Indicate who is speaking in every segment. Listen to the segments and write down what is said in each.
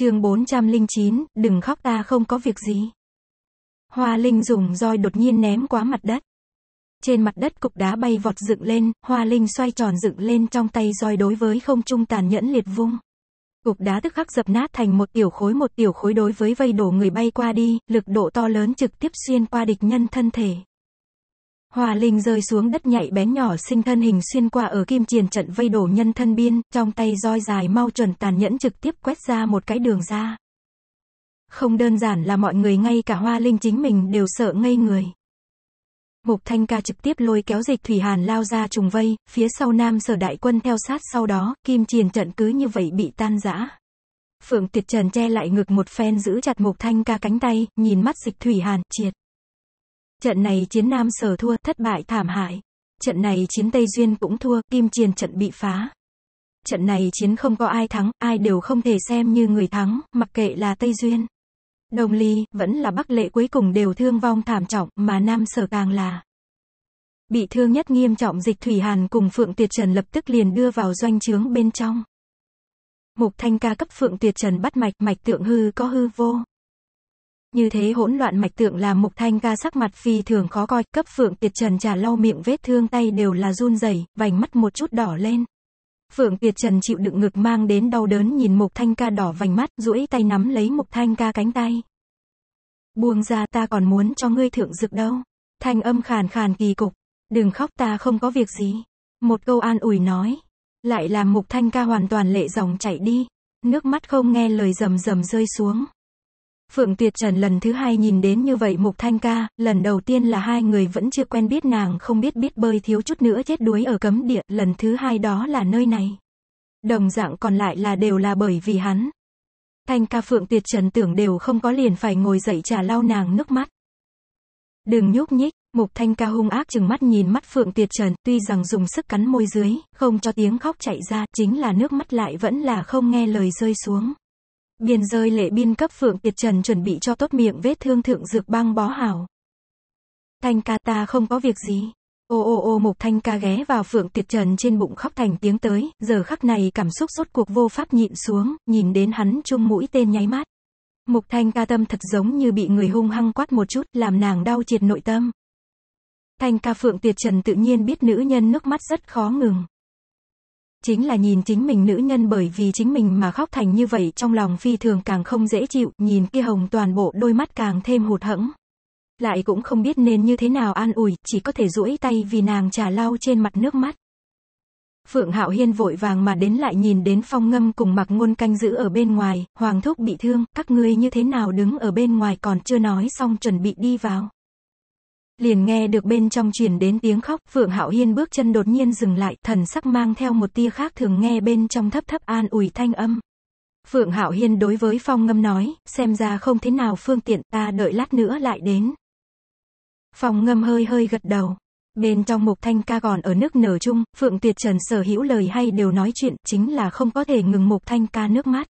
Speaker 1: Chương 409, đừng khóc ta không có việc gì. Hoa Linh dùng roi đột nhiên ném quá mặt đất.
Speaker 2: Trên mặt đất cục đá bay vọt dựng lên, Hoa Linh xoay tròn dựng lên trong tay roi đối với không trung tàn nhẫn liệt vung. Cục đá tức khắc dập nát thành một tiểu khối một tiểu khối đối với vây đổ người bay qua đi, lực độ to lớn trực tiếp xuyên qua địch nhân thân thể. Hòa Linh rơi xuống đất nhạy bén nhỏ sinh thân hình xuyên qua ở kim triền trận vây đổ nhân thân biên, trong tay roi dài mau chuẩn tàn nhẫn trực tiếp quét ra một cái đường ra. Không đơn giản là mọi người ngay cả Hoa Linh chính mình đều sợ ngây người. Mục Thanh Ca trực tiếp lôi kéo dịch Thủy Hàn lao ra trùng vây, phía sau nam sở đại quân theo sát sau đó, kim triền trận cứ như vậy bị tan rã. Phượng Tiệt Trần che lại ngực một phen giữ chặt Mục Thanh Ca cánh tay, nhìn mắt dịch Thủy Hàn, triệt. Trận này chiến Nam Sở thua, thất bại thảm hại. Trận này chiến Tây Duyên cũng thua, Kim Triền trận bị phá. Trận này chiến không có ai thắng, ai đều không thể xem như người thắng, mặc kệ là Tây Duyên. Đồng Ly, vẫn là Bắc Lệ cuối cùng đều thương vong thảm trọng, mà Nam Sở càng là. Bị thương nhất nghiêm trọng dịch Thủy Hàn cùng Phượng tuyệt Trần lập tức liền đưa vào doanh trướng bên trong. Mục Thanh ca cấp Phượng tuyệt Trần bắt mạch, mạch tượng hư có hư vô. Như thế hỗn loạn mạch tượng làm Mục Thanh ca sắc mặt phi thường khó coi, cấp Phượng Tiệt Trần trà lau miệng vết thương tay đều là run rẩy, vành mắt một chút đỏ lên. Phượng Tiệt Trần chịu đựng ngực mang đến đau đớn nhìn Mục Thanh ca đỏ vành mắt, duỗi tay nắm lấy Mục Thanh ca cánh tay. Buông ra ta còn muốn cho ngươi thượng dược đâu. Thanh âm khàn khàn kỳ cục. Đừng khóc ta không có việc gì. Một câu an ủi nói. Lại làm Mục Thanh ca hoàn toàn lệ dòng chảy đi. Nước mắt không nghe lời rầm rầm rơi xuống. Phượng Tuyệt Trần lần thứ hai nhìn đến như vậy Mục Thanh Ca, lần đầu tiên là hai người vẫn chưa quen biết nàng không biết biết bơi thiếu chút nữa chết đuối ở cấm địa, lần thứ hai đó là nơi này. Đồng dạng còn lại là đều là bởi vì hắn. Thanh ca Phượng Tuyệt Trần tưởng đều không có liền phải ngồi dậy trà lau nàng nước mắt. Đừng nhúc nhích, Mục Thanh ca hung ác chừng mắt nhìn mắt Phượng Tuyệt Trần, tuy rằng dùng sức cắn môi dưới, không cho tiếng khóc chạy ra, chính là nước mắt lại vẫn là không nghe lời rơi xuống. Biên rơi lệ biên cấp Phượng Tiệt Trần chuẩn bị cho tốt miệng vết thương thượng dược băng bó hảo. Thanh ca ta không có việc gì. Ô ô ô Mục Thanh ca ghé vào Phượng Tiệt Trần trên bụng khóc thành tiếng tới, giờ khắc này cảm xúc rốt cuộc vô pháp nhịn xuống, nhìn đến hắn chung mũi tên nháy mắt. Mục Thanh ca tâm thật giống như bị người hung hăng quát một chút, làm nàng đau triệt nội tâm. Thanh ca Phượng Tiệt Trần tự nhiên biết nữ nhân nước mắt rất khó ngừng chính là nhìn chính mình nữ nhân bởi vì chính mình mà khóc thành như vậy trong lòng phi thường càng không dễ chịu, nhìn kia hồng toàn bộ đôi mắt càng thêm hụt hẫng. Lại cũng không biết nên như thế nào an ủi, chỉ có thể duỗi tay vì nàng trà lau trên mặt nước mắt. Phượng Hạo Hiên vội vàng mà đến lại nhìn đến phong ngâm cùng mặc ngôn canh giữ ở bên ngoài, hoàng thúc bị thương, các ngươi như thế nào đứng ở bên ngoài còn chưa nói xong chuẩn bị đi vào liền nghe được bên trong truyền đến tiếng khóc, Phượng Hạo Hiên bước chân đột nhiên dừng lại, thần sắc mang theo một tia khác thường nghe bên trong thấp thấp an ủi thanh âm. Phượng Hạo Hiên đối với Phong Ngâm nói, xem ra không thế nào phương tiện, ta đợi lát nữa lại đến. Phong Ngâm hơi hơi gật đầu. Bên trong mục thanh ca còn ở nước nở chung, Phượng Tuyệt Trần sở hữu lời hay đều nói chuyện, chính là không có thể ngừng mục thanh ca nước mắt.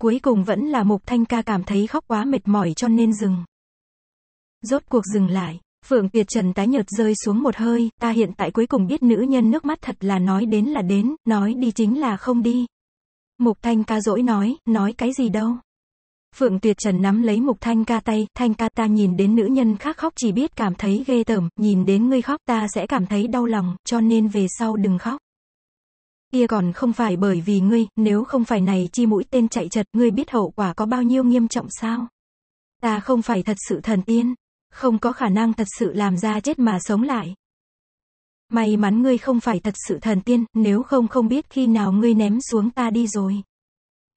Speaker 2: Cuối cùng vẫn là mục thanh ca cảm thấy khóc quá mệt mỏi cho nên dừng. Rốt cuộc dừng lại, Phượng Việt Trần tái nhợt rơi xuống một hơi, ta hiện tại cuối cùng biết nữ nhân nước mắt thật là nói đến là đến, nói đi chính là không đi. Mục Thanh ca dỗi nói, nói cái gì đâu. Phượng Tuyệt Trần nắm lấy Mục Thanh ca tay, Thanh ca ta nhìn đến nữ nhân khác khóc chỉ biết cảm thấy ghê tởm, nhìn đến ngươi khóc ta sẽ cảm thấy đau lòng, cho nên về sau đừng khóc. Kia còn không phải bởi vì ngươi, nếu không phải này chi mũi tên chạy chật, ngươi biết hậu quả có bao nhiêu nghiêm trọng sao? Ta không phải thật sự thần tiên. Không có khả năng thật sự làm ra chết mà sống lại. May mắn ngươi không phải thật sự thần tiên, nếu không không biết khi nào ngươi ném xuống ta đi rồi.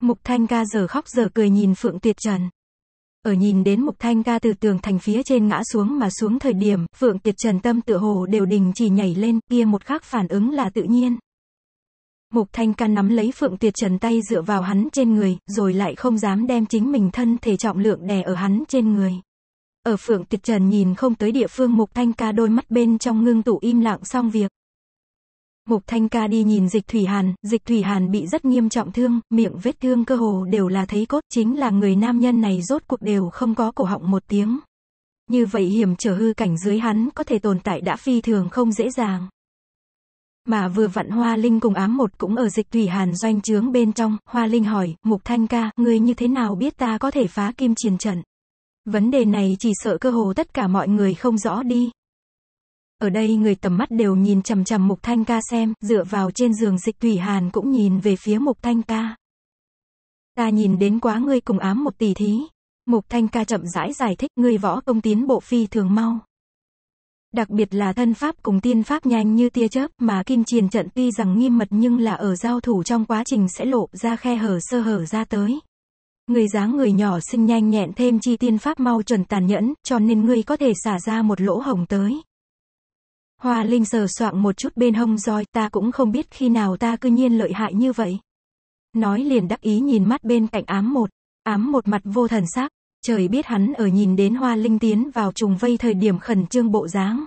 Speaker 2: Mục Thanh ca giờ khóc giờ cười nhìn Phượng Tuyệt Trần. Ở nhìn đến Mục Thanh ca từ tường thành phía trên ngã xuống mà xuống thời điểm, Phượng Tuyệt Trần tâm tựa hồ đều đình chỉ nhảy lên, kia một khắc phản ứng là tự nhiên. Mục Thanh ca nắm lấy Phượng Tuyệt Trần tay dựa vào hắn trên người, rồi lại không dám đem chính mình thân thể trọng lượng đè ở hắn trên người. Ở phượng tịch trần nhìn không tới địa phương mục thanh ca đôi mắt bên trong ngưng tụ im lặng xong việc. Mục thanh ca đi nhìn dịch thủy hàn, dịch thủy hàn bị rất nghiêm trọng thương, miệng vết thương cơ hồ đều là thấy cốt, chính là người nam nhân này rốt cuộc đều không có cổ họng một tiếng. Như vậy hiểm trở hư cảnh dưới hắn có thể tồn tại đã phi thường không dễ dàng. Mà vừa vặn Hoa Linh cùng ám một cũng ở dịch thủy hàn doanh trướng bên trong, Hoa Linh hỏi, Mục Thanh ca, ngươi như thế nào biết ta có thể phá kim triền trận? Vấn đề này chỉ sợ cơ hồ tất cả mọi người không rõ đi. Ở đây người tầm mắt đều nhìn chằm chằm Mục Thanh Ca xem, dựa vào trên giường dịch Thủy Hàn cũng nhìn về phía Mục Thanh Ca. Ta nhìn đến quá ngươi cùng ám một tỷ thí. Mục Thanh Ca chậm rãi giải thích, ngươi võ công tiến bộ phi thường mau. Đặc biệt là thân pháp cùng tiên pháp nhanh như tia chớp mà kim triền trận tuy rằng nghiêm mật nhưng là ở giao thủ trong quá trình sẽ lộ ra khe hở sơ hở ra tới. Người dáng người nhỏ xinh nhanh nhẹn thêm chi tiên pháp mau chuẩn tàn nhẫn, cho nên ngươi có thể xả ra một lỗ hồng tới. Hoa Linh sờ soạng một chút bên hông roi, ta cũng không biết khi nào ta cư nhiên lợi hại như vậy. Nói liền đắc ý nhìn mắt bên cạnh ám một, ám một mặt vô thần sắc, trời biết hắn ở nhìn đến Hoa Linh tiến vào trùng vây thời điểm khẩn trương bộ dáng.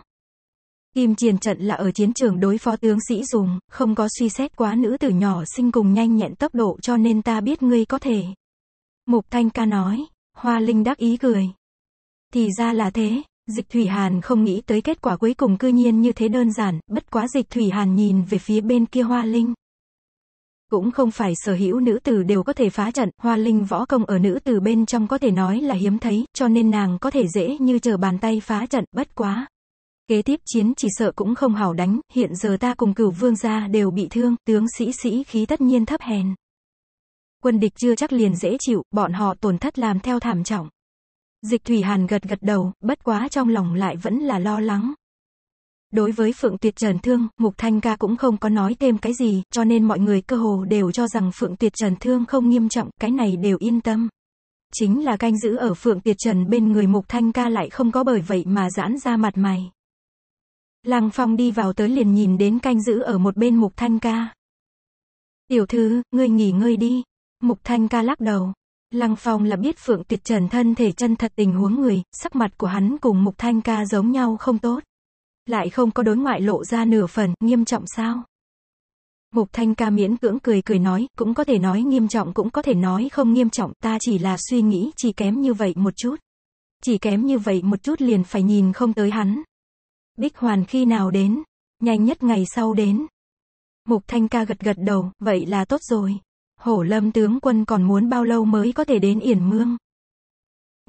Speaker 2: Kim triền trận là ở chiến trường đối phó tướng sĩ dùng, không có suy xét quá nữ tử nhỏ sinh cùng nhanh nhẹn tốc độ cho nên ta biết ngươi có thể. Mục Thanh ca nói, Hoa Linh đắc ý cười. Thì ra là thế, Dịch Thủy Hàn không nghĩ tới kết quả cuối cùng cư nhiên như thế đơn giản, bất quá Dịch Thủy Hàn nhìn về phía bên kia Hoa Linh. Cũng không phải sở hữu nữ tử đều có thể phá trận, Hoa Linh võ công ở nữ tử bên trong có thể nói là hiếm thấy, cho nên nàng có thể dễ như chờ bàn tay phá trận, bất quá. Kế tiếp chiến chỉ sợ cũng không hảo đánh, hiện giờ ta cùng cửu vương gia đều bị thương, tướng sĩ sĩ khí tất nhiên thấp hèn quân địch chưa chắc liền dễ chịu, bọn họ tổn thất làm theo thảm trọng. Dịch Thủy Hàn gật gật đầu, bất quá trong lòng lại vẫn là lo lắng. Đối với Phượng Tuyệt Trần Thương, Mục Thanh Ca cũng không có nói thêm cái gì, cho nên mọi người cơ hồ đều cho rằng Phượng Tuyệt Trần Thương không nghiêm trọng, cái này đều yên tâm. Chính là canh giữ ở Phượng Tuyệt Trần bên người Mục Thanh Ca lại không có bởi vậy mà giãn ra mặt mày. Lăng Phong đi vào tới liền nhìn đến canh giữ ở một bên Mục Thanh Ca. Tiểu thư, ngươi nghỉ ngơi đi, Mục Thanh ca lắc đầu. Lăng Phong là biết Phượng tuyệt Trần thân thể chân thật tình huống người, sắc mặt của hắn cùng Mục Thanh ca giống nhau không tốt. Lại không có đối ngoại lộ ra nửa phần, nghiêm trọng sao? Mục Thanh ca miễn cưỡng cười cười nói, cũng có thể nói nghiêm trọng cũng có thể nói không nghiêm trọng, ta chỉ là suy nghĩ chỉ kém như vậy một chút. Chỉ kém như vậy một chút liền phải nhìn không tới hắn. Bích Hoàn khi nào đến? Nhanh nhất ngày sau đến. Mục Thanh ca gật gật đầu, vậy là tốt rồi. Hổ lâm tướng quân còn muốn bao lâu mới có thể đến Yển Mương?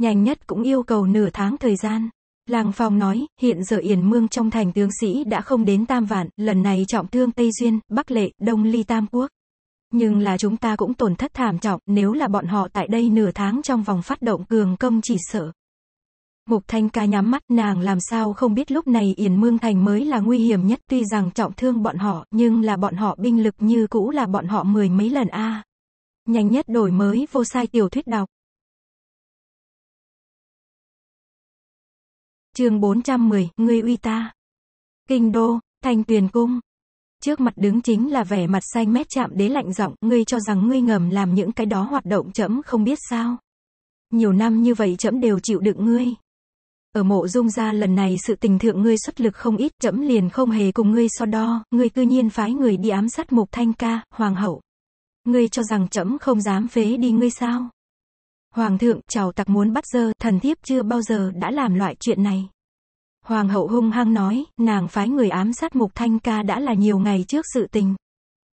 Speaker 2: Nhanh nhất cũng yêu cầu nửa tháng thời gian. Làng phòng nói, hiện giờ Yển Mương trong thành tướng sĩ đã không đến Tam Vạn, lần này trọng thương Tây Duyên, Bắc Lệ, Đông Ly Tam Quốc. Nhưng là chúng ta cũng tổn thất thảm trọng, nếu là bọn họ tại đây nửa tháng trong vòng phát động cường công chỉ sợ. Mục Thanh Ca nhắm mắt, nàng làm sao không biết lúc này Yển Mương Thành mới là nguy hiểm nhất tuy rằng trọng thương bọn họ, nhưng là bọn họ binh lực như cũ là bọn họ mười
Speaker 1: mấy lần a. Nhanh nhất đổi mới vô sai tiểu thuyết đọc. Chương 410, ngươi uy ta. Kinh đô, Thanh Tuyền cung. Trước mặt đứng chính là vẻ mặt xanh mét chạm đế lạnh giọng,
Speaker 2: ngươi cho rằng ngươi ngầm làm những cái đó hoạt động chậm không biết sao? Nhiều năm như vậy chậm đều chịu đựng ngươi ở mộ dung gia lần này sự tình thượng ngươi xuất lực không ít, trẫm liền không hề cùng ngươi so đo, ngươi cư nhiên phái người đi ám sát mục thanh ca, hoàng hậu. Ngươi cho rằng trẫm không dám phế đi ngươi sao? Hoàng thượng, chào tặc muốn bắt giờ thần thiếp chưa bao giờ đã làm loại chuyện này. Hoàng hậu hung hăng nói, nàng phái người ám sát mục thanh ca đã là nhiều ngày trước sự tình.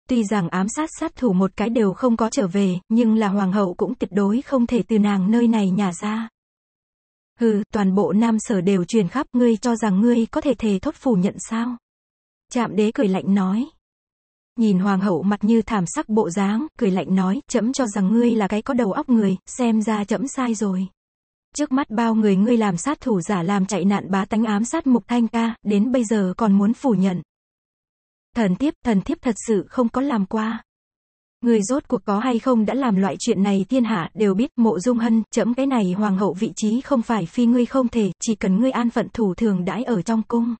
Speaker 2: Tuy rằng ám sát sát thủ một cái đều không có trở về, nhưng là hoàng hậu cũng tuyệt đối không thể từ nàng nơi này nhả ra. Hừ, toàn bộ nam sở đều truyền khắp ngươi cho rằng ngươi có thể thề thốt phủ nhận sao? Chạm đế cười lạnh nói. Nhìn hoàng hậu mặt như thảm sắc bộ dáng, cười lạnh nói, chấm cho rằng ngươi là cái có đầu óc người, xem ra chấm sai rồi. Trước mắt bao người ngươi làm sát thủ giả làm chạy nạn bá tánh ám sát mục thanh ca, đến bây giờ còn muốn phủ nhận. Thần thiếp, thần thiếp thật sự không có làm qua. Người rốt cuộc có hay không đã làm loại chuyện này thiên hạ đều biết, mộ dung hân, chấm cái này hoàng hậu vị trí không phải phi ngươi không thể, chỉ cần ngươi an phận thủ thường đãi ở trong cung.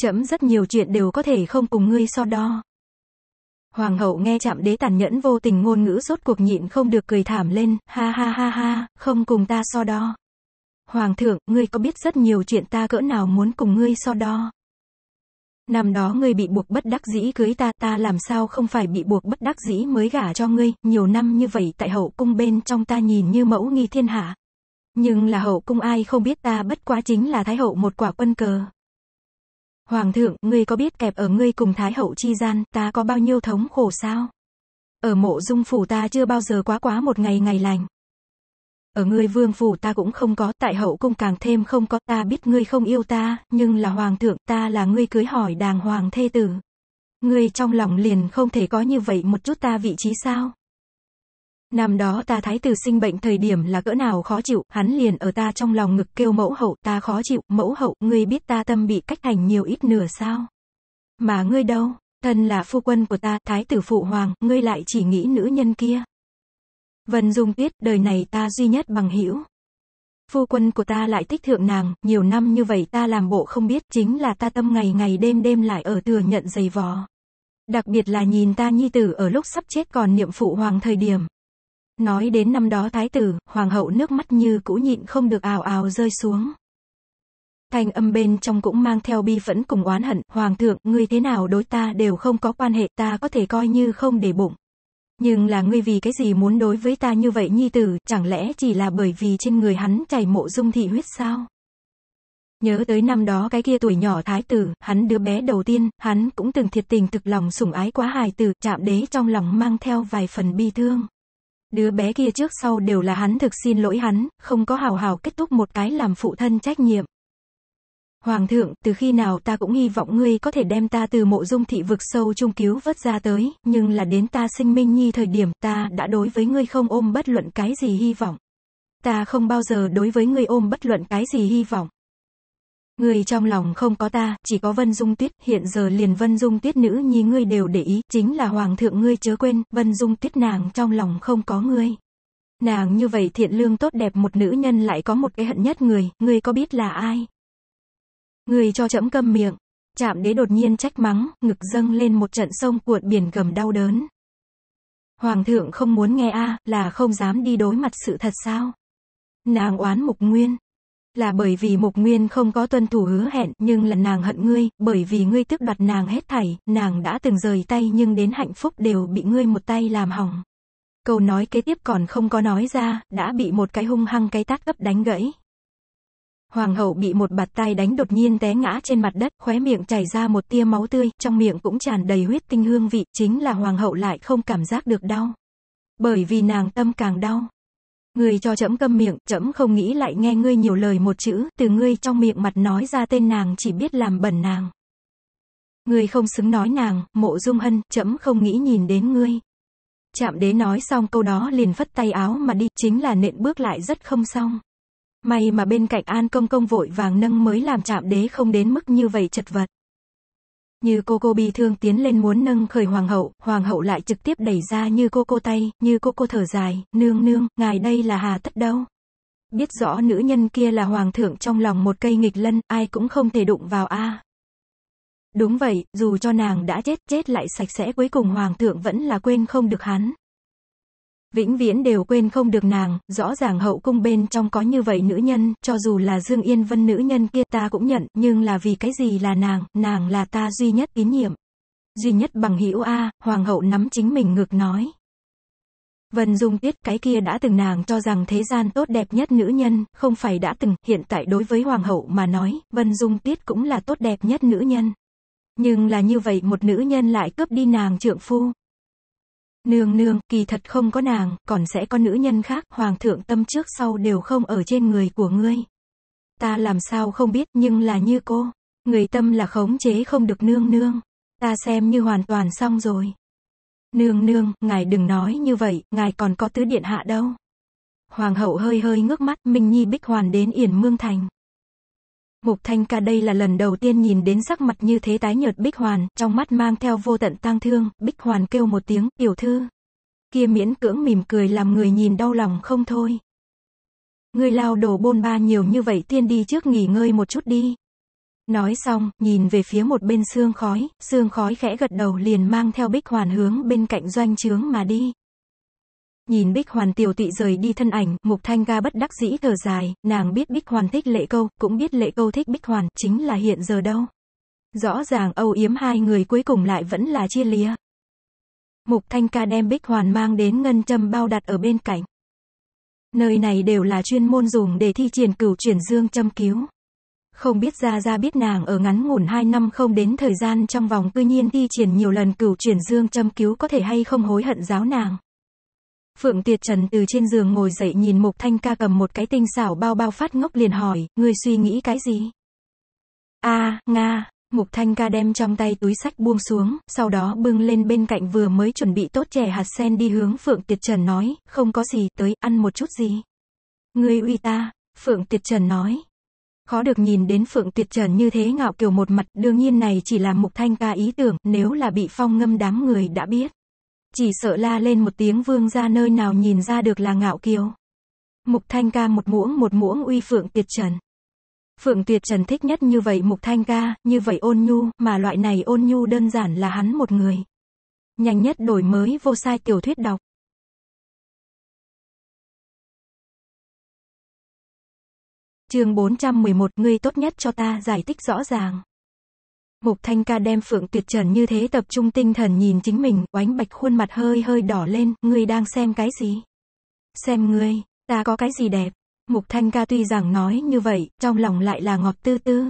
Speaker 2: Chấm rất nhiều chuyện đều có thể không cùng ngươi so đo. Hoàng hậu nghe chạm đế tàn nhẫn vô tình ngôn ngữ rốt cuộc nhịn không được cười thảm lên, ha ha ha ha, không cùng ta so đo. Hoàng thượng, ngươi có biết rất nhiều chuyện ta cỡ nào muốn cùng ngươi so đo. Năm đó ngươi bị buộc bất đắc dĩ cưới ta, ta làm sao không phải bị buộc bất đắc dĩ mới gả cho ngươi, nhiều năm như vậy tại hậu cung bên trong ta nhìn như mẫu nghi thiên hạ. Nhưng là hậu cung ai không biết ta bất quá chính là thái hậu một quả quân cờ. Hoàng thượng, ngươi có biết kẹp ở ngươi cùng thái hậu chi gian, ta có bao nhiêu thống khổ sao? Ở mộ dung phủ ta chưa bao giờ quá quá một ngày ngày lành ở ngươi vương phủ ta cũng không có, tại hậu cung càng thêm không có, ta biết ngươi không yêu ta, nhưng là hoàng thượng, ta là ngươi cưới hỏi đàng hoàng thê tử. Ngươi trong lòng liền không thể có như vậy một chút ta vị trí sao? Năm đó ta thái tử sinh bệnh thời điểm là cỡ nào khó chịu, hắn liền ở ta trong lòng ngực kêu mẫu hậu, ta khó chịu, mẫu hậu, ngươi biết ta tâm bị cách hành nhiều ít nửa sao? Mà ngươi đâu, thân là phu quân của ta, thái tử phụ hoàng, ngươi lại chỉ nghĩ nữ nhân kia. Vân Dung Tuyết, đời này ta duy nhất bằng hữu. Phu quân của ta lại thích thượng nàng, nhiều năm như vậy ta làm bộ không biết, chính là ta tâm ngày ngày đêm đêm lại ở thừa nhận giày vò. Đặc biệt là nhìn ta nhi tử ở lúc sắp chết còn niệm phụ hoàng thời điểm. Nói đến năm đó thái tử, hoàng hậu nước mắt như cũ nhịn không được ào ào rơi xuống. Thanh âm bên trong cũng mang theo bi phẫn cùng oán hận, hoàng thượng, ngươi thế nào đối ta đều không có quan hệ, ta có thể coi như không để bụng. Nhưng là ngươi vì cái gì muốn đối với ta như vậy nhi tử, chẳng lẽ chỉ là bởi vì trên người hắn chảy mộ dung thị huyết sao? Nhớ tới năm đó cái kia tuổi nhỏ thái tử, hắn đứa bé đầu tiên, hắn cũng từng thiệt tình thực lòng sủng ái quá hài tử, chạm đế trong lòng mang theo vài phần bi thương. Đứa bé kia trước sau đều là hắn thực xin lỗi hắn, không có hào hào kết thúc một cái làm phụ thân trách nhiệm. Hoàng thượng, từ khi nào ta cũng hy vọng ngươi có thể đem ta từ mộ dung thị vực sâu trung cứu vớt ra tới, nhưng là đến ta sinh minh nhi thời điểm ta đã đối với ngươi không ôm bất luận cái gì hy vọng. Ta không bao giờ đối với ngươi ôm bất luận cái gì hy vọng. Ngươi trong lòng không có ta, chỉ có Vân Dung Tuyết, hiện giờ liền Vân Dung Tuyết nữ nhi ngươi đều để ý, chính là Hoàng thượng ngươi chớ quên, Vân Dung Tuyết nàng trong lòng không có ngươi. Nàng như vậy thiện lương tốt đẹp một nữ nhân lại có một cái hận nhất người, ngươi có biết là ai? Người cho trẫm câm miệng. Chạm đế đột nhiên trách mắng, ngực dâng lên một trận sông cuộn biển gầm đau đớn. Hoàng thượng không muốn nghe a, là không dám đi đối mặt sự thật sao? Nàng oán Mục Nguyên. Là bởi vì Mục Nguyên không có tuân thủ hứa hẹn, nhưng là nàng hận ngươi, bởi vì ngươi tước đoạt nàng hết thảy, nàng đã từng rời tay nhưng đến hạnh phúc đều bị ngươi một tay làm hỏng. Câu nói kế tiếp còn không có nói ra, đã bị một cái hung hăng cái tát gấp đánh gãy. Hoàng hậu bị một bạt tay đánh đột nhiên té ngã trên mặt đất, khóe miệng chảy ra một tia máu tươi, trong miệng cũng tràn đầy huyết tinh hương vị, chính là hoàng hậu lại không cảm giác được đau. Bởi vì nàng tâm càng đau. Người cho trẫm câm miệng, trẫm không nghĩ lại nghe ngươi nhiều lời một chữ, từ ngươi trong miệng mặt nói ra tên nàng chỉ biết làm bẩn nàng. Ngươi không xứng nói nàng, mộ dung hân, trẫm không nghĩ nhìn đến ngươi. Chạm đế nói xong câu đó liền phất tay áo mà đi, chính là nện bước lại rất không xong. May mà bên cạnh An Công Công vội vàng nâng mới làm chạm đế không đến mức như vậy chật vật. Như cô cô bị thương tiến lên muốn nâng khởi hoàng hậu, hoàng hậu lại trực tiếp đẩy ra như cô cô tay, như cô cô thở dài, nương nương, ngài đây là hà tất đâu. Biết rõ nữ nhân kia là hoàng thượng trong lòng một cây nghịch lân, ai cũng không thể đụng vào a. Đúng vậy, dù cho nàng đã chết, chết lại sạch sẽ cuối cùng hoàng thượng vẫn là quên không được hắn vĩnh viễn đều quên không được nàng, rõ ràng hậu cung bên trong có như vậy nữ nhân, cho dù là Dương Yên Vân nữ nhân kia ta cũng nhận, nhưng là vì cái gì là nàng, nàng là ta duy nhất tín nhiệm. Duy nhất bằng hữu A, hoàng hậu nắm chính mình ngược nói. Vân Dung Tiết cái kia đã từng nàng cho rằng thế gian tốt đẹp nhất nữ nhân, không phải đã từng, hiện tại đối với hoàng hậu mà nói, Vân Dung Tiết cũng là tốt đẹp nhất nữ nhân. Nhưng là như vậy một nữ nhân lại cướp đi nàng trượng phu, Nương nương, kỳ thật không có nàng, còn sẽ có nữ nhân khác, hoàng thượng tâm trước sau đều không ở trên người của ngươi. Ta làm sao không biết, nhưng là như cô, người tâm là khống chế không được nương nương. Ta xem như hoàn toàn xong rồi. Nương nương, ngài đừng nói như vậy, ngài còn có tứ điện hạ đâu. Hoàng hậu hơi hơi ngước mắt, Minh Nhi Bích Hoàn đến Yển Mương Thành. Mục Thanh ca đây là lần đầu tiên nhìn đến sắc mặt như thế tái nhợt Bích Hoàn, trong mắt mang theo vô tận tang thương, Bích Hoàn kêu một tiếng, tiểu thư. Kia miễn cưỡng mỉm cười làm người nhìn đau lòng không thôi. Ngươi lao đồ bôn ba nhiều như vậy tiên đi trước nghỉ ngơi một chút đi. Nói xong, nhìn về phía một bên xương khói, xương khói khẽ gật đầu liền mang theo Bích Hoàn hướng bên cạnh doanh trướng mà đi. Nhìn Bích Hoàn tiểu tụy rời đi thân ảnh, Mục Thanh Ga bất đắc dĩ thở dài, nàng biết Bích Hoàn thích lệ câu, cũng biết lệ câu thích Bích Hoàn, chính là hiện giờ đâu. Rõ ràng âu yếm hai người cuối cùng lại vẫn là chia lìa. Mục Thanh Ca đem Bích Hoàn mang đến ngân châm bao đặt ở bên cạnh. Nơi này đều là chuyên môn dùng để thi triển cửu chuyển dương châm cứu. Không biết ra ra biết nàng ở ngắn ngủn 2 năm không đến thời gian trong vòng cư nhiên thi triển nhiều lần cửu chuyển dương châm cứu có thể hay không hối hận giáo nàng. Phượng Tiệt Trần từ trên giường ngồi dậy nhìn Mục Thanh Ca cầm một cái tinh xảo bao bao phát ngốc liền hỏi, ngươi suy nghĩ cái gì? a Nga, Mục Thanh Ca đem trong tay túi sách buông xuống, sau đó bưng lên bên cạnh vừa mới chuẩn bị tốt chè hạt sen đi hướng Phượng Tiệt Trần nói, không có gì, tới, ăn một chút gì. Ngươi uy ta, Phượng Tiệt Trần nói. Khó được nhìn đến Phượng Tiệt Trần như thế ngạo kiểu một mặt, đương nhiên này chỉ là Mục Thanh Ca ý tưởng, nếu là bị phong ngâm đám người đã biết chỉ sợ la lên một tiếng vương ra nơi nào nhìn ra được là ngạo kiều. Mục Thanh Ca một muỗng một muỗng uy Phượng tuyệt Trần. Phượng tuyệt Trần thích nhất như vậy Mục Thanh Ca, như vậy ôn nhu, mà
Speaker 1: loại này ôn nhu đơn giản là hắn một người. Nhanh nhất đổi mới vô sai tiểu thuyết đọc. Chương 411 Ngươi tốt nhất cho ta giải thích rõ ràng. Mục
Speaker 2: Thanh Ca đem Phượng Tuyệt Trần như thế tập trung tinh thần nhìn chính mình, oánh bạch khuôn mặt hơi hơi đỏ lên, ngươi đang xem cái gì? Xem ngươi, ta có cái gì đẹp? Mục Thanh Ca tuy rằng nói như vậy, trong lòng lại là ngọt tư tư.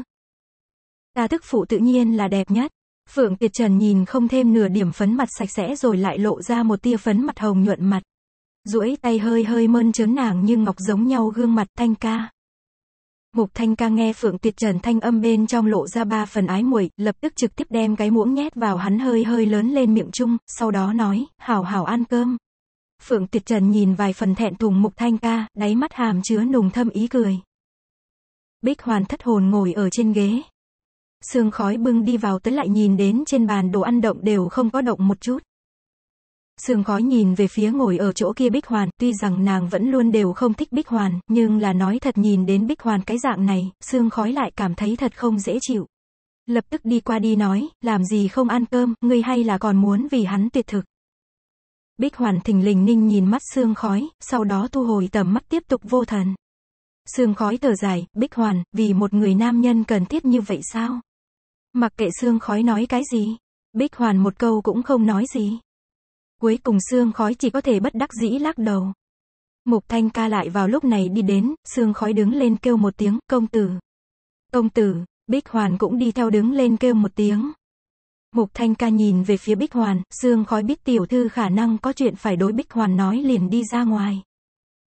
Speaker 2: Ta tức phụ tự nhiên là đẹp nhất. Phượng Tuyệt Trần nhìn không thêm nửa điểm phấn mặt sạch sẽ rồi lại lộ ra một tia phấn mặt hồng nhuận mặt. duỗi tay hơi hơi mơn trớn nàng như ngọc giống nhau gương mặt Thanh Ca. Mục Thanh ca nghe Phượng Tuyệt Trần thanh âm bên trong lộ ra ba phần ái muội, lập tức trực tiếp đem cái muỗng nhét vào hắn hơi hơi lớn lên miệng chung, sau đó nói, hảo hảo ăn cơm. Phượng Tuyệt Trần nhìn vài phần thẹn thùng Mục Thanh ca, đáy mắt hàm chứa nùng thâm ý cười. Bích Hoàn thất hồn ngồi ở trên ghế. Sương khói bưng đi vào tới lại nhìn đến trên bàn đồ ăn động đều không có động một chút. Sương khói nhìn về phía ngồi ở chỗ kia Bích Hoàn, tuy rằng nàng vẫn luôn đều không thích Bích Hoàn, nhưng là nói thật nhìn đến Bích Hoàn cái dạng này, sương khói lại cảm thấy thật không dễ chịu. Lập tức đi qua đi nói, làm gì không ăn cơm, ngươi hay là còn muốn vì hắn tuyệt thực. Bích Hoàn thình lình ninh nhìn mắt sương khói, sau đó thu hồi tầm mắt tiếp tục vô thần. Sương khói thở dài, Bích Hoàn, vì một người nam nhân cần thiết như vậy sao? Mặc kệ sương khói nói cái gì, Bích Hoàn một câu cũng không nói gì. Cuối cùng xương khói chỉ có thể bất đắc dĩ lắc đầu. Mục thanh ca lại vào lúc này đi đến, xương khói đứng lên kêu một tiếng, công tử. Công tử, Bích Hoàn cũng đi theo đứng lên kêu một tiếng. Mục thanh ca nhìn về phía Bích Hoàn, xương khói biết tiểu thư khả năng có chuyện phải đối Bích Hoàn nói liền đi ra ngoài.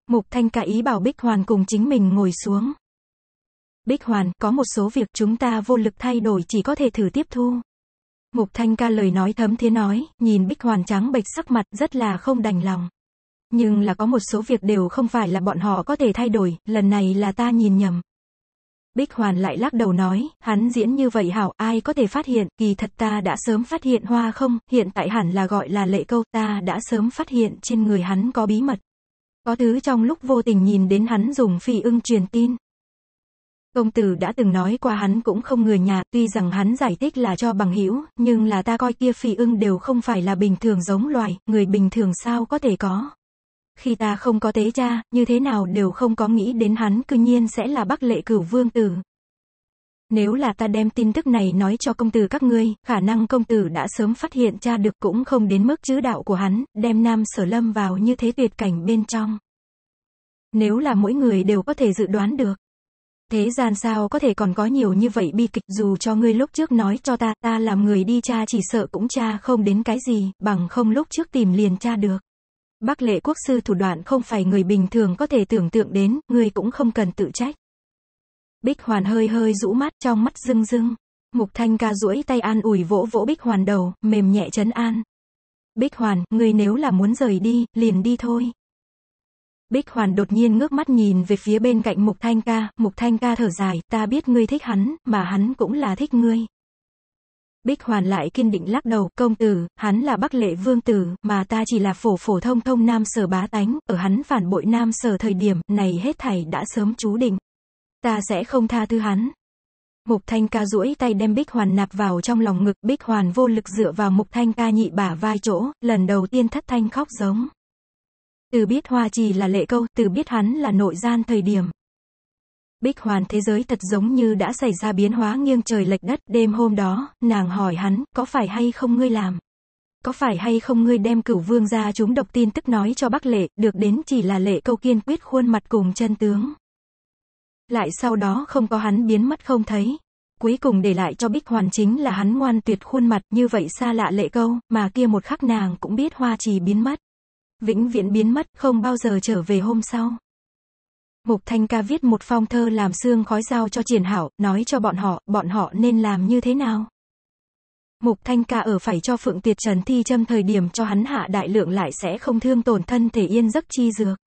Speaker 2: Mục thanh ca ý bảo Bích Hoàn cùng chính mình ngồi xuống. Bích Hoàn, có một số việc chúng ta vô lực thay đổi chỉ có thể thử tiếp thu. Mục Thanh ca lời nói thấm thía nói, nhìn Bích Hoàn trắng bệch sắc mặt, rất là không đành lòng. Nhưng là có một số việc đều không phải là bọn họ có thể thay đổi, lần này là ta nhìn nhầm. Bích Hoàn lại lắc đầu nói, hắn diễn như vậy hảo, ai có thể phát hiện, kỳ thật ta đã sớm phát hiện hoa không, hiện tại hẳn là gọi là lệ câu, ta đã sớm phát hiện trên người hắn có bí mật. Có thứ trong lúc vô tình nhìn đến hắn dùng phi ưng truyền tin. Công tử đã từng nói qua hắn cũng không người nhà, tuy rằng hắn giải thích là cho bằng hữu, nhưng là ta coi kia phỉ ưng đều không phải là bình thường giống loài, người bình thường sao có thể có. Khi ta không có tế cha, như thế nào đều không có nghĩ đến hắn cư nhiên sẽ là bắc lệ cửu vương tử. Nếu là ta đem tin tức này nói cho công tử các ngươi, khả năng công tử đã sớm phát hiện cha được cũng không đến mức chữ đạo của hắn, đem nam sở lâm vào như thế tuyệt cảnh bên trong. Nếu là mỗi người đều có thể dự đoán được. Thế gian sao có thể còn có nhiều như vậy bi kịch dù cho ngươi lúc trước nói cho ta, ta làm người đi cha chỉ sợ cũng cha không đến cái gì, bằng không lúc trước tìm liền cha được. Bác lệ quốc sư thủ đoạn không phải người bình thường có thể tưởng tượng đến, ngươi cũng không cần tự trách. Bích hoàn hơi hơi rũ mắt trong mắt rưng rưng. Mục thanh ca duỗi tay an ủi vỗ vỗ bích hoàn đầu, mềm nhẹ chấn an. Bích hoàn, ngươi nếu là muốn rời đi, liền đi thôi. Bích Hoàn đột nhiên ngước mắt nhìn về phía bên cạnh Mục Thanh Ca, Mục Thanh Ca thở dài, ta biết ngươi thích hắn, mà hắn cũng là thích ngươi. Bích Hoàn lại kiên định lắc đầu, công tử, hắn là Bắc Lệ Vương tử, mà ta chỉ là phổ phổ thông thông nam sở bá tánh, ở hắn phản bội nam sở thời điểm, này hết thảy đã sớm chú định. Ta sẽ không tha thứ hắn. Mục Thanh Ca duỗi tay đem Bích Hoàn nạp vào trong lòng ngực, Bích Hoàn vô lực dựa vào Mục Thanh Ca nhị bả vai chỗ, lần đầu tiên thất thanh khóc giống. Từ biết hoa trì là lệ câu, từ biết hắn là nội gian thời điểm. Bích hoàn thế giới thật giống như đã xảy ra biến hóa nghiêng trời lệch đất. Đêm hôm đó, nàng hỏi hắn, có phải hay không ngươi làm? Có phải hay không ngươi đem cửu vương ra chúng độc tin tức nói cho bác lệ, được đến chỉ là lệ câu kiên quyết khuôn mặt cùng chân tướng. Lại sau đó không có hắn biến mất không thấy. Cuối cùng để lại cho bích hoàn chính là hắn ngoan tuyệt khuôn mặt như vậy xa lạ lệ câu, mà kia một khắc nàng cũng biết hoa trì biến mất vĩnh viễn biến mất, không bao giờ trở về hôm sau. Mục Thanh Ca viết một phong thơ làm xương khói giao cho Triển Hảo, nói cho bọn họ, bọn họ nên làm như thế nào. Mục Thanh Ca ở phải cho Phượng Tiệt Trần thi châm thời điểm cho hắn hạ đại lượng lại sẽ không thương tổn thân thể yên giấc chi dược.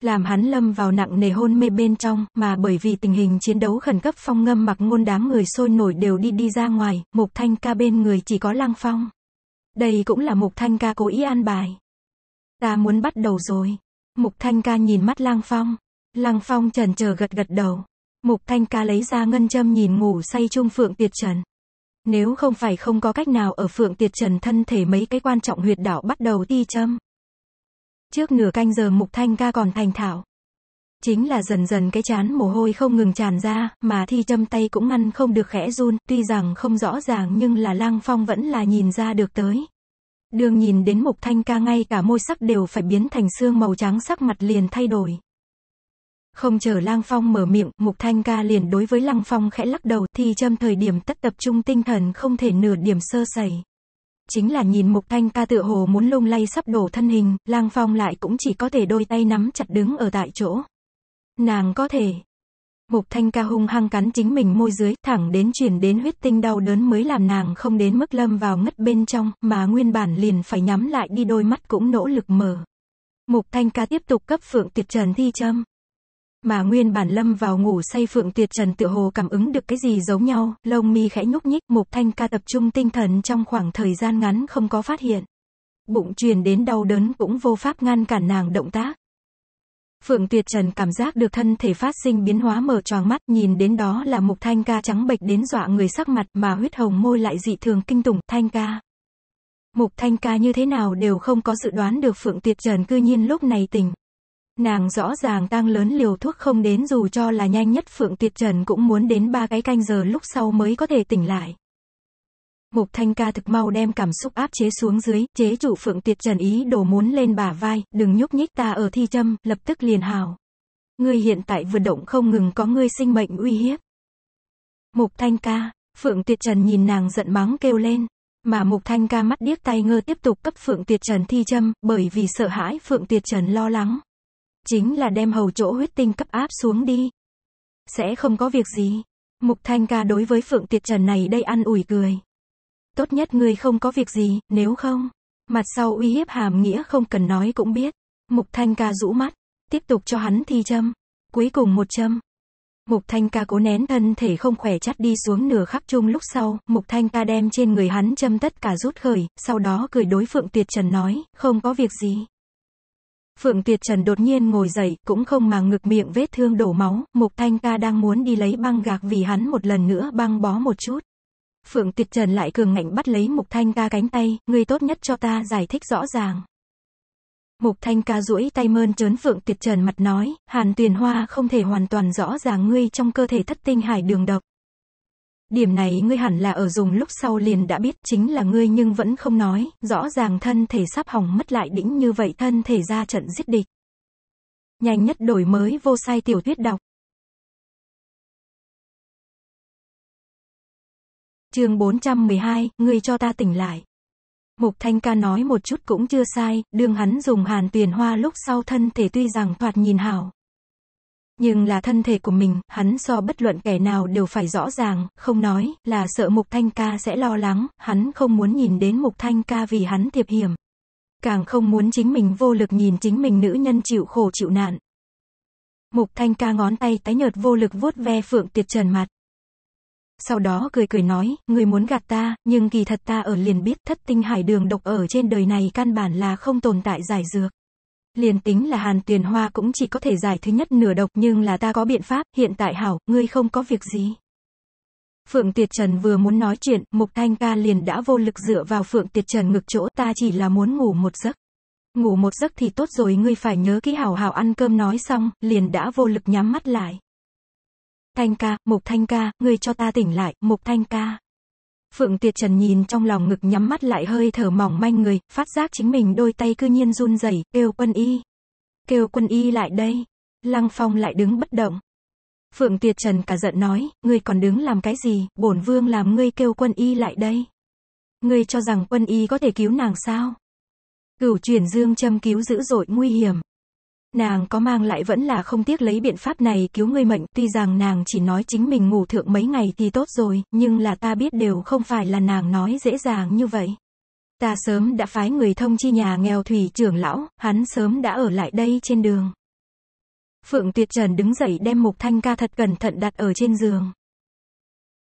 Speaker 2: Làm hắn lâm vào nặng nề hôn mê bên trong, mà bởi vì tình hình chiến đấu khẩn cấp phong ngâm mặc ngôn đám người sôi nổi đều đi đi ra ngoài, Mục Thanh Ca bên người chỉ có lang phong. Đây cũng là Mục Thanh Ca cố ý an bài. Ta muốn bắt đầu rồi. Mục Thanh Ca nhìn mắt Lang Phong. Lang Phong chần chờ gật gật đầu. Mục Thanh Ca lấy ra ngân châm nhìn ngủ say chung Phượng Tiệt Trần. Nếu không phải không có cách nào ở Phượng Tiệt Trần thân thể mấy cái quan trọng huyệt đạo bắt đầu ti châm. Trước nửa canh giờ Mục Thanh Ca còn thành thạo, Chính là dần dần cái chán mồ hôi không ngừng tràn ra, mà thi châm tay cũng ngăn không được khẽ run, tuy rằng không rõ ràng nhưng là Lang Phong vẫn là nhìn ra được tới. Đường nhìn đến Mục Thanh ca ngay cả môi sắc đều phải biến thành xương màu trắng sắc mặt liền thay đổi. Không chờ Lang Phong mở miệng, Mục Thanh ca liền đối với Lang Phong khẽ lắc đầu thì châm thời điểm tất tập trung tinh thần không thể nửa điểm sơ sẩy. Chính là nhìn Mục Thanh ca tựa hồ muốn lung lay sắp đổ thân hình, Lang Phong lại cũng chỉ có thể đôi tay nắm chặt đứng ở tại chỗ. Nàng có thể, Gục thanh ca hung hăng cắn chính mình môi dưới, thẳng đến chuyển đến huyết tinh đau đớn mới làm nàng không đến mức lâm vào ngất bên trong, mà nguyên bản liền phải nhắm lại đi đôi mắt cũng nỗ lực mở. Mục thanh ca tiếp tục cấp phượng tuyệt trần thi châm. Mà nguyên bản lâm vào ngủ say phượng tuyệt trần tựa hồ cảm ứng được cái gì giống nhau, lông mi khẽ nhúc nhích, mục thanh ca tập trung tinh thần trong khoảng thời gian ngắn không có phát hiện. Bụng truyền đến đau đớn cũng vô pháp ngăn cản nàng động tác. Phượng Tuyệt Trần cảm giác được thân thể phát sinh biến hóa mở choàng mắt, nhìn đến đó là mục thanh ca trắng bệch đến dọa người sắc mặt mà huyết hồng môi lại dị thường kinh tủng, thanh ca. Mục thanh ca như thế nào đều không có dự đoán được Phượng Tuyệt Trần cư nhiên lúc này tỉnh. Nàng rõ ràng tăng lớn liều thuốc không đến dù cho là nhanh nhất Phượng Tuyệt Trần cũng muốn đến ba cái canh giờ lúc sau mới có thể tỉnh lại. Mục Thanh Ca thực mau đem cảm xúc áp chế xuống dưới, chế chủ Phượng tuyệt Trần ý đồ muốn lên bả vai, đừng nhúc nhích ta ở thi châm, lập tức liền hào. Ngươi hiện tại vừa động không ngừng có ngươi sinh mệnh uy hiếp. Mục Thanh Ca, Phượng tuyệt Trần nhìn nàng giận mắng kêu lên, mà Mục Thanh Ca mắt điếc tay ngơ tiếp tục cấp Phượng tuyệt Trần thi châm, bởi vì sợ hãi Phượng tuyệt Trần lo lắng. Chính là đem hầu chỗ huyết tinh cấp áp xuống đi. Sẽ không có việc gì. Mục Thanh Ca đối với Phượng tuyệt Trần này đây ăn ủi cười. Tốt nhất ngươi không có việc gì, nếu không. Mặt sau uy hiếp hàm nghĩa không cần nói cũng biết. Mục Thanh Ca rũ mắt, tiếp tục cho hắn thi châm. Cuối cùng một châm. Mục Thanh Ca cố nén thân thể không khỏe chắt đi xuống nửa khắc chung lúc sau, Mục Thanh Ca đem trên người hắn châm tất cả rút khởi, sau đó cười đối Phượng Tuyệt Trần nói, không có việc gì. Phượng Tuyệt Trần đột nhiên ngồi dậy, cũng không mà ngực miệng vết thương đổ máu, Mục Thanh Ca đang muốn đi lấy băng gạc vì hắn một lần nữa băng bó một chút. Phượng Tiệt Trần lại cường ngạnh bắt lấy Mục Thanh Ca cánh tay, ngươi tốt nhất cho ta giải thích rõ ràng. Mục Thanh Ca duỗi tay mơn trớn Phượng Tiệt Trần mặt nói, Hàn Tuyền Hoa không thể hoàn toàn rõ ràng ngươi trong cơ thể thất tinh hải đường độc. Điểm này ngươi hẳn là ở dùng lúc sau liền đã biết chính là ngươi nhưng vẫn không nói, rõ ràng thân thể sắp hỏng mất lại đỉnh như vậy
Speaker 1: thân thể ra trận giết địch. Nhanh nhất đổi mới vô sai tiểu thuyết đọc. Chương 412, người cho ta tỉnh lại. Mục Thanh Ca nói một chút cũng chưa sai, đương hắn
Speaker 2: dùng hàn tuyển hoa lúc sau thân thể tuy rằng thoạt nhìn hảo. Nhưng là thân thể của mình, hắn so bất luận kẻ nào đều phải rõ ràng, không nói, là sợ Mục Thanh Ca sẽ lo lắng, hắn không muốn nhìn đến Mục Thanh Ca vì hắn thiệp hiểm. Càng không muốn chính mình vô lực nhìn chính mình nữ nhân chịu khổ chịu nạn. Mục Thanh Ca ngón tay tái nhợt vô lực vuốt ve Phượng Tiệt Trần mặt sau đó cười cười nói, người muốn gạt ta, nhưng kỳ thật ta ở liền biết thất tinh hải đường độc ở trên đời này căn bản là không tồn tại giải dược. Liền tính là hàn tuyền hoa cũng chỉ có thể giải thứ nhất nửa độc nhưng là ta có biện pháp, hiện tại hảo, ngươi không có việc gì. Phượng Tiệt Trần vừa muốn nói chuyện, Mục Thanh ca liền đã vô lực dựa vào Phượng Tiệt Trần ngực chỗ ta chỉ là muốn ngủ một giấc. Ngủ một giấc thì tốt rồi ngươi phải nhớ kỹ hảo hảo ăn cơm nói xong, liền đã vô lực nhắm mắt lại. Thanh ca, Mục Thanh ca, người cho ta tỉnh lại, Mục Thanh ca. Phượng Tiệt Trần nhìn trong lòng ngực nhắm mắt lại hơi thở mỏng manh người, phát giác chính mình đôi tay cư nhiên run rẩy, kêu quân y. Kêu quân y lại đây. Lăng Phong lại đứng bất động. Phượng Tiệt Trần cả giận nói, ngươi còn đứng làm cái gì, bổn vương làm ngươi kêu quân y lại đây. Ngươi cho rằng quân y có thể cứu nàng sao? Cửu chuyển dương châm cứu dữ dội nguy hiểm. Nàng có mang lại vẫn là không tiếc lấy biện pháp này cứu ngươi mệnh, tuy rằng nàng chỉ nói chính mình ngủ thượng mấy ngày thì tốt rồi, nhưng là ta biết đều không phải là nàng nói dễ dàng như vậy. Ta sớm đã phái người thông chi nhà nghèo thủy trưởng lão, hắn sớm đã ở lại đây trên đường. Phượng Tuyệt Trần đứng dậy đem Mục Thanh Ca thật cẩn thận đặt ở trên giường.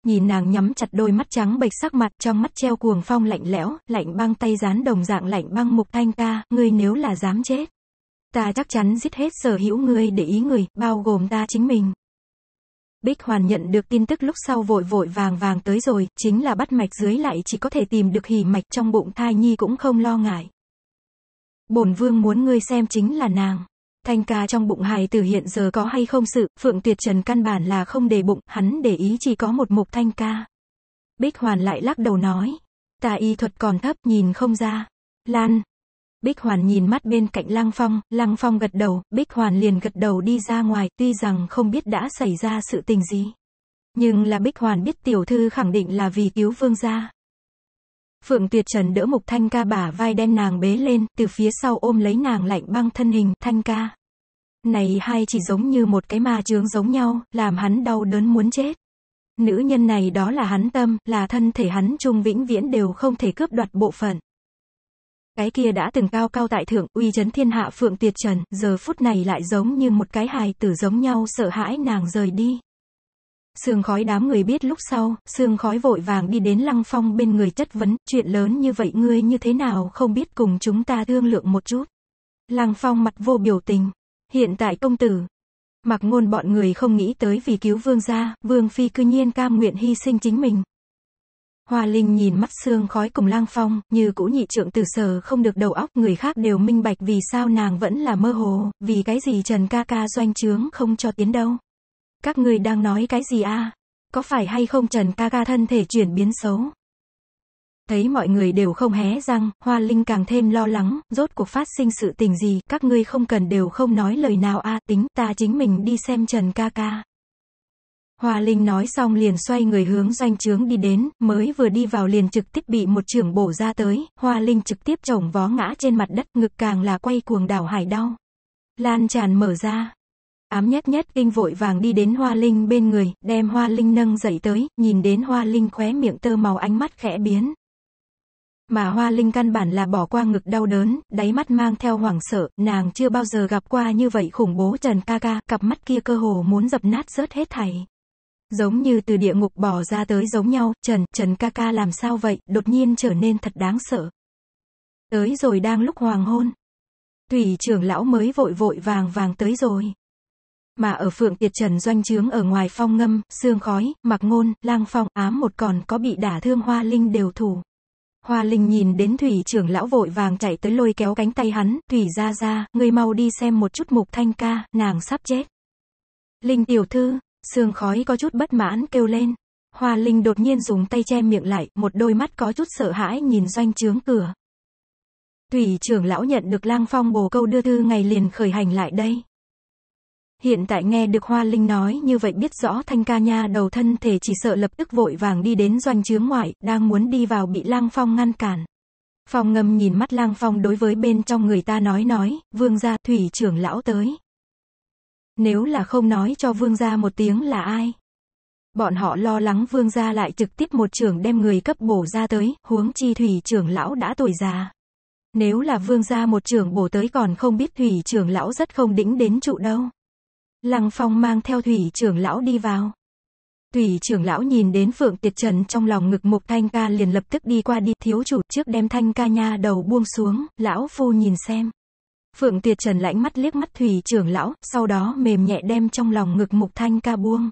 Speaker 2: Nhìn nàng nhắm chặt đôi mắt trắng bệch sắc mặt trong mắt treo cuồng phong lạnh lẽo, lạnh băng tay dán đồng dạng lạnh băng Mục Thanh Ca, ngươi nếu là dám chết ta chắc chắn giết hết sở hữu người để ý người, bao gồm ta chính mình. Bích Hoàn nhận được tin tức lúc sau vội vội vàng vàng tới rồi, chính là bắt mạch dưới lại chỉ có thể tìm được hỉ mạch trong bụng thai nhi cũng không lo ngại. Bổn vương muốn ngươi xem chính là nàng. Thanh ca trong bụng hài từ hiện giờ có hay không sự, Phượng Tuyệt Trần căn bản là không để bụng, hắn để ý chỉ có một mục thanh ca. Bích Hoàn lại lắc đầu nói, ta y thuật còn thấp nhìn không ra. Lan, Bích Hoàn nhìn mắt bên cạnh Lăng Phong, Lăng Phong gật đầu, Bích Hoàn liền gật đầu đi ra ngoài, tuy rằng không biết đã xảy ra sự tình gì. Nhưng là Bích Hoàn biết tiểu thư khẳng định là vì cứu vương gia. Phượng Tuyệt Trần đỡ Mục Thanh Ca bả vai đem nàng bế lên, từ phía sau ôm lấy nàng lạnh băng thân hình, Thanh Ca. Này hai chỉ giống như một cái ma chướng giống nhau, làm hắn đau đớn muốn chết. Nữ nhân này đó là hắn tâm, là thân thể hắn trung vĩnh viễn đều không thể cướp đoạt bộ phận. Cái kia đã từng cao cao tại thượng, uy chấn thiên hạ phượng tiệt trần, giờ phút này lại giống như một cái hài tử giống nhau sợ hãi nàng rời đi. Sương khói đám người biết lúc sau, sương khói vội vàng đi đến lăng phong bên người chất vấn, chuyện lớn như vậy ngươi như thế nào không biết cùng chúng ta thương lượng một chút. Lăng phong mặt vô biểu tình, hiện tại công tử, mặc ngôn bọn người không nghĩ tới vì cứu vương gia, vương phi cư nhiên cam nguyện hy sinh chính mình, Hoa Linh nhìn mắt sương khói cùng lang phong, như cũ nhị trượng từ sở không được đầu óc người khác đều minh bạch vì sao nàng vẫn là mơ hồ, vì cái gì Trần ca ca doanh trướng không cho tiến đâu. Các người đang nói cái gì a? À? Có phải hay không Trần ca ca thân thể chuyển biến xấu? Thấy mọi người đều không hé răng, Hoa Linh càng thêm lo lắng, rốt cuộc phát sinh sự tình gì, các ngươi không cần đều không nói lời nào a à, tính, ta chính mình đi xem Trần ca ca. Hoa Linh nói xong liền xoay người hướng doanh trướng đi đến, mới vừa đi vào liền trực tiếp bị một trưởng bổ ra tới, Hoa Linh trực tiếp chồng vó ngã trên mặt đất, ngực càng là quay cuồng đảo hải đau. Lan tràn mở ra. Ám nhất nhất kinh vội vàng đi đến Hoa Linh bên người, đem Hoa Linh nâng dậy tới, nhìn đến Hoa Linh khóe miệng tơ màu ánh mắt khẽ biến. Mà Hoa Linh căn bản là bỏ qua ngực đau đớn, đáy mắt mang theo hoảng sợ, nàng chưa bao giờ gặp qua như vậy khủng bố Trần ca ca, cặp mắt kia cơ hồ muốn dập nát rớt hết thảy. Giống như từ địa ngục bỏ ra tới giống nhau, Trần, Trần ca ca làm sao vậy, đột nhiên trở nên thật đáng sợ. Tới rồi đang lúc hoàng hôn. Tùy trưởng lão mới vội vội vàng vàng tới rồi. Mà ở phượng tiệt trần doanh trướng ở ngoài phong ngâm, xương khói, mặc ngôn, lang phong, ám một còn có bị đả thương hoa linh đều thủ. Hoa Linh nhìn đến Thủy trưởng lão vội vàng chạy tới lôi kéo cánh tay hắn, Thủy ra ra, người mau đi xem một chút mục thanh ca, nàng sắp chết. Linh tiểu thư, Sương khói có chút bất mãn kêu lên. Hoa Linh đột nhiên dùng tay che miệng lại, một đôi mắt có chút sợ hãi nhìn doanh trướng cửa. thủy trưởng lão nhận được lang phong bồ câu đưa thư ngày liền khởi hành lại đây. Hiện tại nghe được Hoa Linh nói như vậy biết rõ thanh ca nha đầu thân thể chỉ sợ lập tức vội vàng đi đến doanh trướng ngoại, đang muốn đi vào bị lang phong ngăn cản. Phong ngâm nhìn mắt lang phong đối với bên trong người ta nói nói, vương gia thủy trưởng lão tới. Nếu là không nói cho vương gia một tiếng là ai? Bọn họ lo lắng vương gia lại trực tiếp một trưởng đem người cấp bổ ra tới, huống chi thủy trưởng lão đã tuổi già. Nếu là vương gia một trưởng bổ tới còn không biết thủy trưởng lão rất không đĩnh đến trụ đâu. Lăng phong mang theo thủy trưởng lão đi vào. Thủy trưởng lão nhìn đến Phượng Tiệt Trần trong lòng ngực Mục Thanh Ca liền lập tức đi qua đi thiếu chủ trước đem Thanh Ca nha đầu buông xuống, lão phu nhìn xem, Phượng tuyệt Trần lãnh mắt liếc mắt Thủy trưởng lão, sau đó mềm nhẹ đem trong lòng ngực Mục Thanh ca buông.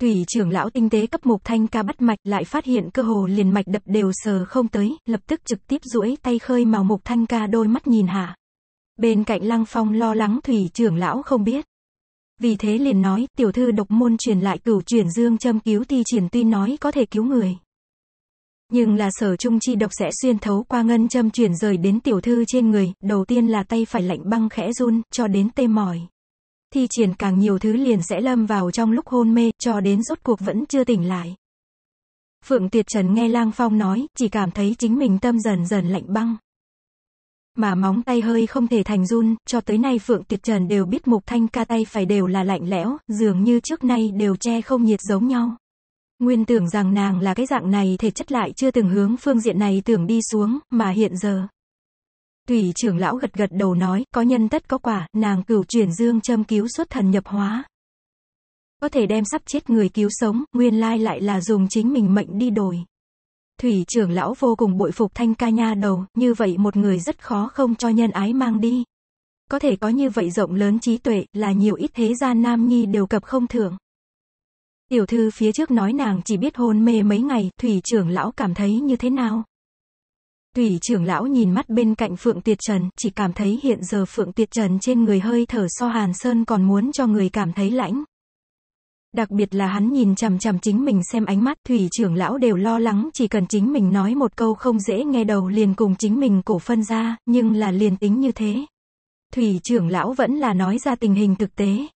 Speaker 2: Thủy trưởng lão tinh tế cấp Mục Thanh ca bắt mạch lại phát hiện cơ hồ liền mạch đập đều sờ không tới, lập tức trực tiếp duỗi tay khơi màu Mục Thanh ca đôi mắt nhìn hạ. Bên cạnh Lăng Phong lo lắng Thủy trưởng lão không biết. Vì thế liền nói, tiểu thư độc môn truyền lại cửu truyền dương châm cứu thì triển tuy nói có thể cứu người nhưng là sở trung chi độc sẽ xuyên thấu qua ngân châm chuyển rời đến tiểu thư trên người, đầu tiên là tay phải lạnh băng khẽ run, cho đến tê mỏi. Thi triển càng nhiều thứ liền sẽ lâm vào trong lúc hôn mê, cho đến rốt cuộc vẫn chưa tỉnh lại. Phượng Tiệt Trần nghe Lang Phong nói, chỉ cảm thấy chính mình tâm dần dần lạnh băng. Mà móng tay hơi không thể thành run, cho tới nay Phượng Tiệt Trần đều biết Mục Thanh ca tay phải đều là lạnh lẽo, dường như trước nay đều che không nhiệt giống nhau. Nguyên tưởng rằng nàng là cái dạng này thể chất lại chưa từng hướng phương diện này tưởng đi xuống, mà hiện giờ. Tùy trưởng lão gật gật đầu nói, có nhân tất có quả, nàng cửu chuyển dương châm cứu xuất thần nhập hóa. Có thể đem sắp chết người cứu sống, nguyên lai lại là dùng chính mình mệnh đi đổi. Thủy trưởng lão vô cùng bội phục thanh ca nha đầu, như vậy một người rất khó không cho nhân ái mang đi. Có thể có như vậy rộng lớn trí tuệ, là nhiều ít thế gian nam nhi đều cập không thường Tiểu thư phía trước nói nàng chỉ biết hôn mê mấy ngày, thủy trưởng lão cảm thấy như thế nào? Thủy trưởng lão nhìn mắt bên cạnh Phượng Tiệt Trần, chỉ cảm thấy hiện giờ Phượng Tiệt Trần trên người hơi thở so Hàn Sơn còn muốn cho người cảm thấy lãnh. Đặc biệt là hắn nhìn chằm chằm chính mình xem ánh mắt thủy trưởng lão đều lo lắng chỉ cần chính mình nói một câu không dễ nghe đầu liền cùng chính mình cổ phân ra, nhưng là liền tính như thế. Thủy trưởng lão vẫn là nói ra tình hình thực tế,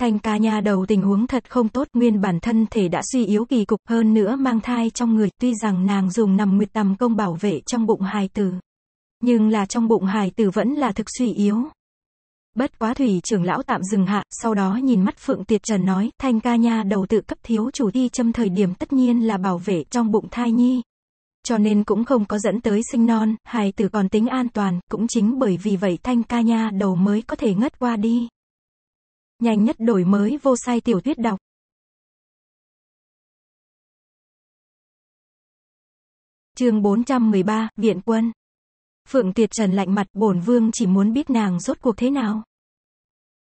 Speaker 2: Thanh ca nha đầu tình huống thật không tốt, nguyên bản thân thể đã suy yếu kỳ cục hơn nữa mang thai trong người, tuy rằng nàng dùng nằm nguyệt tầm công bảo vệ trong bụng hài tử. Nhưng là trong bụng hài tử vẫn là thực suy yếu. Bất quá thủy trưởng lão tạm dừng hạ, sau đó nhìn mắt Phượng Tiệt Trần nói, thanh ca nha đầu tự cấp thiếu chủ thi châm thời điểm tất nhiên là bảo vệ trong bụng thai nhi. Cho nên cũng không có dẫn tới sinh non, hài tử còn tính an toàn, cũng chính bởi vì vậy
Speaker 1: thanh ca nha đầu mới có thể ngất qua đi. Nhanh nhất đổi mới vô sai tiểu thuyết đọc. Chương 413, Viện quân. Phượng Tiệt Trần lạnh mặt, bổn vương chỉ
Speaker 2: muốn biết nàng rốt cuộc thế nào.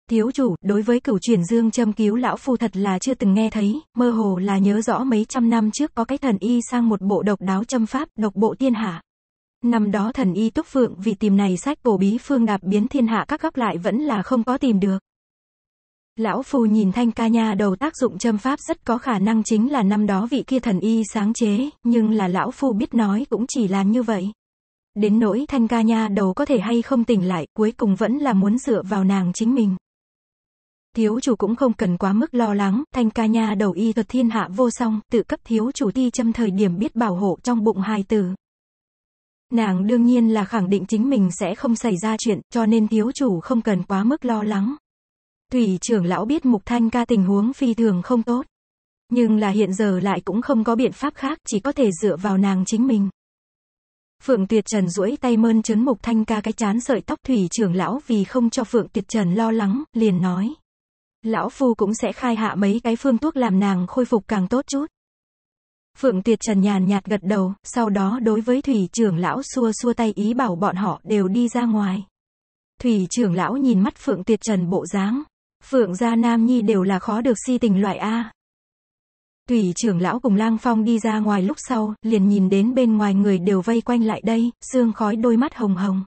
Speaker 2: Thiếu chủ, đối với cửu truyền dương châm cứu lão phu thật là chưa từng nghe thấy, mơ hồ là nhớ rõ mấy trăm năm trước có cái thần y sang một bộ độc đáo châm pháp, độc bộ thiên hạ. Năm đó thần y túc phượng vì tìm này sách cổ bí phương đạp biến thiên hạ các góc lại vẫn là không có tìm được. Lão phu nhìn thanh ca nha đầu tác dụng châm pháp rất có khả năng chính là năm đó vị kia thần y sáng chế, nhưng là lão phu biết nói cũng chỉ là như vậy. Đến nỗi thanh ca nha đầu có thể hay không tỉnh lại, cuối cùng vẫn là muốn dựa vào nàng chính mình. Thiếu chủ cũng không cần quá mức lo lắng, thanh ca nha đầu y thuật thiên hạ vô song, tự cấp thiếu chủ ti châm thời điểm biết bảo hộ trong bụng hài tử. Nàng đương nhiên là khẳng định chính mình sẽ không xảy ra chuyện, cho nên thiếu chủ không cần quá mức lo lắng. Thủy trưởng lão biết Mục Thanh ca tình huống phi thường không tốt. Nhưng là hiện giờ lại cũng không có biện pháp khác, chỉ có thể dựa vào nàng chính mình. Phượng Tuyệt Trần duỗi tay mơn trớn Mục Thanh ca cái chán sợi tóc Thủy trưởng lão vì không cho Phượng Tuyệt Trần lo lắng, liền nói. Lão Phu cũng sẽ khai hạ mấy cái phương thuốc làm nàng khôi phục càng tốt chút. Phượng Tuyệt Trần nhàn nhạt gật đầu, sau đó đối với Thủy trưởng lão xua xua tay ý bảo bọn họ đều đi ra ngoài. Thủy trưởng lão nhìn mắt Phượng Tuyệt Trần bộ dáng, Phượng gia Nam Nhi đều là khó được si tình loại A. Tùy trưởng lão cùng lang phong đi ra ngoài lúc sau, liền nhìn đến bên ngoài người đều vây quanh lại đây, xương khói đôi mắt hồng hồng.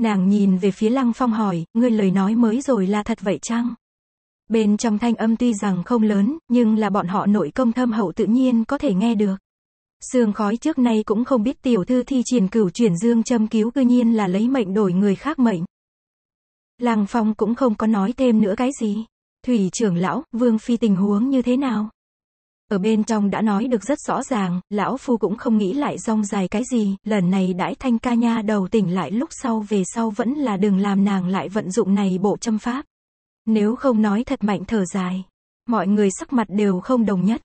Speaker 2: Nàng nhìn về phía lăng phong hỏi, ngươi lời nói mới rồi là thật vậy chăng? Bên trong thanh âm tuy rằng không lớn, nhưng là bọn họ nội công thâm hậu tự nhiên có thể nghe được. Sương khói trước nay cũng không biết tiểu thư thi triển cửu chuyển dương châm cứu cư nhiên là lấy mệnh đổi người khác mệnh. Làng Phong cũng không có nói thêm nữa cái gì. Thủy trưởng lão, Vương Phi tình huống như thế nào? Ở bên trong đã nói được rất rõ ràng, lão phu cũng không nghĩ lại rong dài cái gì, lần này đãi thanh ca nha đầu tỉnh lại lúc sau về sau vẫn là đừng làm nàng lại vận dụng này bộ châm pháp. Nếu không nói thật mạnh thở dài, mọi người sắc mặt đều không đồng nhất.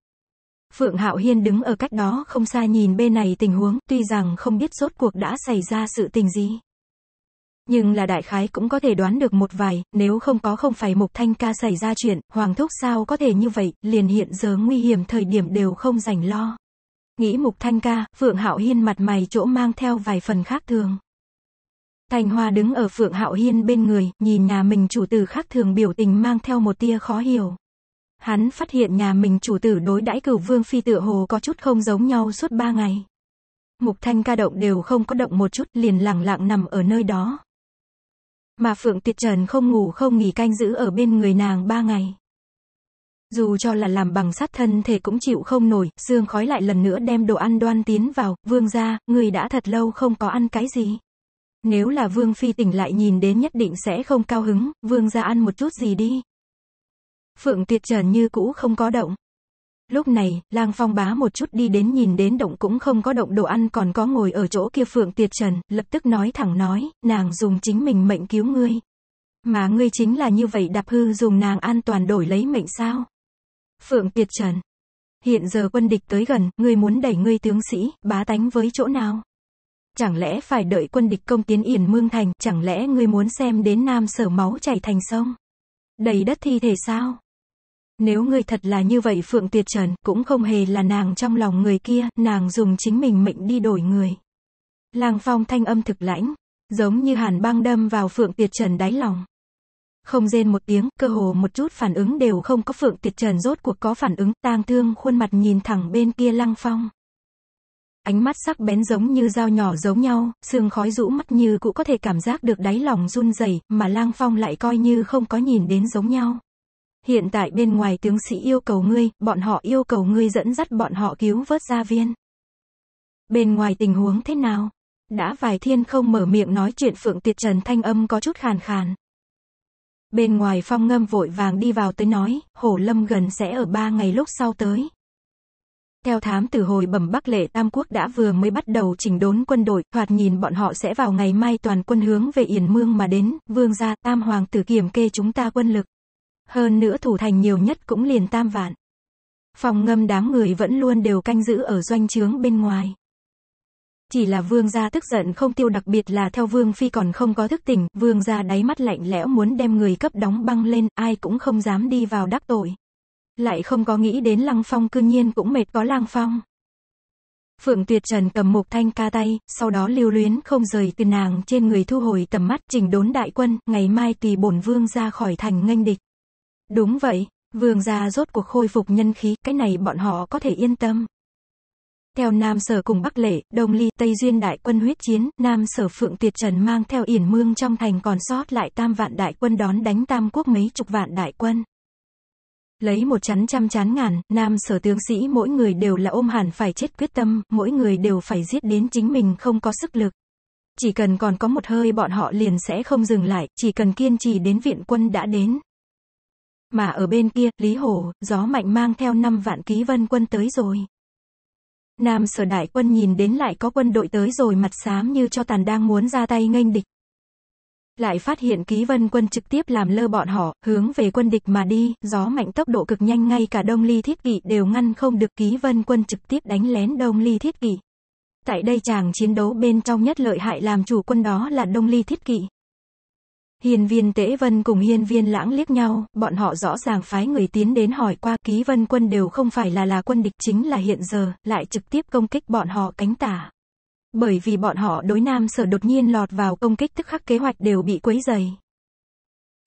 Speaker 2: Phượng Hạo Hiên đứng ở cách đó không xa nhìn bên này tình huống, tuy rằng không biết rốt cuộc đã xảy ra sự tình gì, nhưng là đại khái cũng có thể đoán được một vài, nếu không có không phải Mục Thanh Ca xảy ra chuyện, Hoàng Thúc sao có thể như vậy, liền hiện giờ nguy hiểm thời điểm đều không rảnh lo. Nghĩ Mục Thanh Ca, Phượng Hạo Hiên mặt mày chỗ mang theo vài phần khác thường. Thành Hoa đứng ở Phượng Hạo Hiên bên người, nhìn nhà mình chủ tử khác thường biểu tình mang theo một tia khó hiểu. Hắn phát hiện nhà mình chủ tử đối đãi cửu vương phi tựa hồ có chút không giống nhau suốt ba ngày. Mục Thanh ca động đều không có động một chút liền lặng lặng nằm ở nơi đó mà Phượng Tuyệt Trần không ngủ không nghỉ canh giữ ở bên người nàng ba ngày. Dù cho là làm bằng sắt thân thể cũng chịu không nổi, xương khói lại lần nữa đem đồ ăn đoan tiến vào, vương ra, người đã thật lâu không có ăn cái gì. Nếu là vương phi tỉnh lại nhìn đến nhất định sẽ không cao hứng, vương ra ăn một chút gì đi. Phượng Tuyệt Trần như cũ không có động. Lúc này, lang phong bá một chút đi đến nhìn đến động cũng không có động đồ ăn còn có ngồi ở chỗ kia phượng tiệt trần, lập tức nói thẳng nói, nàng dùng chính mình mệnh cứu ngươi. Mà ngươi chính là như vậy đạp hư dùng nàng an toàn đổi lấy mệnh sao? Phượng tiệt trần. Hiện giờ quân địch tới gần, ngươi muốn đẩy ngươi tướng sĩ, bá tánh với chỗ nào? Chẳng lẽ phải đợi quân địch công tiến yển mương thành, chẳng lẽ ngươi muốn xem đến nam sở máu chảy thành sông? Đầy đất thi thể sao? Nếu người thật là như vậy Phượng tuyệt Trần cũng không hề là nàng trong lòng người kia, nàng dùng chính mình mệnh đi đổi người. Lang Phong thanh âm thực lãnh, giống như hàn băng đâm vào Phượng tuyệt Trần đáy lòng. Không rên một tiếng, cơ hồ một chút phản ứng đều không có Phượng tuyệt Trần rốt cuộc có phản ứng, tang thương khuôn mặt nhìn thẳng bên kia Lăng Phong. Ánh mắt sắc bén giống như dao nhỏ giống nhau, xương khói rũ mắt như cũng có thể cảm giác được đáy lòng run rẩy, mà Lang Phong lại coi như không có nhìn đến giống nhau. Hiện tại bên ngoài tướng sĩ yêu cầu ngươi, bọn họ yêu cầu ngươi dẫn dắt bọn họ cứu vớt gia viên. Bên ngoài tình huống thế nào? Đã vài thiên không mở miệng nói chuyện Phượng Tiệt Trần thanh âm có chút khàn khàn. Bên ngoài phong ngâm vội vàng đi vào tới nói, hổ Lâm gần sẽ ở ba ngày lúc sau tới. Theo thám tử hồi bẩm Bắc Lệ Tam Quốc đã vừa mới bắt đầu chỉnh đốn quân đội, thoạt nhìn bọn họ sẽ vào ngày mai toàn quân hướng về Yển Mương mà đến, vương gia Tam Hoàng tử kiểm kê chúng ta quân lực. Hơn nữa thủ thành nhiều nhất cũng liền tam vạn. Phòng ngâm đám người vẫn luôn đều canh giữ ở doanh trướng bên ngoài. Chỉ là vương gia tức giận không tiêu đặc biệt là theo vương phi còn không có thức tỉnh, vương gia đáy mắt lạnh lẽo muốn đem người cấp đóng băng lên, ai cũng không dám đi vào đắc tội. Lại không có nghĩ đến lăng phong cư nhiên cũng mệt có lang phong. Phượng Tuyệt Trần cầm mục thanh ca tay, sau đó lưu luyến không rời từ nàng trên người thu hồi tầm mắt trình đốn đại quân, ngày mai tùy bổn vương ra khỏi thành nghênh địch. Đúng vậy, vương gia rốt cuộc khôi phục nhân khí, cái này bọn họ có thể yên tâm. Theo Nam Sở cùng Bắc Lệ, Đông Ly, Tây Duyên đại quân huyết chiến, Nam Sở Phượng Tiệt Trần mang theo Yển Mương trong thành còn sót lại tam vạn đại quân đón đánh tam quốc mấy chục vạn đại quân. Lấy một chắn trăm chán ngàn, Nam Sở tướng sĩ mỗi người đều là ôm hẳn phải chết quyết tâm, mỗi người đều phải giết đến chính mình không có sức lực. Chỉ cần còn có một hơi bọn họ liền sẽ không dừng lại, chỉ cần kiên trì đến viện quân đã đến, mà ở bên kia, Lý hồ gió mạnh mang theo 5 vạn ký vân quân tới rồi. Nam sở đại quân nhìn đến lại có quân đội tới rồi mặt xám như cho tàn đang muốn ra tay nghênh địch. Lại phát hiện ký vân quân trực tiếp làm lơ bọn họ, hướng về quân địch mà đi, gió mạnh tốc độ cực nhanh ngay cả đông ly thiết kỵ đều ngăn không được ký vân quân trực tiếp đánh lén đông ly thiết kỵ Tại đây chàng chiến đấu bên trong nhất lợi hại làm chủ quân đó là đông ly thiết kỵ Hiên viên Tế Vân cùng hiên viên lãng liếc nhau, bọn họ rõ ràng phái người tiến đến hỏi qua ký vân quân đều không phải là là quân địch chính là hiện giờ, lại trực tiếp công kích bọn họ cánh tả. Bởi vì bọn họ đối nam sở đột nhiên lọt vào công kích tức khắc kế hoạch đều bị quấy dày.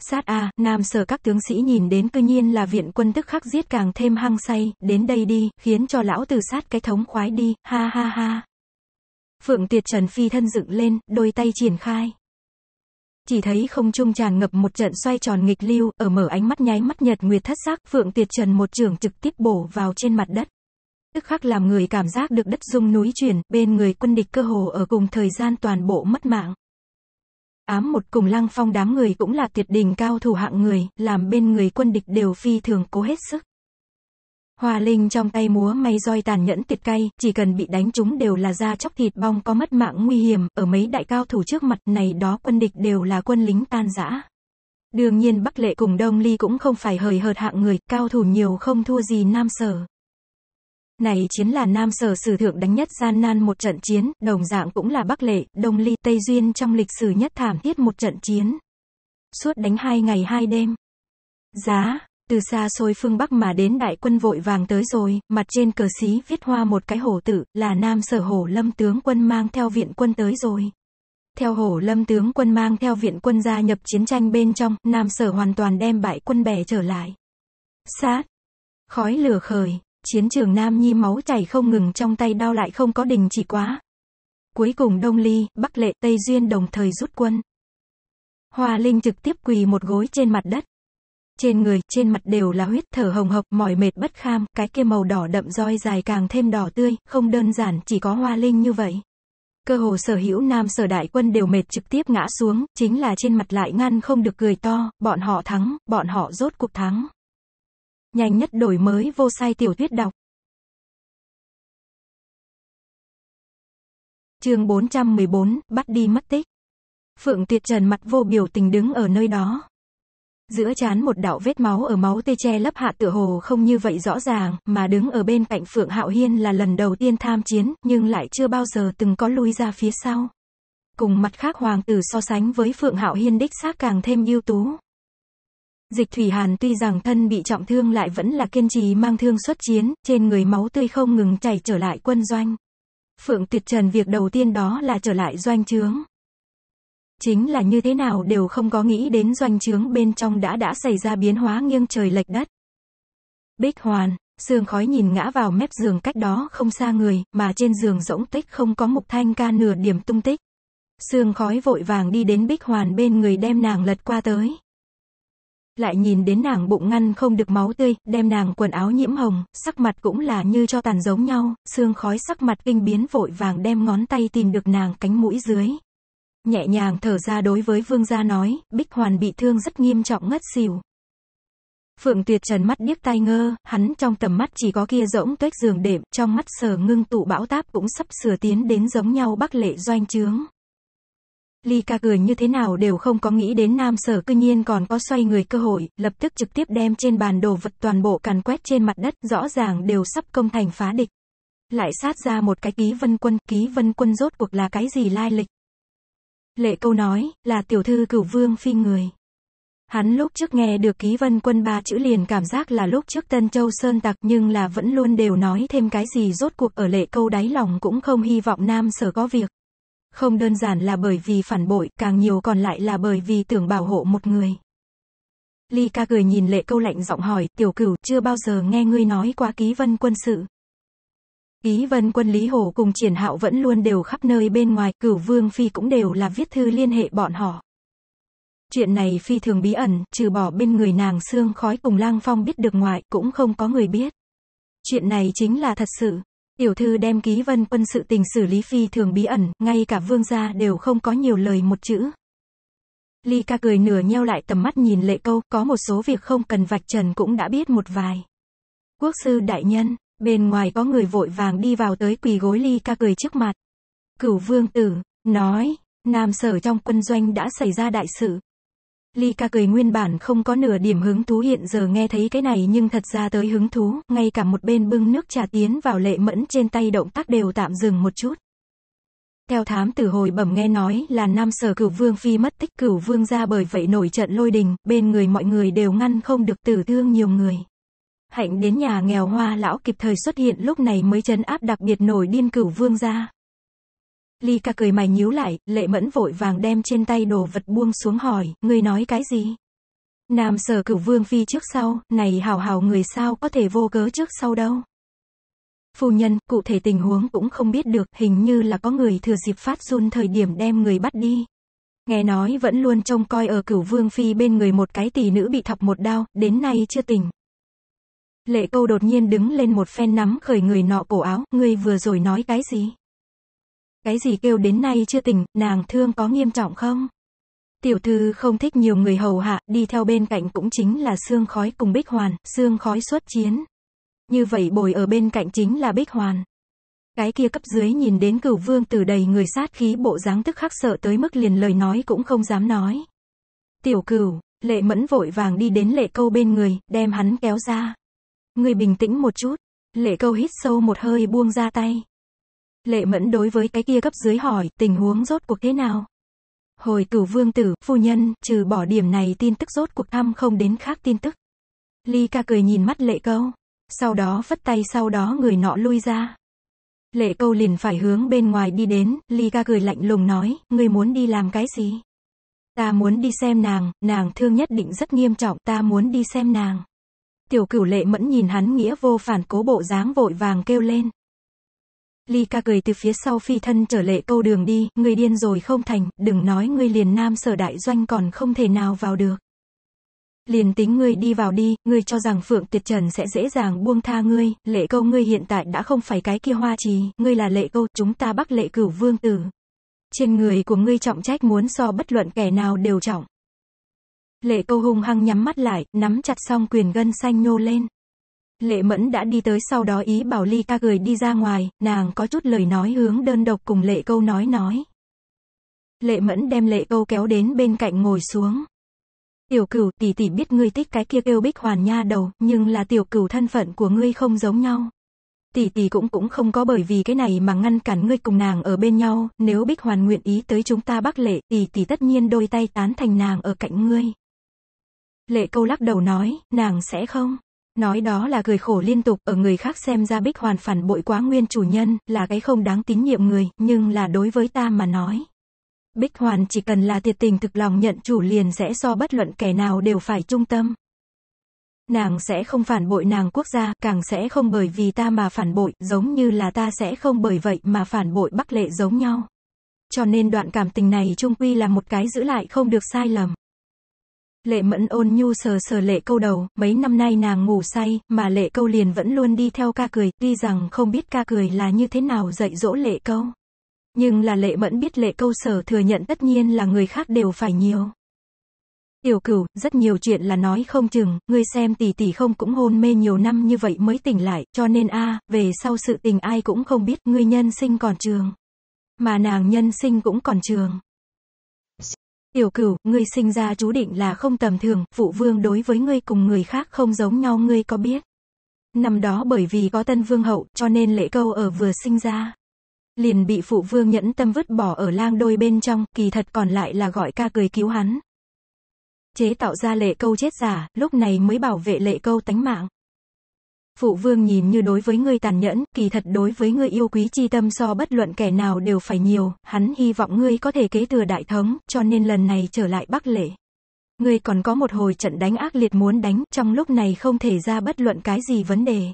Speaker 2: Sát A, nam sở các tướng sĩ nhìn đến cư nhiên là viện quân tức khắc giết càng thêm hăng say, đến đây đi, khiến cho lão từ sát cái thống khoái đi, ha ha ha. Phượng Tiệt Trần Phi thân dựng lên, đôi tay triển khai chỉ thấy không trung tràn ngập một trận xoay tròn nghịch lưu, ở mở ánh mắt nháy mắt nhật nguyệt thất sắc, Phượng Tiệt Trần một trường trực tiếp bổ vào trên mặt đất. Tức khắc làm người cảm giác được đất rung núi chuyển, bên người quân địch cơ hồ ở cùng thời gian toàn bộ mất mạng. Ám một cùng lăng phong đám người cũng là tuyệt đỉnh cao thủ hạng người, làm bên người quân địch đều phi thường cố hết sức. Hoa Linh trong tay múa may roi tàn nhẫn tiệt cay, chỉ cần bị đánh chúng đều là da chóc thịt bong có mất mạng nguy hiểm, ở mấy đại cao thủ trước mặt này đó quân địch đều là quân lính tan rã. Đương nhiên Bắc Lệ cùng Đông Ly cũng không phải hời hợt hạng người, cao thủ nhiều không thua gì Nam Sở. Này chiến là Nam Sở sử thượng đánh nhất gian nan một trận chiến, đồng dạng cũng là Bắc Lệ, Đông Ly, Tây Duyên trong lịch sử nhất thảm thiết một trận chiến. Suốt đánh hai ngày hai đêm. Giá từ xa xôi phương Bắc mà đến đại quân vội vàng tới rồi, mặt trên cờ xí viết hoa một cái hổ tử, là nam sở hổ lâm tướng quân mang theo viện quân tới rồi. Theo hổ lâm tướng quân mang theo viện quân gia nhập chiến tranh bên trong, nam sở hoàn toàn đem bại quân bè trở lại. Sát. Khói lửa khởi, chiến trường Nam Nhi máu chảy không ngừng trong tay đau lại không có đình chỉ quá. Cuối cùng Đông Ly, Bắc Lệ, Tây Duyên đồng thời rút quân. hòa Linh trực tiếp quỳ một gối trên mặt đất. Trên người, trên mặt đều là huyết thở hồng hộc, mỏi mệt bất kham, cái kia màu đỏ đậm roi dài càng thêm đỏ tươi, không đơn giản chỉ có hoa linh như vậy. Cơ hồ sở hữu nam sở đại quân đều mệt trực tiếp ngã xuống, chính là
Speaker 1: trên mặt lại ngăn không được cười to, bọn họ thắng, bọn họ rốt cuộc thắng. Nhanh nhất đổi mới vô sai tiểu thuyết đọc. chương 414, bắt đi mất tích. Phượng Tuyệt Trần mặt
Speaker 2: vô biểu tình đứng ở nơi đó, Giữa chán một đạo vết máu ở máu tê che lấp hạ tựa hồ không như vậy rõ ràng, mà đứng ở bên cạnh Phượng Hạo Hiên là lần đầu tiên tham chiến, nhưng lại chưa bao giờ từng có lui ra phía sau. Cùng mặt khác hoàng tử so sánh với Phượng Hạo Hiên đích xác càng thêm ưu tú. Dịch Thủy Hàn tuy rằng thân bị trọng thương lại vẫn là kiên trì mang thương xuất chiến, trên người máu tươi không ngừng chảy trở lại quân doanh. Phượng Tuyệt Trần việc đầu tiên đó là trở lại doanh trướng. Chính là như thế nào đều không có nghĩ đến doanh trướng bên trong đã đã xảy ra biến hóa nghiêng trời lệch đất. Bích Hoàn, sương khói nhìn ngã vào mép giường cách đó không xa người, mà trên giường rỗng tích không có mục thanh ca nửa điểm tung tích. Sương khói vội vàng đi đến Bích Hoàn bên người đem nàng lật qua tới. Lại nhìn đến nàng bụng ngăn không được máu tươi, đem nàng quần áo nhiễm hồng, sắc mặt cũng là như cho tàn giống nhau, sương khói sắc mặt kinh biến vội vàng đem ngón tay tìm được nàng cánh mũi dưới nhẹ nhàng thở ra đối với vương gia nói, Bích Hoàn bị thương rất nghiêm trọng ngất xỉu. Phượng Tuyệt Trần mắt điếc tai ngơ, hắn trong tầm mắt chỉ có kia rỗng tuyết giường đệm, trong mắt sờ ngưng tụ bão táp cũng sắp sửa tiến đến giống nhau bắc lệ doanh trướng. Ly ca cười như thế nào đều không có nghĩ đến nam sở cư nhiên còn có xoay người cơ hội, lập tức trực tiếp đem trên bàn đồ vật toàn bộ càn quét trên mặt đất, rõ ràng đều sắp công thành phá địch. Lại sát ra một cái ký vân quân, ký vân quân rốt cuộc là cái gì lai lịch. Lệ câu nói, là tiểu thư cửu vương phi người. Hắn lúc trước nghe được ký vân quân ba chữ liền cảm giác là lúc trước Tân Châu Sơn Tặc nhưng là vẫn luôn đều nói thêm cái gì rốt cuộc ở lệ câu đáy lòng cũng không hy vọng nam sở có việc. Không đơn giản là bởi vì phản bội, càng nhiều còn lại là bởi vì tưởng bảo hộ một người. Ly ca cười nhìn lệ câu lạnh giọng hỏi, tiểu cửu chưa bao giờ nghe ngươi nói qua ký vân quân sự. Ký vân quân Lý hồ cùng triển hạo vẫn luôn đều khắp nơi bên ngoài, cửu vương phi cũng đều là viết thư liên hệ bọn họ. Chuyện này phi thường bí ẩn, trừ bỏ bên người nàng xương khói cùng lang phong biết được ngoại, cũng không có người biết. Chuyện này chính là thật sự. Tiểu thư đem ký vân quân sự tình xử lý phi thường bí ẩn, ngay cả vương gia đều không có nhiều lời một chữ. Ly ca cười nửa nheo lại tầm mắt nhìn lệ câu, có một số việc không cần vạch trần cũng đã biết một vài. Quốc sư đại nhân, Bên ngoài có người vội vàng đi vào tới quỳ gối ly ca cười trước mặt. Cửu vương tử, nói, nam sở trong quân doanh đã xảy ra đại sự. Ly ca cười nguyên bản không có nửa điểm hứng thú hiện giờ nghe thấy cái này nhưng thật ra tới hứng thú, ngay cả một bên bưng nước trà tiến vào lệ mẫn trên tay động tác đều tạm dừng một chút. Theo thám tử hồi bẩm nghe nói là nam sở cửu vương phi mất tích cửu vương ra bởi vậy nổi trận lôi đình, bên người mọi người đều ngăn không được tử thương nhiều người. Hạnh đến nhà nghèo hoa lão kịp thời xuất hiện lúc này mới chấn áp đặc biệt nổi điên cửu vương ra. Ly ca cười mày nhíu lại, lệ mẫn vội vàng đem trên tay đồ vật buông xuống hỏi, người nói cái gì? Nam sở cửu vương phi trước sau, này hào hào người sao có thể vô cớ trước sau đâu. Phu nhân, cụ thể tình huống cũng không biết được, hình như là có người thừa dịp phát run thời điểm đem người bắt đi. Nghe nói vẫn luôn trông coi ở cửu vương phi bên người một cái tỷ nữ bị thọc một đao, đến nay chưa tỉnh. Lệ câu đột nhiên đứng lên một phen nắm khởi người nọ cổ áo, ngươi vừa rồi nói cái gì? Cái gì kêu đến nay chưa tỉnh, nàng thương có nghiêm trọng không? Tiểu thư không thích nhiều người hầu hạ, đi theo bên cạnh cũng chính là xương khói cùng bích hoàn, xương khói xuất chiến. Như vậy bồi ở bên cạnh chính là bích hoàn. Cái kia cấp dưới nhìn đến cửu vương từ đầy người sát khí bộ dáng tức khắc sợ tới mức liền lời nói cũng không dám nói. Tiểu cửu, lệ mẫn vội vàng đi đến lệ câu bên người, đem hắn kéo ra. Người bình tĩnh một chút. Lệ câu hít sâu một hơi buông ra tay. Lệ mẫn đối với cái kia cấp dưới hỏi, tình huống rốt cuộc thế nào? Hồi cửu vương tử, phu nhân, trừ bỏ điểm này tin tức rốt cuộc thăm không đến khác tin tức. Ly ca cười nhìn mắt lệ câu. Sau đó phất tay sau đó người nọ lui ra. Lệ câu liền phải hướng bên ngoài đi đến, Ly ca cười lạnh lùng nói, người muốn đi làm cái gì? Ta muốn đi xem nàng, nàng thương nhất định rất nghiêm trọng, ta muốn đi xem nàng. Tiểu cửu lệ mẫn nhìn hắn nghĩa vô phản cố bộ dáng vội vàng kêu lên. Ly ca cười từ phía sau phi thân trở lệ câu đường đi, người điên rồi không thành, đừng nói người liền nam sở đại doanh còn không thể nào vào được. Liền tính ngươi đi vào đi, ngươi cho rằng Phượng Tuyệt Trần sẽ dễ dàng buông tha ngươi, lệ câu ngươi hiện tại đã không phải cái kia hoa trì, ngươi là lệ câu, chúng ta bắt lệ cửu vương tử. Trên người của ngươi trọng trách muốn so bất luận kẻ nào đều trọng. Lệ câu hung hăng nhắm mắt lại, nắm chặt song quyền gân xanh nhô lên. Lệ mẫn đã đi tới sau đó ý bảo ly ca gửi đi ra ngoài, nàng có chút lời nói hướng đơn độc cùng lệ câu nói nói. Lệ mẫn đem lệ câu kéo đến bên cạnh ngồi xuống. Tiểu cửu tỷ tỷ biết ngươi thích cái kia kêu bích hoàn nha đầu, nhưng là tiểu cửu thân phận của ngươi không giống nhau. Tỷ tỷ cũng cũng không có bởi vì cái này mà ngăn cản ngươi cùng nàng ở bên nhau, nếu bích hoàn nguyện ý tới chúng ta bắc lệ, tỷ tỷ tất nhiên đôi tay tán thành nàng ở cạnh ngươi. Lệ câu lắc đầu nói, nàng sẽ không. Nói đó là cười khổ liên tục, ở người khác xem ra Bích Hoàn phản bội quá nguyên chủ nhân, là cái không đáng tín nhiệm người, nhưng là đối với ta mà nói. Bích Hoàn chỉ cần là thiệt tình thực lòng nhận chủ liền sẽ so bất luận kẻ nào đều phải trung tâm. Nàng sẽ không phản bội nàng quốc gia, càng sẽ không bởi vì ta mà phản bội, giống như là ta sẽ không bởi vậy mà phản bội Bắc Lệ giống nhau. Cho nên đoạn cảm tình này trung quy là một cái giữ lại không được sai lầm. Lệ mẫn ôn nhu sờ sờ lệ câu đầu, mấy năm nay nàng ngủ say, mà lệ câu liền vẫn luôn đi theo ca cười, tuy rằng không biết ca cười là như thế nào dạy dỗ lệ câu. Nhưng là lệ mẫn biết lệ câu sở thừa nhận tất nhiên là người khác đều phải nhiều. Tiểu cửu, rất nhiều chuyện là nói không chừng, ngươi xem tỷ tỷ không cũng hôn mê nhiều năm như vậy mới tỉnh lại, cho nên a về sau sự tình ai cũng không biết, ngươi nhân sinh còn trường. Mà nàng nhân sinh cũng còn trường. Tiểu cửu, ngươi sinh ra chú định là không tầm thường, phụ vương đối với ngươi cùng người khác không giống nhau ngươi có biết. Năm đó bởi vì có tân vương hậu, cho nên lệ câu ở vừa sinh ra. Liền bị phụ vương nhẫn tâm vứt bỏ ở lang đôi bên trong, kỳ thật còn lại là gọi ca cười cứu hắn. Chế tạo ra lệ câu chết giả, lúc này mới bảo vệ lệ câu tánh mạng. Phụ vương nhìn như đối với ngươi tàn nhẫn, kỳ thật đối với ngươi yêu quý chi tâm so bất luận kẻ nào đều phải nhiều, hắn hy vọng ngươi có thể kế thừa đại thống, cho nên lần này trở lại Bắc Lệ. Ngươi còn có một hồi trận đánh ác liệt muốn đánh, trong lúc này không thể ra bất luận cái gì vấn đề.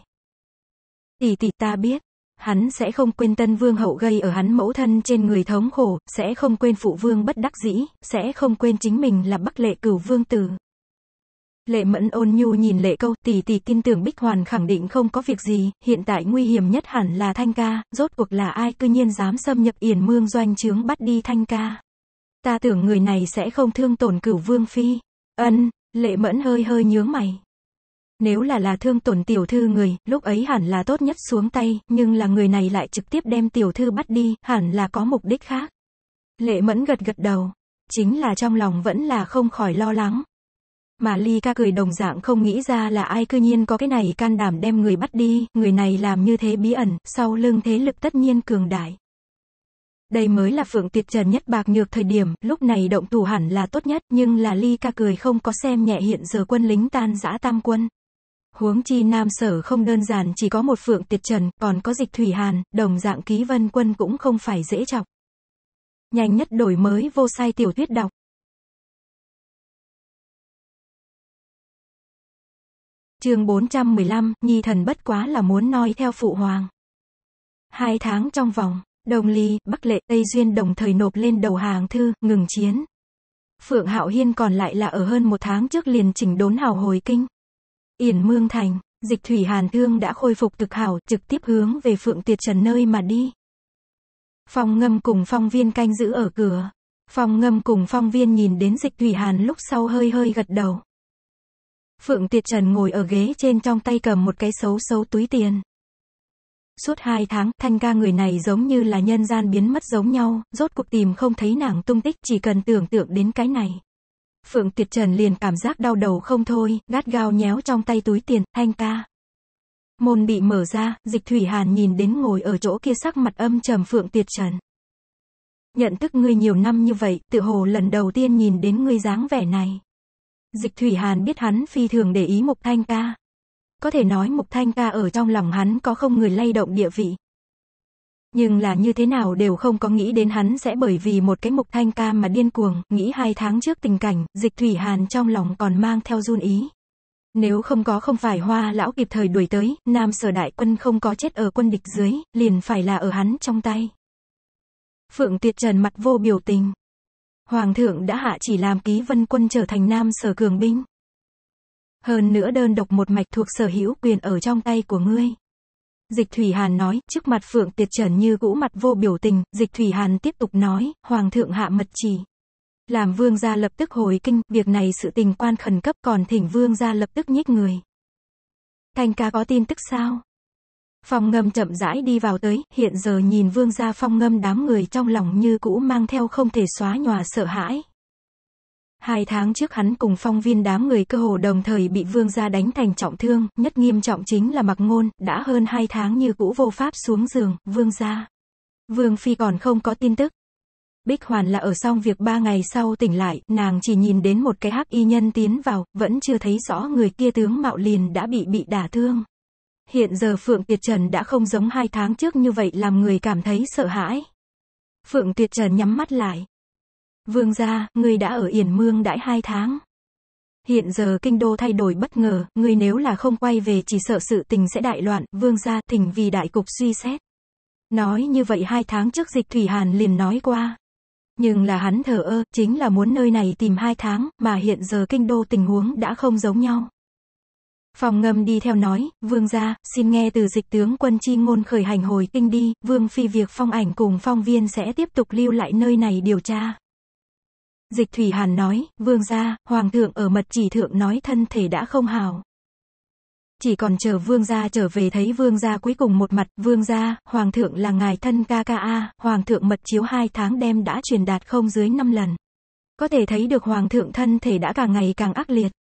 Speaker 2: Tỷ tỷ ta biết, hắn sẽ không quên tân vương hậu gây ở hắn mẫu thân trên người thống khổ, sẽ không quên phụ vương bất đắc dĩ, sẽ không quên chính mình là Bắc Lệ cửu vương tử. Lệ mẫn ôn nhu nhìn lệ câu, tỷ tỷ tin tưởng Bích Hoàn khẳng định không có việc gì, hiện tại nguy hiểm nhất hẳn là Thanh Ca, rốt cuộc là ai cư nhiên dám xâm nhập Yển Mương doanh trướng bắt đi Thanh Ca. Ta tưởng người này sẽ không thương tổn cửu vương phi. Ân, lệ mẫn hơi hơi nhướng mày. Nếu là là thương tổn tiểu thư người, lúc ấy hẳn là tốt nhất xuống tay, nhưng là người này lại trực tiếp đem tiểu thư bắt đi, hẳn là có mục đích khác. Lệ mẫn gật gật đầu. Chính là trong lòng vẫn là không khỏi lo lắng, mà Ly ca cười đồng dạng không nghĩ ra là ai cư nhiên có cái này can đảm đem người bắt đi, người này làm như thế bí ẩn, sau lưng thế lực tất nhiên cường đại. Đây mới là phượng tuyệt trần nhất bạc nhược thời điểm, lúc này động thủ hẳn là tốt nhất, nhưng là Ly ca cười không có xem nhẹ hiện giờ quân lính tan giã tam quân. Huống chi nam sở không đơn giản chỉ có một phượng tuyệt trần, còn có dịch thủy hàn, đồng dạng ký vân quân cũng
Speaker 1: không phải dễ chọc. Nhanh nhất đổi mới vô sai tiểu thuyết đọc. chương 415, Nhi thần bất quá là muốn noi theo phụ hoàng. Hai tháng trong vòng, Đồng
Speaker 2: Ly, Bắc Lệ, Tây Duyên đồng thời nộp lên đầu hàng thư, ngừng chiến. Phượng Hạo Hiên còn lại là ở hơn một tháng trước liền chỉnh đốn hào hồi kinh. Yển Mương Thành, dịch thủy Hàn Thương đã khôi phục thực hảo, trực tiếp hướng về Phượng Tiệt Trần nơi mà đi. Phong ngâm cùng phong viên canh giữ ở cửa. Phong ngâm cùng phong viên nhìn đến dịch thủy Hàn lúc sau hơi hơi gật đầu. Phượng Tiệt Trần ngồi ở ghế trên trong tay cầm một cái xấu xấu túi tiền. Suốt hai tháng, thanh ca người này giống như là nhân gian biến mất giống nhau, rốt cuộc tìm không thấy nàng tung tích chỉ cần tưởng tượng đến cái này. Phượng Tiệt Trần liền cảm giác đau đầu không thôi, gắt gao nhéo trong tay túi tiền, thanh ca. Môn bị mở ra, dịch thủy hàn nhìn đến ngồi ở chỗ kia sắc mặt âm trầm Phượng Tiệt Trần. Nhận thức ngươi nhiều năm như vậy, tự hồ lần đầu tiên nhìn đến ngươi dáng vẻ này. Dịch Thủy Hàn biết hắn phi thường để ý Mục Thanh Ca. Có thể nói Mục Thanh Ca ở trong lòng hắn có không người lay động địa vị. Nhưng là như thế nào đều không có nghĩ đến hắn sẽ bởi vì một cái Mục Thanh Ca mà điên cuồng, nghĩ hai tháng trước tình cảnh, Dịch Thủy Hàn trong lòng còn mang theo run ý. Nếu không có không phải hoa lão kịp thời đuổi tới, nam sở đại quân không có chết ở quân địch dưới, liền phải là ở hắn trong tay. Phượng Tuyệt Trần mặt vô biểu tình. Hoàng thượng đã hạ chỉ làm ký vân quân trở thành nam sở cường binh. Hơn nữa đơn độc một mạch thuộc sở hữu quyền ở trong tay của ngươi. Dịch Thủy Hàn nói, trước mặt Phượng Tiệt Trần như cũ mặt vô biểu tình, Dịch Thủy Hàn tiếp tục nói, Hoàng thượng hạ mật chỉ. Làm vương gia lập tức hồi kinh, việc này sự tình quan khẩn cấp còn thỉnh vương gia lập tức nhích người. Thanh ca có tin tức sao? Phong ngâm chậm rãi đi vào tới, hiện giờ nhìn vương gia phong ngâm đám người trong lòng như cũ mang theo không thể xóa nhòa sợ hãi. Hai tháng trước hắn cùng phong viên đám người cơ hồ đồng thời bị vương gia đánh thành trọng thương, nhất nghiêm trọng chính là mặc ngôn, đã hơn hai tháng như cũ vô pháp xuống giường, vương gia. Vương phi còn không có tin tức. Bích Hoàn là ở xong việc ba ngày sau tỉnh lại, nàng chỉ nhìn đến một cái hắc y nhân tiến vào, vẫn chưa thấy rõ người kia tướng mạo liền đã bị bị đả thương. Hiện giờ Phượng Tuyệt Trần đã không giống hai tháng trước như vậy làm người cảm thấy sợ hãi. Phượng Tuyệt Trần nhắm mắt lại. Vương gia, ngươi đã ở Yển Mương đãi hai tháng. Hiện giờ kinh đô thay đổi bất ngờ, ngươi nếu là không quay về chỉ sợ sự tình sẽ đại loạn, vương gia thỉnh vì đại cục suy xét. Nói như vậy hai tháng trước dịch Thủy Hàn liền nói qua. Nhưng là hắn thở ơ, chính là muốn nơi này tìm hai tháng, mà hiện giờ kinh đô tình huống đã không giống nhau. Phòng ngâm đi theo nói, vương gia, xin nghe từ dịch tướng quân chi ngôn khởi hành hồi kinh đi, vương phi việc phong ảnh cùng phong viên sẽ tiếp tục lưu lại nơi này điều tra. Dịch Thủy Hàn nói, vương gia, hoàng thượng ở mật chỉ thượng nói thân thể đã không hào. Chỉ còn chờ vương gia trở về thấy vương gia cuối cùng một mặt, vương gia, hoàng thượng là ngài thân ca ca a. hoàng thượng mật chiếu hai tháng đêm đã truyền đạt không dưới năm lần. Có thể thấy được hoàng thượng thân thể đã càng ngày càng ác liệt.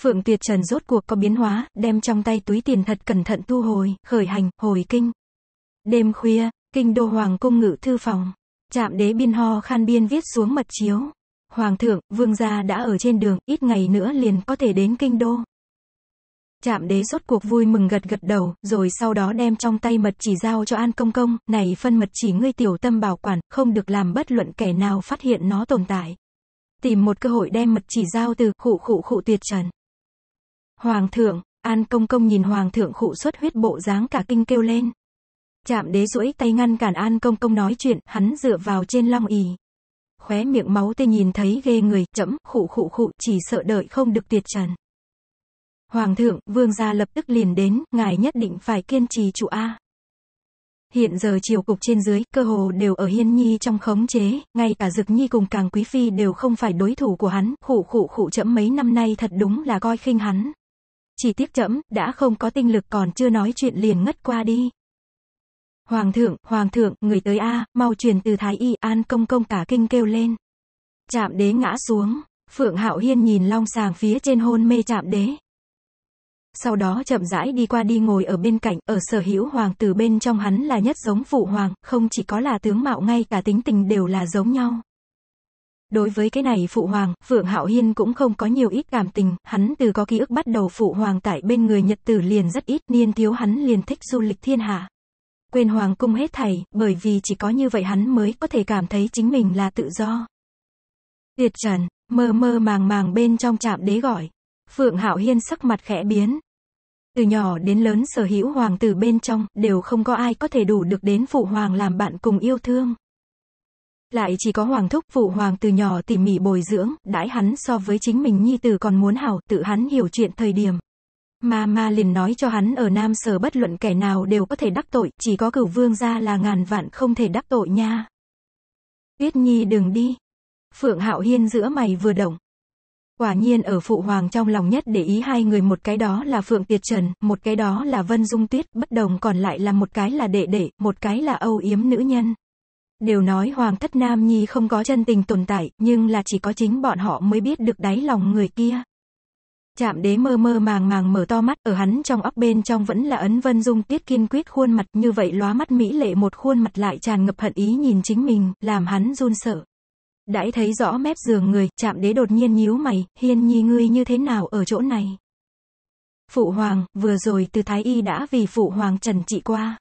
Speaker 2: Phượng tuyệt Trần rốt cuộc có biến hóa, đem trong tay túi tiền thật cẩn thận thu hồi, khởi hành, hồi kinh. Đêm khuya, kinh đô hoàng cung ngự thư phòng. Trạm đế biên ho khan biên viết xuống mật chiếu. Hoàng thượng, vương gia đã ở trên đường, ít ngày nữa liền có thể đến kinh đô. Trạm đế rốt cuộc vui mừng gật gật đầu, rồi sau đó đem trong tay mật chỉ giao cho An Công Công, này phân mật chỉ ngươi tiểu tâm bảo quản, không được làm bất luận kẻ nào phát hiện nó tồn tại. Tìm một cơ hội đem mật chỉ giao từ khụ khụ khụ tuyệt trần. Hoàng thượng, An Công Công nhìn Hoàng thượng khụ xuất huyết bộ dáng cả kinh kêu lên. Chạm đế duỗi tay ngăn cản An Công Công nói chuyện, hắn dựa vào trên long ì. Khóe miệng máu tê nhìn thấy ghê người, chấm, khụ khụ khụ, chỉ sợ đợi không được tuyệt trần. Hoàng thượng, vương gia lập tức liền đến, ngài nhất định phải kiên trì chủ A. Hiện giờ triều cục trên dưới, cơ hồ đều ở Hiên Nhi trong khống chế, ngay cả Dực Nhi cùng Càng Quý Phi đều không phải đối thủ của hắn, khụ khụ khụ chậm mấy năm nay thật đúng là coi khinh hắn, chỉ tiếc chậm, đã không có tinh lực còn chưa nói chuyện liền ngất qua đi. Hoàng thượng, hoàng thượng, người tới A, mau truyền từ Thái Y, An công công cả kinh kêu lên. Chạm đế ngã xuống, Phượng Hạo Hiên nhìn long sàng phía trên hôn mê chạm đế. Sau đó chậm rãi đi qua đi ngồi ở bên cạnh, ở sở hữu hoàng tử bên trong hắn là nhất giống phụ hoàng, không chỉ có là tướng mạo ngay cả tính tình đều là giống nhau. Đối với cái này phụ hoàng, Phượng Hạo Hiên cũng không có nhiều ít cảm tình, hắn từ có ký ức bắt đầu phụ hoàng tại bên người Nhật tử liền rất ít, niên thiếu hắn liền thích du lịch thiên hạ. Quên hoàng cung hết thảy, bởi vì chỉ có như vậy hắn mới có thể cảm thấy chính mình là tự do. Tiệt trần, mơ mơ màng màng bên trong chạm đế gọi. Phượng Hạo Hiên sắc mặt khẽ biến. Từ nhỏ đến lớn sở hữu hoàng tử bên trong, đều không có ai có thể đủ được đến phụ hoàng làm bạn cùng yêu thương. Lại chỉ có hoàng thúc phụ hoàng từ nhỏ tỉ mỉ bồi dưỡng, đãi hắn so với chính mình nhi tử còn muốn hảo, tự hắn hiểu chuyện thời điểm. Ma ma liền nói cho hắn ở Nam Sở bất luận kẻ nào đều có thể đắc tội, chỉ có cửu vương gia là ngàn vạn không thể đắc tội nha. Tuyết Nhi đừng đi. Phượng Hạo Hiên giữa mày vừa động. Quả nhiên ở phụ hoàng trong lòng nhất để ý hai người một cái đó là Phượng Tiệt Trần, một cái đó là Vân Dung Tuyết, bất đồng còn lại là một cái là đệ đệ, một cái là âu yếm nữ nhân. Đều nói Hoàng thất Nam Nhi không có chân tình tồn tại, nhưng là chỉ có chính bọn họ mới biết được đáy lòng người kia. Chạm đế mơ mơ màng màng mở to mắt, ở hắn trong óc bên trong vẫn là ấn vân dung tiết kiên quyết khuôn mặt như vậy lóa mắt mỹ lệ một khuôn mặt lại tràn ngập hận ý nhìn chính mình, làm hắn run sợ. Đãi thấy rõ mép giường người, chạm đế đột nhiên nhíu mày, hiên nhi ngươi như thế nào ở chỗ này. Phụ hoàng, vừa rồi từ thái y đã vì phụ hoàng trần trị qua.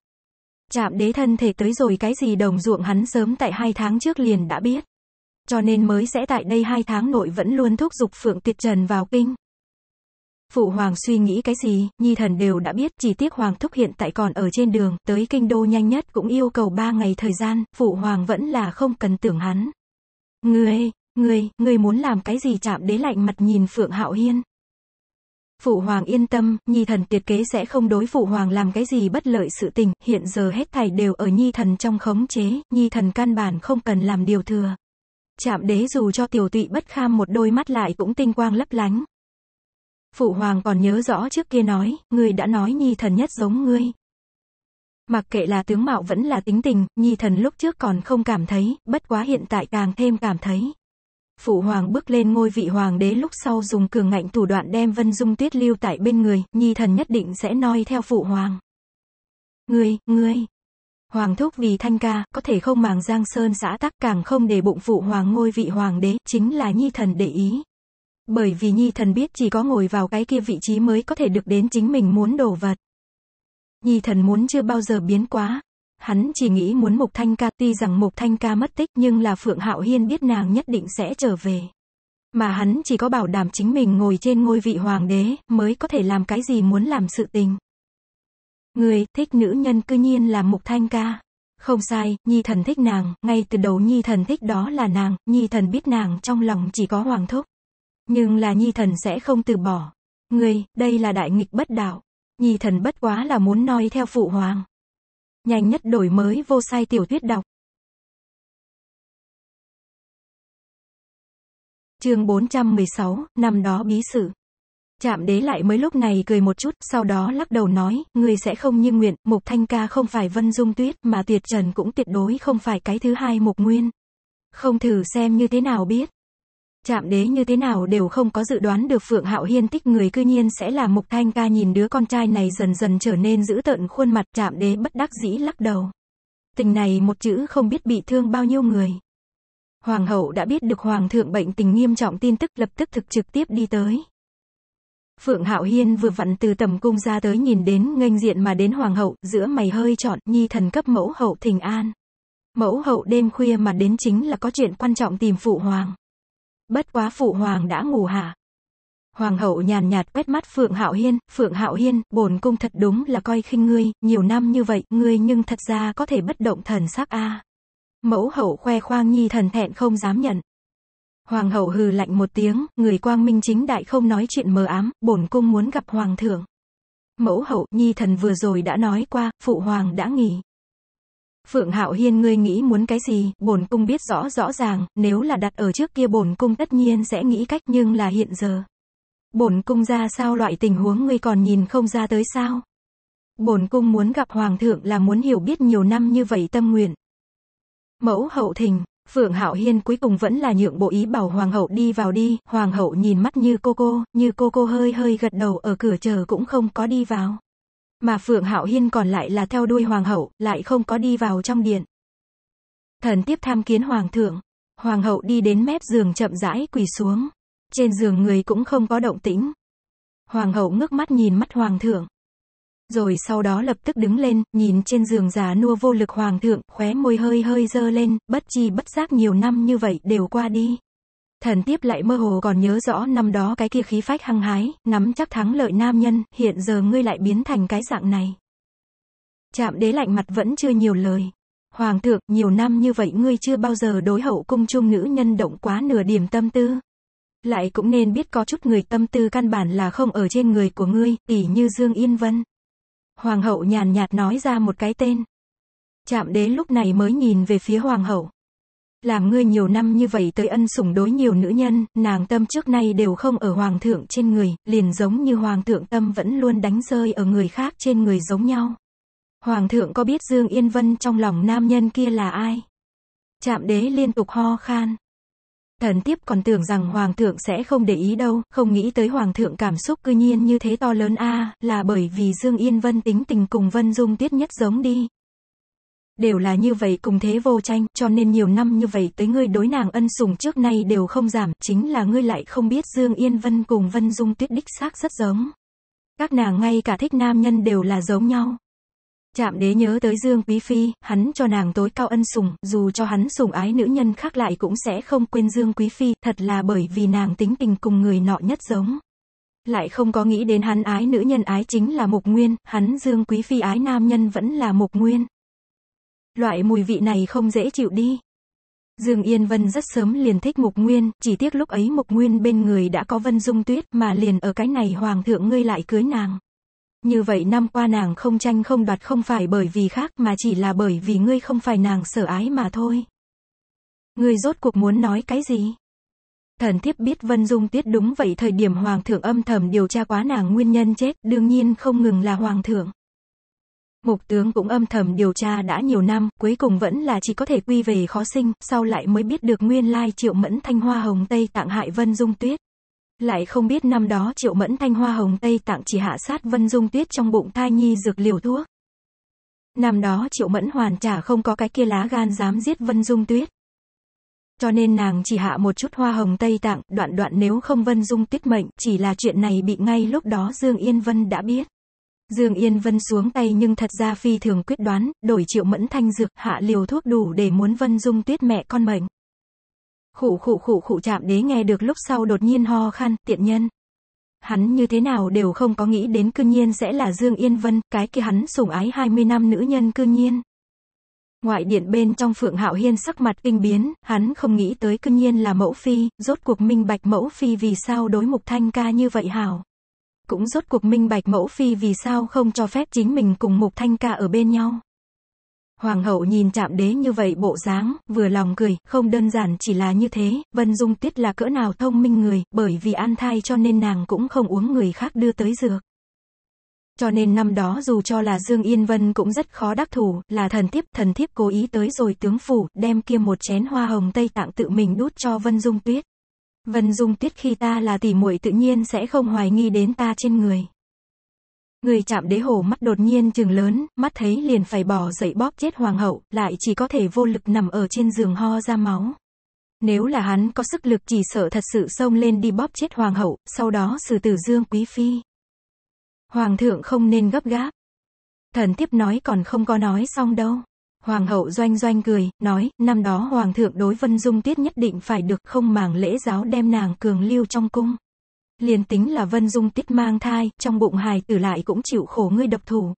Speaker 2: Chạm đế thân thể tới rồi cái gì đồng ruộng hắn sớm tại hai tháng trước liền đã biết. Cho nên mới sẽ tại đây hai tháng nội vẫn luôn thúc giục Phượng Tiệt Trần vào kinh. Phụ hoàng suy nghĩ cái gì, nhi thần đều đã biết, chỉ tiếc hoàng thúc hiện tại còn ở trên đường, tới kinh đô nhanh nhất cũng yêu cầu ba ngày thời gian, phụ hoàng vẫn là không cần tưởng hắn. người người người muốn làm cái gì chạm đế lạnh mặt nhìn Phượng Hạo Hiên phụ hoàng yên tâm, nhi thần tuyệt kế sẽ không đối phụ hoàng làm cái gì bất lợi sự tình, hiện giờ hết thảy đều ở nhi thần trong khống chế, nhi thần căn bản không cần làm điều thừa. Trạm đế dù cho tiểu tụy bất kham một đôi mắt lại cũng tinh quang lấp lánh. Phụ hoàng còn nhớ rõ trước kia nói, người đã nói nhi thần nhất giống ngươi. Mặc kệ là tướng mạo vẫn là tính tình, nhi thần lúc trước còn không cảm thấy, bất quá hiện tại càng thêm cảm thấy. Phụ hoàng bước lên ngôi vị hoàng đế lúc sau dùng cường ngạnh thủ đoạn đem Vân Dung Tuyết lưu tại bên người, nhi thần nhất định sẽ noi theo phụ hoàng. Ngươi, ngươi. Hoàng thúc vì thanh ca, có thể không màng giang sơn xã tắc càng không để bụng phụ hoàng ngôi vị hoàng đế, chính là nhi thần để ý. Bởi vì nhi thần biết chỉ có ngồi vào cái kia vị trí mới có thể được đến chính mình muốn đồ vật. Nhi thần muốn chưa bao giờ biến quá, hắn chỉ nghĩ muốn Mục Thanh Ca tuy rằng Mục Thanh Ca mất tích nhưng là Phượng Hạo Hiên biết nàng nhất định sẽ trở về. Mà hắn chỉ có bảo đảm chính mình ngồi trên ngôi vị hoàng đế mới có thể làm cái gì muốn làm sự tình. Người thích nữ nhân cư nhiên là Mục Thanh Ca. Không sai, Nhi thần thích nàng, ngay từ đầu Nhi thần thích đó là nàng, Nhi thần biết nàng trong lòng chỉ có hoàng thúc. Nhưng là Nhi thần sẽ không từ bỏ. người đây là đại nghịch bất đạo. Nhi
Speaker 1: thần bất quá là muốn noi theo phụ hoàng. Nhanh nhất đổi mới vô sai tiểu thuyết đọc. Chương 416, năm đó bí sử. Chạm đế lại mới lúc này cười một chút, sau đó lắc
Speaker 2: đầu nói, người sẽ không như nguyện, Mục Thanh Ca không phải Vân Dung Tuyết, mà tuyệt Trần cũng tuyệt đối không phải cái thứ hai Mục Nguyên. Không thử xem như thế nào biết. Chạm đế như thế nào đều không có dự đoán được Phượng Hạo Hiên thích người cư nhiên sẽ là Mục Thanh ca nhìn đứa con trai này dần dần trở nên dữ tợn khuôn mặt chạm đế bất đắc dĩ lắc đầu. Tình này một chữ không biết bị thương bao nhiêu người. Hoàng hậu đã biết được Hoàng thượng bệnh tình nghiêm trọng tin tức lập tức thực trực tiếp đi tới. Phượng Hạo Hiên vừa vặn từ tầm cung ra tới nhìn đến nghênh diện mà đến Hoàng hậu, giữa mày hơi trọn, nhi thần cấp mẫu hậu thỉnh an. Mẫu hậu đêm khuya mà đến chính là có chuyện quan trọng tìm phụ hoàng. Bất quá phụ hoàng đã ngủ hả? Hoàng hậu nhàn nhạt quét mắt Phượng Hạo Hiên, Phượng Hạo Hiên, bổn cung thật đúng là coi khinh ngươi, nhiều năm như vậy, ngươi nhưng thật ra có thể bất động thần sắc a. Mẫu hậu khoe khoang nhi thần thẹn không dám nhận. Hoàng hậu hừ lạnh một tiếng, người quang minh chính đại không nói chuyện mờ ám, bổn cung muốn gặp hoàng thượng. Mẫu hậu, nhi thần vừa rồi đã nói qua, phụ hoàng đã nghỉ. Phượng Hạo Hiên ngươi nghĩ muốn cái gì, bổn cung biết rõ rõ ràng, nếu là đặt ở trước kia bổn cung tất nhiên sẽ nghĩ cách nhưng là hiện giờ. Bổn cung ra sao loại tình huống ngươi còn nhìn không ra tới sao? Bổn cung muốn gặp hoàng thượng là muốn hiểu biết nhiều năm như vậy tâm nguyện. Mẫu hậu thình, Phượng Hạo Hiên cuối cùng vẫn là nhượng bộ ý bảo hoàng hậu đi vào đi, hoàng hậu nhìn mắt như cô cô, như cô cô hơi hơi gật đầu ở cửa chờ cũng không có đi vào mà Phượng Hạo Hiên còn lại là theo đuôi hoàng hậu, lại không có đi vào trong điện. Thần tiếp tham kiến hoàng thượng, hoàng hậu đi đến mép giường chậm rãi quỳ xuống, trên giường người cũng không có động tĩnh. Hoàng hậu ngước mắt nhìn mắt hoàng thượng, rồi sau đó lập tức đứng lên, nhìn trên giường già nua vô lực hoàng thượng, khóe môi hơi hơi dơ lên, bất chi bất giác nhiều năm như vậy đều qua đi. Thần tiếp lại mơ hồ còn nhớ rõ năm đó cái kia khí phách hăng hái, nắm chắc thắng lợi nam nhân, hiện giờ ngươi lại biến thành cái dạng này. Chạm đế lạnh mặt vẫn chưa nhiều lời. Hoàng thượng, nhiều năm như vậy ngươi chưa bao giờ đối hậu cung chung nữ nhân động quá nửa điểm tâm tư. Lại cũng nên biết có chút người tâm tư căn bản là không ở trên người của ngươi, tỉ như Dương Yên Vân. Hoàng hậu nhàn nhạt nói ra một cái tên. Chạm đế lúc này mới nhìn về phía hoàng hậu làm ngươi nhiều năm như vậy tới ân sủng đối nhiều nữ nhân, nàng tâm trước nay đều không ở hoàng thượng trên người, liền giống như hoàng thượng tâm vẫn luôn đánh rơi ở người khác trên người giống nhau. Hoàng thượng có biết Dương Yên Vân trong lòng nam nhân kia là ai? Chạm đế liên tục ho khan. Thần tiếp còn tưởng rằng hoàng thượng sẽ không để ý đâu, không nghĩ tới hoàng thượng cảm xúc cư nhiên như thế to lớn a, là bởi vì Dương Yên Vân tính tình cùng Vân Dung tiết nhất giống đi, đều là như vậy cùng thế vô tranh, cho nên nhiều năm như vậy tới ngươi đối nàng ân sủng trước nay đều không giảm, chính là ngươi lại không biết Dương Yên Vân cùng Vân Dung Tuyết đích xác rất giống. Các nàng ngay cả thích nam nhân đều là giống nhau. Chạm đế nhớ tới Dương Quý Phi, hắn cho nàng tối cao ân sủng, dù cho hắn sủng ái nữ nhân khác lại cũng sẽ không quên Dương Quý Phi, thật là bởi vì nàng tính tình cùng người nọ nhất giống. Lại không có nghĩ đến hắn ái nữ nhân ái chính là mục nguyên, hắn Dương Quý Phi ái nam nhân vẫn là mục nguyên. Loại mùi vị này không dễ chịu đi. Dương Yên Vân rất sớm liền thích Mục Nguyên, chỉ tiếc lúc ấy Mục Nguyên bên người đã có Vân Dung Tuyết mà liền ở cái này Hoàng thượng ngươi lại cưới nàng. Như vậy năm qua nàng không tranh không đoạt không phải bởi vì khác mà chỉ là bởi vì ngươi không phải nàng sở ái mà thôi. Ngươi rốt cuộc muốn nói cái gì? Thần thiếp biết Vân Dung Tuyết đúng vậy thời điểm Hoàng thượng âm thầm điều tra quá nàng nguyên nhân chết, đương nhiên không ngừng là Hoàng thượng. Mục tướng cũng âm thầm điều tra đã nhiều năm, cuối cùng vẫn là chỉ có thể quy về khó sinh, sau lại mới biết được nguyên lai triệu mẫn thanh hoa hồng Tây tặng hại Vân Dung Tuyết. Lại không biết năm đó triệu mẫn thanh hoa hồng Tây tặng chỉ hạ sát Vân Dung Tuyết trong bụng thai nhi dược liều thuốc. Năm đó triệu mẫn hoàn trả không có cái kia lá gan dám giết Vân Dung Tuyết. Cho nên nàng chỉ hạ một chút hoa hồng Tây tặng. đoạn đoạn nếu không Vân Dung Tuyết mệnh, chỉ là chuyện này bị ngay lúc đó Dương Yên Vân đã biết. Dương Yên Vân xuống tay nhưng thật ra phi thường quyết đoán, đổi triệu mẫn thanh dược, hạ liều thuốc đủ để muốn Vân Dung tuyết mẹ con mệnh. Khụ khụ khụ khụ chạm đế nghe được lúc sau đột nhiên ho khan, tiện nhân. Hắn như thế nào đều không có nghĩ đến cương nhiên sẽ là Dương Yên Vân, cái kia hắn sủng ái 20 năm nữ nhân cương nhiên. Ngoại điện bên trong Phượng Hạo Hiên sắc mặt kinh biến, hắn không nghĩ tới cương nhiên là mẫu phi, rốt cuộc minh bạch mẫu phi vì sao đối mục thanh ca như vậy hảo cũng rốt cuộc minh bạch mẫu phi vì sao không cho phép chính mình cùng Mục Thanh Ca ở bên nhau. Hoàng hậu nhìn chạm đế như vậy bộ dáng, vừa lòng cười, không đơn giản chỉ là như thế, Vân Dung Tuyết là cỡ nào thông minh người, bởi vì an thai cho nên nàng cũng không uống người khác đưa tới dược. Cho nên năm đó dù cho là Dương Yên Vân cũng rất khó đắc thủ, là thần thiếp, thần thiếp cố ý tới rồi tướng phủ, đem kia một chén hoa hồng Tây tặng tự mình đút cho Vân Dung Tuyết. Vân Dung tuyết khi ta là tỷ muội tự nhiên sẽ không hoài nghi đến ta trên người. Người chạm đế hổ mắt đột nhiên trừng lớn, mắt thấy liền phải bỏ dậy bóp chết hoàng hậu, lại chỉ có thể vô lực nằm ở trên giường ho ra máu. Nếu là hắn có sức lực chỉ sợ thật sự xông lên đi bóp chết hoàng hậu, sau đó xử tử dương quý phi. Hoàng thượng không nên gấp gáp. Thần tiếp nói còn không có nói xong đâu. Hoàng hậu doanh doanh cười, nói, năm đó hoàng thượng đối vân dung tiết nhất định phải được không màng lễ giáo đem nàng cường lưu trong cung. Liền tính là vân dung tiết mang thai, trong bụng hài tử lại cũng chịu khổ ngươi độc thủ.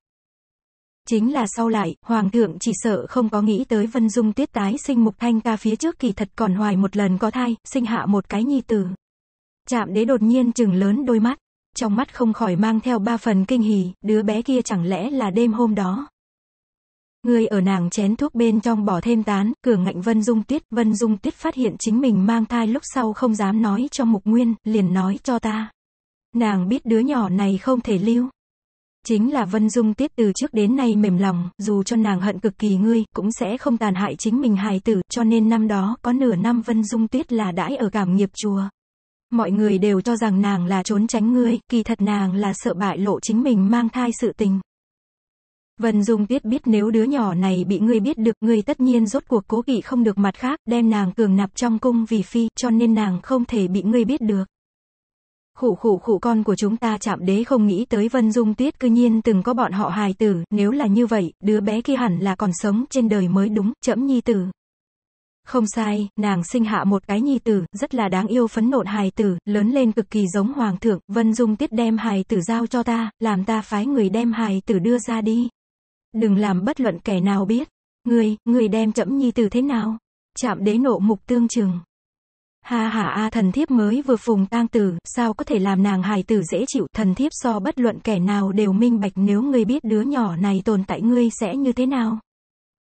Speaker 2: Chính là sau lại, hoàng thượng chỉ sợ không có nghĩ tới vân dung tiết tái sinh mục thanh ca phía trước kỳ thật còn hoài một lần có thai, sinh hạ một cái nhi tử. Chạm đế đột nhiên trừng lớn đôi mắt, trong mắt không khỏi mang theo ba phần kinh hỉ, đứa bé kia chẳng lẽ là đêm hôm đó. Người ở nàng chén thuốc bên trong bỏ thêm tán, cường ngạnh Vân Dung Tuyết, Vân Dung Tuyết phát hiện chính mình mang thai lúc sau không dám nói cho Mục Nguyên, liền nói cho ta. Nàng biết đứa nhỏ này không thể lưu. Chính là Vân Dung Tuyết từ trước đến nay mềm lòng, dù cho nàng hận cực kỳ ngươi, cũng sẽ không tàn hại chính mình hài tử, cho nên năm đó có nửa năm Vân Dung Tuyết là đãi ở cảm nghiệp chùa. Mọi người đều cho rằng nàng là trốn tránh ngươi, kỳ thật nàng là sợ bại lộ chính mình mang thai sự tình. Vân Dung Tuyết biết nếu đứa nhỏ này bị ngươi biết được, ngươi tất nhiên rốt cuộc cố kỵ không được mặt khác, đem nàng cường nạp trong cung vì phi, cho nên nàng không thể bị ngươi biết được. Khụ khụ khụ, con của chúng ta chạm đế không nghĩ tới Vân Dung Tuyết cư nhiên từng có bọn họ hài tử, nếu là như vậy, đứa bé kia hẳn là còn sống trên đời mới đúng, chậm nhi tử. Không sai, nàng sinh hạ một cái nhi tử, rất là đáng yêu phấn nộn hài tử, lớn lên cực kỳ giống hoàng thượng, Vân Dung Tuyết đem hài tử giao cho ta, làm ta phái người đem hài tử đưa ra đi. Đừng làm bất luận kẻ nào biết. người, người đem chậm nhi từ thế nào? Chạm đế nộ mục tương trường. Ha ha a thần thiếp mới vừa phùng tang tử, sao có thể làm nàng hài tử dễ chịu, thần thiếp so bất luận kẻ nào đều minh bạch nếu ngươi biết đứa nhỏ này tồn tại ngươi sẽ như thế nào.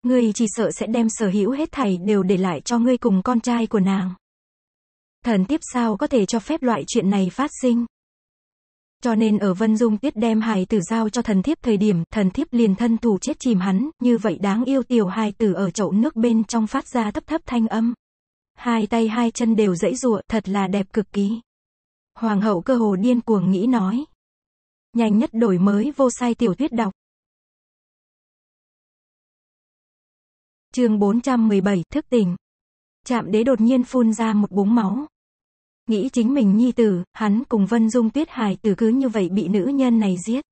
Speaker 2: Ngươi chỉ sợ sẽ đem sở hữu hết thảy đều để lại cho ngươi cùng con trai của nàng. Thần thiếp sao có thể cho phép loại chuyện này phát sinh cho nên ở Vân Dung Tiết đem hài tử giao cho thần thiếp thời điểm, thần thiếp liền thân thủ chết chìm hắn, như vậy đáng yêu tiểu hài tử ở chậu nước bên trong phát ra thấp thấp thanh âm. Hai tay hai chân đều dãy rụa thật là đẹp cực kỳ.
Speaker 1: Hoàng hậu cơ hồ điên cuồng nghĩ nói. Nhanh nhất đổi mới vô sai tiểu thuyết đọc. chương 417, thức tỉnh. Chạm đế đột nhiên phun ra một búng máu. Nghĩ chính mình
Speaker 2: nhi tử, hắn cùng Vân Dung Tuyết hài tử cứ như vậy bị nữ nhân này giết.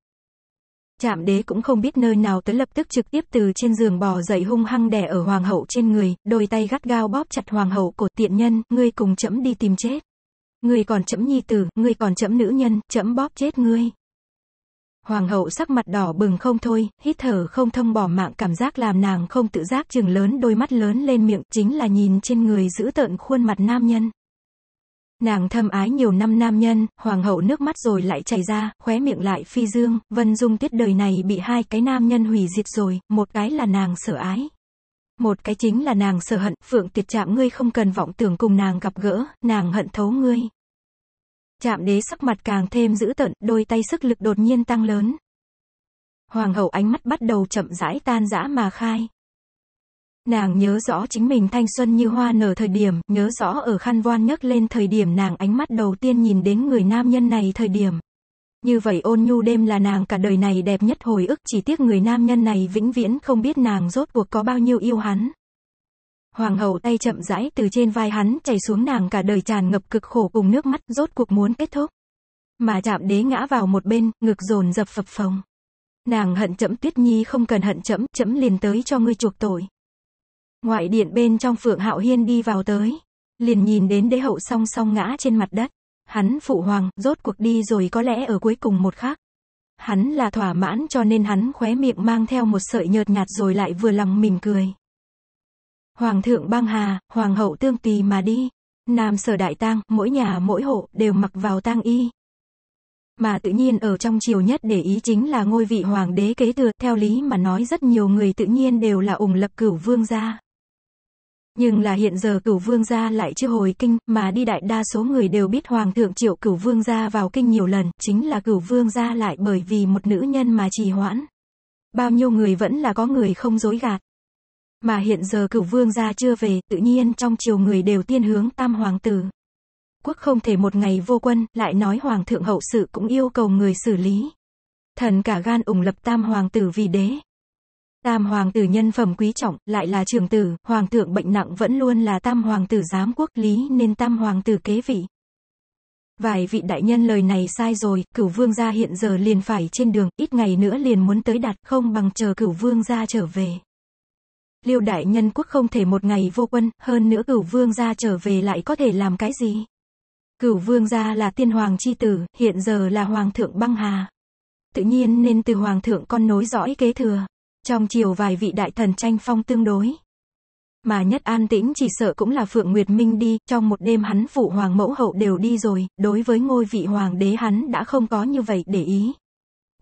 Speaker 2: Chạm đế cũng không biết nơi nào tới lập tức trực tiếp từ trên giường bò dậy hung hăng đè ở hoàng hậu trên người, đôi tay gắt gao bóp chặt hoàng hậu cột tiện nhân, ngươi cùng chấm đi tìm chết. Ngươi còn chấm nhi tử, ngươi còn chấm nữ nhân, chấm bóp chết ngươi. Hoàng hậu sắc mặt đỏ bừng không thôi, hít thở không thông bỏ mạng cảm giác làm nàng không tự giác chừng lớn đôi mắt lớn lên miệng chính là nhìn trên người giữ tợn khuôn mặt nam nhân. Nàng thâm ái nhiều năm nam nhân, hoàng hậu nước mắt rồi lại chảy ra, khóe miệng lại phi dương, Vân Dung Tiết đời này bị hai cái nam nhân hủy diệt rồi, một cái là nàng sợ ái. Một cái chính là nàng sợ hận, Phượng Tiệt chạm ngươi không cần vọng tưởng cùng nàng gặp gỡ, nàng hận thấu ngươi. chạm đế sắc mặt càng thêm dữ tợn, đôi tay sức lực đột nhiên tăng lớn. Hoàng hậu ánh mắt bắt đầu chậm rãi tan rã mà khai, Nàng nhớ rõ chính mình thanh xuân như hoa nở thời điểm, nhớ rõ ở khăn voan nhấc lên thời điểm nàng ánh mắt đầu tiên nhìn đến người nam nhân này thời điểm. Như vậy ôn nhu đêm là nàng cả đời này đẹp nhất hồi ức chỉ tiếc người nam nhân này vĩnh viễn không biết nàng rốt cuộc có bao nhiêu yêu hắn. Hoàng hậu tay chậm rãi từ trên vai hắn chảy xuống nàng cả đời tràn ngập cực khổ cùng nước mắt rốt cuộc muốn kết thúc. Mà chạm đế ngã vào một bên, ngực dồn dập phập phồng. Nàng hận chậm tuyết nhi không cần hận chậm, chậm liền tới cho ngươi chuộc tội. Ngoại điện bên trong Phượng Hạo Hiên đi vào tới. Liền nhìn đến đế hậu song song ngã trên mặt đất. Hắn phụ hoàng, rốt cuộc đi rồi có lẽ ở cuối cùng một khắc. Hắn là thỏa mãn cho nên hắn khóe miệng mang theo một sợi nhợt nhạt rồi lại vừa lòng mỉm cười. Hoàng thượng băng hà, hoàng hậu tương tì mà đi. Nam sở đại tang, mỗi nhà mỗi hộ đều mặc vào tang y. Mà tự nhiên ở trong chiều nhất để ý chính là ngôi vị hoàng đế kế thừa, theo lý mà nói rất nhiều người tự nhiên đều là ủng lập cửu vương gia. Nhưng là hiện giờ cửu vương gia lại chưa hồi kinh, mà đi đại đa số người đều biết hoàng thượng triệu cửu vương gia vào kinh nhiều lần, chính là cửu vương gia lại bởi vì một nữ nhân mà trì hoãn. Bao nhiêu người vẫn là có người không dối gạt. Mà hiện giờ cửu vương gia chưa về, tự nhiên trong chiều người đều tiên hướng tam hoàng tử. Quốc không thể một ngày vô quân, lại nói hoàng thượng hậu sự cũng yêu cầu người xử lý. Thần cả gan ủng lập tam hoàng tử vì đế, Tam hoàng tử nhân phẩm quý trọng, lại là trưởng tử, hoàng thượng bệnh nặng vẫn luôn là tam hoàng tử giám quốc lý nên tam hoàng tử kế vị. Vài vị đại nhân lời này sai rồi, cửu vương gia hiện giờ liền phải trên đường, ít ngày nữa liền muốn tới đặt không bằng chờ cửu vương gia trở về. Liêu đại nhân quốc không thể một ngày vô quân, hơn nữa cửu vương gia trở về lại có thể làm cái gì? Cửu vương gia là tiên hoàng chi tử, hiện giờ là hoàng thượng băng hà. Tự nhiên nên từ hoàng thượng con nối dõi kế thừa. Trong chiều vài vị đại thần tranh phong tương đối. Mà nhất an tĩnh chỉ sợ cũng là Phượng Nguyệt Minh đi, trong một đêm hắn phụ hoàng mẫu hậu đều đi rồi, đối với ngôi vị hoàng đế hắn đã không có như vậy để ý.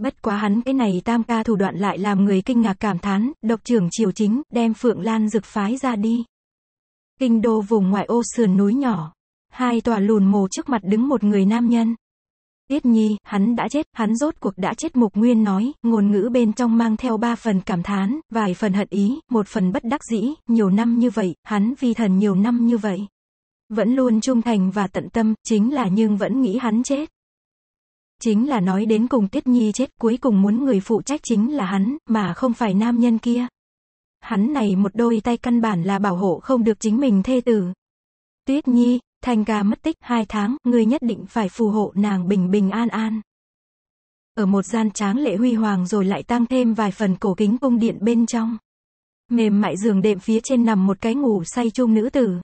Speaker 2: Bất quá hắn cái này tam ca thủ đoạn lại làm người kinh ngạc cảm thán, độc trưởng triều chính, đem Phượng Lan dực phái ra đi. Kinh đô vùng ngoại ô sườn núi nhỏ. Hai tòa lùn mồ trước mặt đứng một người nam nhân. Tiết Nhi, hắn đã chết, hắn rốt cuộc đã chết Mục Nguyên nói, ngôn ngữ bên trong mang theo ba phần cảm thán, vài phần hận ý, một phần bất đắc dĩ, nhiều năm như vậy, hắn vi thần nhiều năm như vậy. Vẫn luôn trung thành và tận tâm, chính là nhưng vẫn nghĩ hắn chết. Chính là nói đến cùng Tiết Nhi chết cuối cùng muốn người phụ trách chính là hắn, mà không phải nam nhân kia. Hắn này một đôi tay căn bản là bảo hộ không được chính mình thê tử. Tuyết Nhi, Thanh ca mất tích 2 tháng, ngươi nhất định phải phù hộ nàng bình bình an an. Ở một gian tráng lệ huy hoàng rồi lại tăng thêm vài phần cổ kính cung điện bên trong. Mềm mại giường đệm phía trên nằm một cái ngủ say chung nữ tử.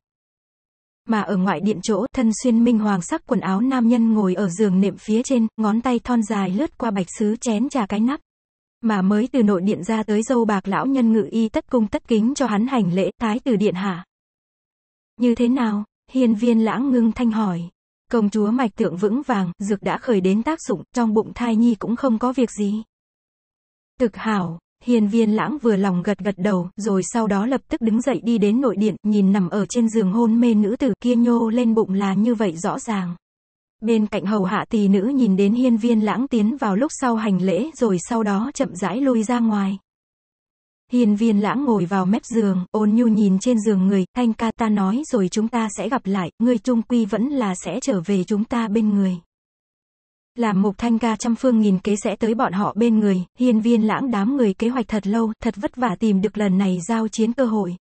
Speaker 2: Mà ở ngoại điện chỗ, thân xuyên minh hoàng sắc quần áo nam nhân ngồi ở giường nệm phía trên, ngón tay thon dài lướt qua bạch sứ chén trà cái nắp. Mà mới từ nội điện ra tới dâu bạc lão nhân ngự y tất cung tất kính cho hắn hành lễ, thái từ điện hạ. Như thế nào, Hiên viên lãng ngưng thanh hỏi. Công chúa mạch tượng vững vàng, dược đã khởi đến tác dụng, trong bụng thai nhi cũng không có việc gì. Thực hảo, hiền viên lãng vừa lòng gật gật đầu, rồi sau đó lập tức đứng dậy đi đến nội điện, nhìn nằm ở trên giường hôn mê nữ tử kia nhô lên bụng là như vậy rõ ràng. Bên cạnh hầu hạ tỳ nữ nhìn đến hiên viên lãng tiến vào lúc sau hành lễ rồi sau đó chậm rãi lui ra ngoài. Hiền viên lãng ngồi vào mép giường, ôn nhu nhìn trên giường người, thanh ca ta nói rồi chúng ta sẽ gặp lại, người trung quy vẫn là sẽ trở về chúng ta bên người. Làm mục thanh ca trăm phương nghìn kế sẽ tới bọn họ bên người, hiền viên lãng đám người kế hoạch thật lâu, thật vất vả tìm được lần này giao chiến cơ hội.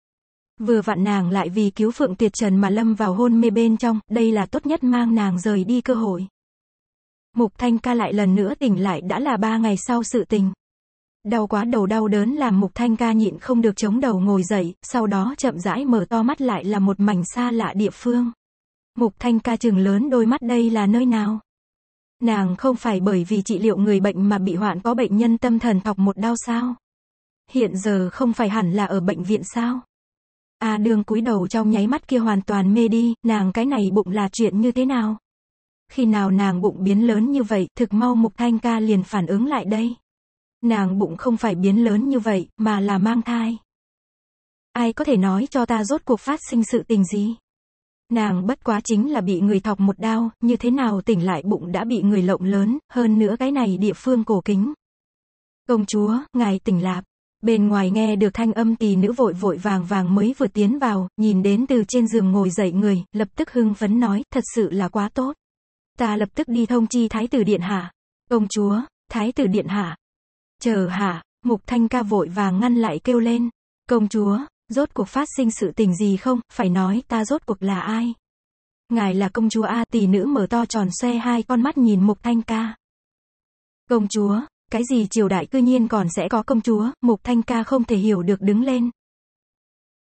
Speaker 2: Vừa vặn nàng lại vì cứu phượng tuyệt trần mà lâm vào hôn mê bên trong, đây là tốt nhất mang nàng rời đi cơ hội. Mục thanh ca lại lần nữa tỉnh lại đã là ba ngày sau sự tình. Đau quá đầu đau đớn làm Mục Thanh Ca nhịn không được chống đầu ngồi dậy, sau đó chậm rãi mở to mắt lại là một mảnh xa lạ địa phương. Mục Thanh Ca trừng lớn đôi mắt đây là nơi nào? Nàng không phải bởi vì trị liệu người bệnh mà bị hoạn có bệnh nhân tâm thần thọc một đau sao? Hiện giờ không phải hẳn là ở bệnh viện sao? A đường cúi đầu trong nháy mắt kia hoàn toàn mê đi, nàng cái này bụng là chuyện như thế nào? Khi nào nàng bụng biến lớn như vậy, thực mau Mục Thanh Ca liền phản ứng lại đây nàng bụng không phải biến lớn như vậy, mà là mang thai. Ai có thể nói cho ta rốt cuộc phát sinh sự tình gì? Nàng bất quá chính là bị người thọc một đao, như thế nào tỉnh lại bụng đã bị người lộng lớn, hơn nữa cái này địa phương cổ kính. Công chúa, ngài tỉnh lạp. Bên ngoài nghe được thanh âm tỷ nữ vội vội vàng vàng mới vừa tiến vào, nhìn đến từ trên giường ngồi dậy người, lập tức hưng phấn nói, thật sự là quá tốt. Ta lập tức đi thông chi thái tử điện hạ. Công chúa, thái tử điện hạ, Chờ hả, mục thanh ca vội vàng ngăn lại kêu lên. Công chúa, rốt cuộc phát sinh sự tình gì không, phải nói ta rốt cuộc là ai? Ngài là công chúa A tỷ nữ mở to tròn xoe hai con mắt nhìn mục thanh ca. Công chúa, cái gì triều đại cư nhiên còn sẽ có công chúa, mục thanh ca không thể hiểu được đứng lên.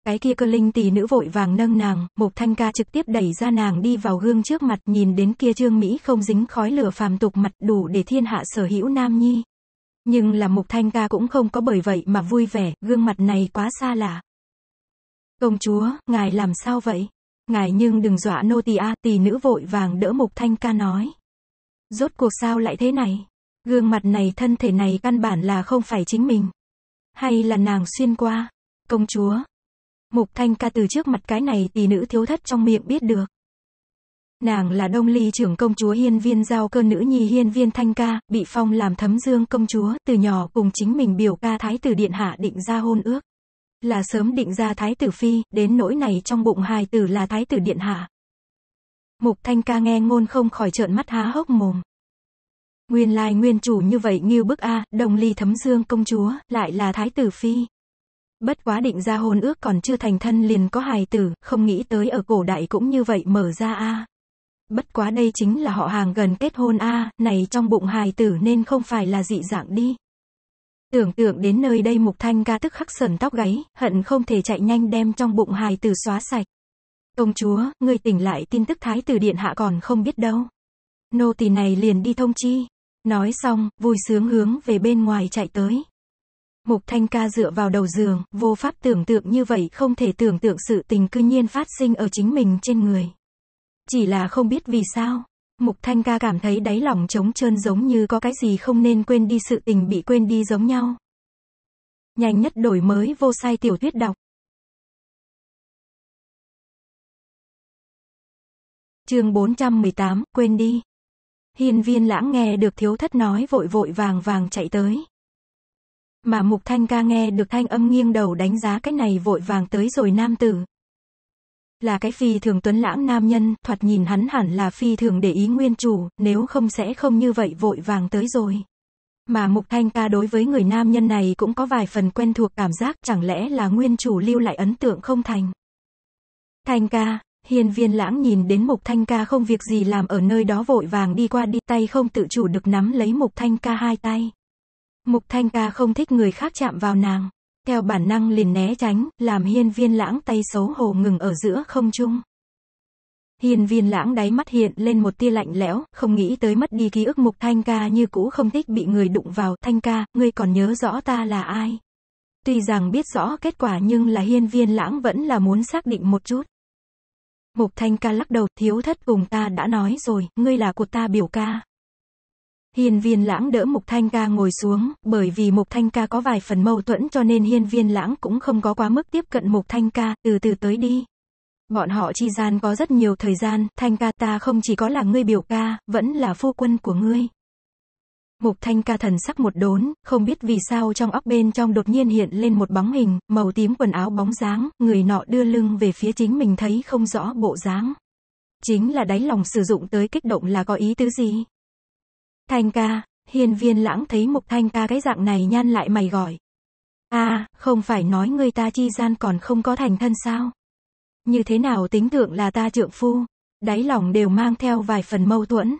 Speaker 2: Cái kia cơ linh tỷ nữ vội vàng nâng nàng, mục thanh ca trực tiếp đẩy ra nàng đi vào gương trước mặt nhìn đến kia trương Mỹ không dính khói lửa phàm tục mặt đủ để thiên hạ sở hữu nam nhi. Nhưng là Mục Thanh ca cũng không có bởi vậy mà vui vẻ, gương mặt này quá xa lạ. Công chúa, ngài làm sao vậy? Ngài nhưng đừng dọa nô tỳ a, tỷ nữ vội vàng đỡ Mục Thanh ca nói. Rốt cuộc sao lại thế này? Gương mặt này thân thể này căn bản là không phải chính mình. Hay là nàng xuyên qua? Công chúa. Mục Thanh ca từ trước mặt cái này tỷ nữ thiếu thất trong miệng biết được. Nàng là Đông Ly trưởng công chúa Hiên Viên giao cơ nữ nhi Hiên Viên Thanh Ca, bị phong làm thấm dương công chúa, từ nhỏ cùng chính mình biểu ca thái tử điện hạ định ra hôn ước. Là sớm định ra thái tử phi, đến nỗi này trong bụng hài tử là thái tử điện hạ. Mục Thanh Ca nghe ngôn không khỏi trợn mắt há hốc mồm. Nguyên lai nguyên chủ như vậy nghiêu bức A, Đông Ly thấm dương công chúa, lại là thái tử phi. Bất quá định ra hôn ước còn chưa thành thân liền có hài tử, không nghĩ tới ở cổ đại cũng như vậy mở ra A. Bất quá đây chính là họ hàng gần kết hôn a, này trong bụng hài tử nên không phải là dị dạng đi. Tưởng tượng đến nơi đây Mục Thanh ca tức khắc sờn tóc gáy, hận không thể chạy nhanh đem trong bụng hài tử xóa sạch. Công chúa, người tỉnh lại tin tức thái tử điện hạ còn không biết đâu. Nô tỳ này liền đi thông chi. Nói xong, vui sướng hướng về bên ngoài chạy tới. Mục Thanh ca dựa vào đầu giường, vô pháp tưởng tượng như vậy không thể tưởng tượng sự tình cư nhiên phát sinh ở chính mình trên người. Chỉ là không biết vì sao. Mục Thanh Ca cảm thấy đáy lòng trống trơn giống như có cái gì không nên quên đi sự tình bị quên đi giống nhau.
Speaker 1: Nhanh nhất đổi mới vô sai tiểu thuyết đọc. Chương 418, quên đi. Hiên viên lãng nghe được thiếu thất nói vội vội vàng vàng chạy tới.
Speaker 2: Mà Mục Thanh Ca nghe được thanh âm nghiêng đầu đánh giá cái này vội vàng tới rồi nam tử, là cái phi thường tuấn lãng nam nhân, thoạt nhìn hắn hẳn là phi thường để ý nguyên chủ, nếu không sẽ không như vậy vội vàng tới rồi. Mà Mục Thanh ca đối với người nam nhân này cũng có vài phần quen thuộc cảm giác chẳng lẽ là nguyên chủ lưu lại ấn tượng không thành. Thanh ca, hiền viên lãng nhìn đến Mục Thanh ca không việc gì làm ở nơi đó vội vàng đi qua đi tay không tự chủ được nắm lấy Mục Thanh ca hai tay. Mục Thanh ca không thích người khác chạm vào nàng. Theo bản năng liền né tránh, làm hiên viên lãng tay xấu hổ ngừng ở giữa không trung. Hiên viên lãng đáy mắt hiện lên một tia lạnh lẽo, không nghĩ tới mất đi ký ức mục thanh ca như cũ không thích bị người đụng vào. Thanh ca, ngươi còn nhớ rõ ta là ai? Tuy rằng biết rõ kết quả nhưng là hiên viên lãng vẫn là muốn xác định một chút. Mục thanh ca lắc đầu, thiếu thất cùng ta đã nói rồi, ngươi là của ta biểu ca. Hiên viên lãng đỡ Mục Thanh Ca ngồi xuống, bởi vì Mục Thanh Ca có vài phần mâu thuẫn cho nên hiên viên lãng cũng không có quá mức tiếp cận Mục Thanh Ca, từ từ tới đi. Bọn họ chi gian có rất nhiều thời gian, Thanh Ca ta không chỉ có là ngươi biểu ca, vẫn là phu quân của ngươi. Mục Thanh Ca thần sắc một đốn, không biết vì sao trong óc bên trong đột nhiên hiện lên một bóng hình, màu tím quần áo bóng dáng, người nọ đưa lưng về phía chính mình thấy không rõ bộ dáng. Chính là đáy lòng sử dụng tới kích động là có ý tứ gì? Thanh ca, Hiền viên lãng thấy mục thanh ca cái dạng này nhan lại mày gọi. a à, không phải nói người ta chi gian còn không có thành thân sao? Như thế nào tính tượng là ta trượng phu? Đáy lòng đều mang theo vài phần mâu thuẫn.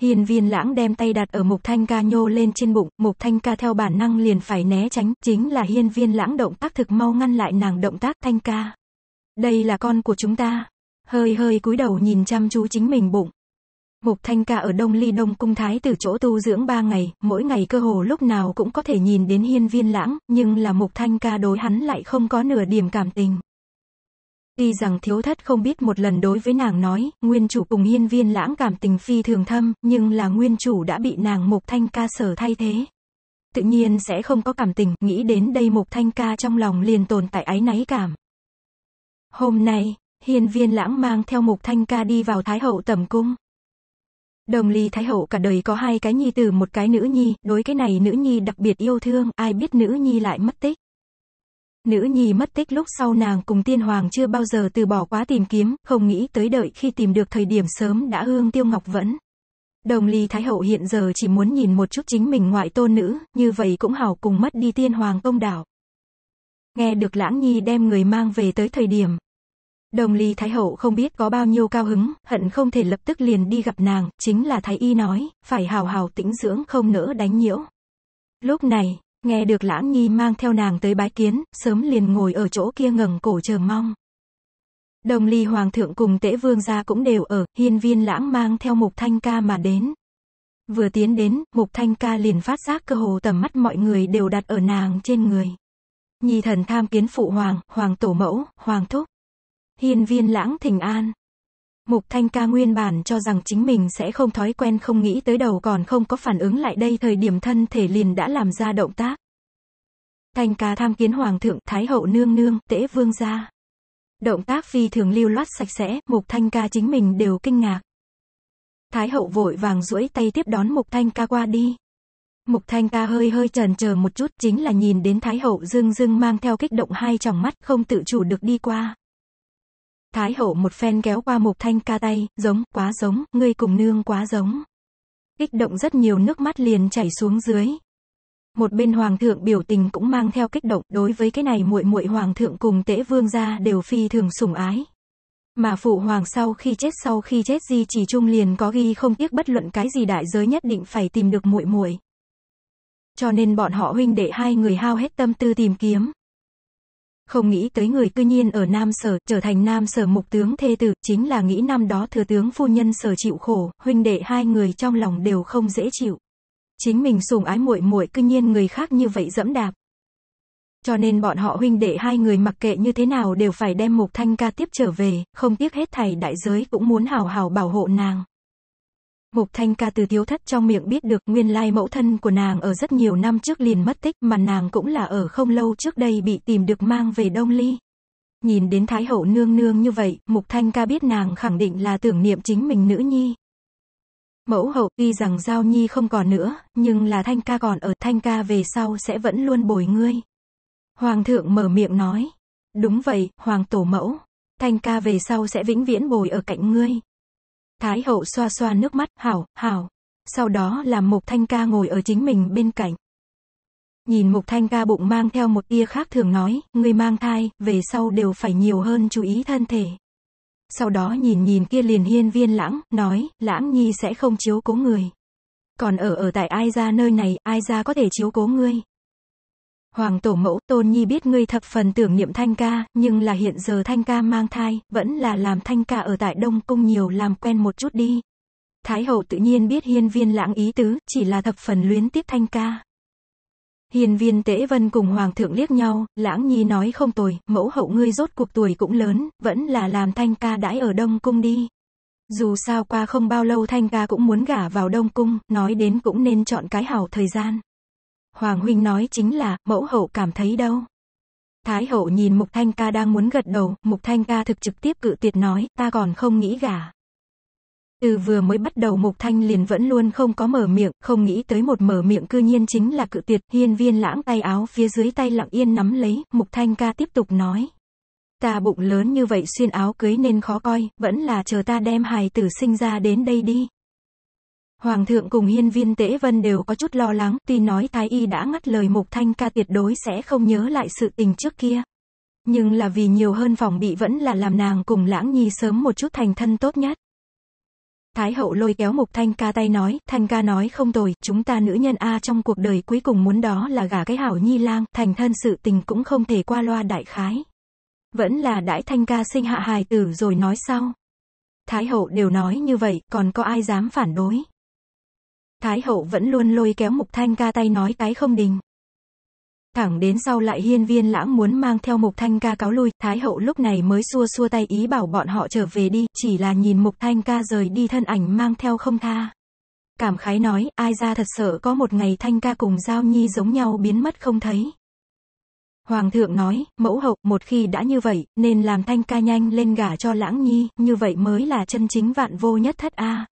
Speaker 2: Hiền viên lãng đem tay đặt ở mục thanh ca nhô lên trên bụng, mục thanh ca theo bản năng liền phải né tránh, chính là Hiền viên lãng động tác thực mau ngăn lại nàng động tác thanh ca. Đây là con của chúng ta. Hơi hơi cúi đầu nhìn chăm chú chính mình bụng. Mục Thanh Ca ở Đông Ly Đông Cung Thái từ chỗ tu dưỡng 3 ngày, mỗi ngày cơ hồ lúc nào cũng có thể nhìn đến hiên viên lãng, nhưng là Mục Thanh Ca đối hắn lại không có nửa điểm cảm tình. Tuy rằng thiếu thất không biết một lần đối với nàng nói, nguyên chủ cùng hiên viên lãng cảm tình phi thường thâm, nhưng là nguyên chủ đã bị nàng Mục Thanh Ca sở thay thế. Tự nhiên sẽ không có cảm tình, nghĩ đến đây Mục Thanh Ca trong lòng liền tồn tại ái náy cảm. Hôm nay, hiên viên lãng mang theo Mục Thanh Ca đi vào Thái Hậu Tầm Cung. Đồng ly Thái Hậu cả đời có hai cái nhi từ một cái nữ nhi, đối cái này nữ nhi đặc biệt yêu thương, ai biết nữ nhi lại mất tích. Nữ nhi mất tích lúc sau nàng cùng tiên hoàng chưa bao giờ từ bỏ quá tìm kiếm, không nghĩ tới đợi khi tìm được thời điểm sớm đã hương tiêu ngọc vẫn. Đồng ly Thái Hậu hiện giờ chỉ muốn nhìn một chút chính mình ngoại tôn nữ, như vậy cũng hào cùng mất đi tiên hoàng công đảo. Nghe được lãng nhi đem người mang về tới thời điểm, Đồng ly Thái Hậu không biết có bao nhiêu cao hứng, hận không thể lập tức liền đi gặp nàng, chính là Thái Y nói, phải hào hào tĩnh dưỡng không nỡ đánh nhiễu. Lúc này, nghe được Lãng Nhi mang theo nàng tới bái kiến, sớm liền ngồi ở chỗ kia ngẩng cổ chờ mong. Đồng ly Hoàng thượng cùng tễ vương gia cũng đều ở, hiên viên lãng mang theo mục thanh ca mà đến. Vừa tiến đến, mục thanh ca liền phát giác cơ hồ tầm mắt mọi người đều đặt ở nàng trên người. Nhi thần tham kiến phụ hoàng, hoàng tổ mẫu, hoàng thúc. Hiên viên lãng thỉnh an. Mục Thanh Ca nguyên bản cho rằng chính mình sẽ không thói quen không nghĩ tới đầu còn không có phản ứng lại đây thời điểm thân thể liền đã làm ra động tác. Thanh Ca tham kiến Hoàng thượng, Thái hậu nương nương, tễ vương gia. Động tác phi thường lưu loát sạch sẽ, Mục Thanh Ca chính mình đều kinh ngạc. Thái hậu vội vàng duỗi tay tiếp đón Mục Thanh Ca qua đi. Mục Thanh Ca hơi hơi chần chờ một chút chính là nhìn đến Thái hậu dương dương mang theo kích động hai tròng mắt không tự chủ được đi qua. Thái hậu một phen kéo qua mục thanh ca tay, giống, quá giống, ngươi cùng nương quá giống. Kích động rất nhiều nước mắt liền chảy xuống dưới. Một bên hoàng thượng biểu tình cũng mang theo kích động, đối với cái này muội muội hoàng thượng cùng tễ vương gia đều phi thường sủng ái. Mà phụ hoàng sau khi chết sau khi chết di chỉ trung liền có ghi không tiếc bất luận cái gì đại giới nhất định phải tìm được muội muội. Cho nên bọn họ huynh đệ hai người hao hết tâm tư tìm kiếm không nghĩ tới người cư nhiên ở Nam Sở, trở thành Nam Sở mục tướng thê tử, chính là nghĩ năm đó thừa tướng phu nhân Sở chịu khổ, huynh đệ hai người trong lòng đều không dễ chịu. Chính mình sùng ái muội muội cư nhiên người khác như vậy dẫm đạp. Cho nên bọn họ huynh đệ hai người mặc kệ như thế nào đều phải đem Mục Thanh Ca tiếp trở về, không tiếc hết thầy đại giới cũng muốn hào hào bảo hộ nàng. Mục Thanh Ca từ thiếu thất trong miệng biết được nguyên lai mẫu thân của nàng ở rất nhiều năm trước liền mất tích mà nàng cũng là ở không lâu trước đây bị tìm được mang về Đông Ly. Nhìn đến Thái Hậu nương nương như vậy, Mục Thanh Ca biết nàng khẳng định là tưởng niệm chính mình nữ nhi. Mẫu hậu tuy rằng Giao Nhi không còn nữa, nhưng là Thanh Ca còn ở Thanh Ca về sau sẽ vẫn luôn bồi ngươi. Hoàng thượng mở miệng nói. Đúng vậy, Hoàng tổ mẫu. Thanh Ca về sau sẽ vĩnh viễn bồi ở cạnh ngươi. Thái hậu xoa xoa nước mắt, hảo, hảo. Sau đó là Mục Thanh Ca ngồi ở chính mình bên cạnh. Nhìn Mục Thanh Ca bụng mang theo một tia khác thường nói, người mang thai, về sau đều phải nhiều hơn chú ý thân thể. Sau đó nhìn nhìn kia liền hiên viên lãng, nói, lãng nhi sẽ không chiếu cố người. Còn ở ở tại ai ra nơi này, ai ra có thể chiếu cố ngươi. Hoàng tổ mẫu Tôn Nhi biết ngươi thập phần tưởng niệm Thanh ca, nhưng là hiện giờ Thanh ca mang thai, vẫn là làm Thanh ca ở tại Đông Cung nhiều làm quen một chút đi. Thái hậu tự nhiên biết hiên viên lãng ý tứ, chỉ là thập phần luyến tiếc Thanh ca. Hiên viên Tế Vân cùng Hoàng thượng liếc nhau, lãng nhi nói không tồi, mẫu hậu ngươi rốt cuộc tuổi cũng lớn, vẫn là làm thanh ca đãi ở Đông Cung đi. Dù sao qua không bao lâu thanh ca cũng muốn gả vào Đông Cung, nói đến cũng nên chọn cái hảo thời gian. Hoàng huynh nói chính là, mẫu hậu cảm thấy đâu. Thái hậu nhìn Mục Thanh Ca đang muốn gật đầu, Mục Thanh Ca thực trực tiếp cự tuyệt nói, ta còn không nghĩ gả. Từ vừa mới bắt đầu Mục Thanh liền vẫn luôn không có mở miệng, không nghĩ tới một mở miệng cư nhiên chính là cự tuyệt, hiên viên lãng tay áo phía dưới tay lặng yên nắm lấy, Mục Thanh Ca tiếp tục nói. Ta bụng lớn như vậy xuyên áo cưới nên khó coi, vẫn là chờ ta đem hài tử sinh ra đến đây đi. Hoàng thượng cùng hiên viên Tế Vân đều có chút lo lắng, tuy nói Thái Y đã ngắt lời Mục Thanh Ca tuyệt đối sẽ không nhớ lại sự tình trước kia. Nhưng là vì nhiều hơn phòng bị vẫn là làm nàng cùng lãng nhi sớm một chút thành thân tốt nhất. Thái hậu lôi kéo Mục Thanh Ca tay nói, Thanh Ca nói không tồi, chúng ta nữ nhân A trong cuộc đời cuối cùng muốn đó là gả cái hảo nhi lang, thành thân sự tình cũng không thể qua loa đại khái. Vẫn là đãi Thanh Ca sinh hạ hài tử rồi nói sau. Thái hậu đều nói như vậy, còn có ai dám phản đối. Thái hậu vẫn luôn lôi kéo Mục Thanh ca tay nói cái không đình. Thẳng đến sau lại hiên viên lãng muốn mang theo Mục Thanh ca cáo lui, Thái hậu lúc này mới xua xua tay ý bảo bọn họ trở về đi, chỉ là nhìn Mục Thanh ca rời đi thân ảnh mang theo không tha. Cảm khái nói, ai ra thật sợ có một ngày Thanh ca cùng Giao Nhi giống nhau biến mất không thấy. Hoàng thượng nói, mẫu hậu, một khi đã như vậy, nên làm Thanh ca nhanh lên gả cho lãng nhi, như vậy mới là chân chính vạn vô nhất thất a.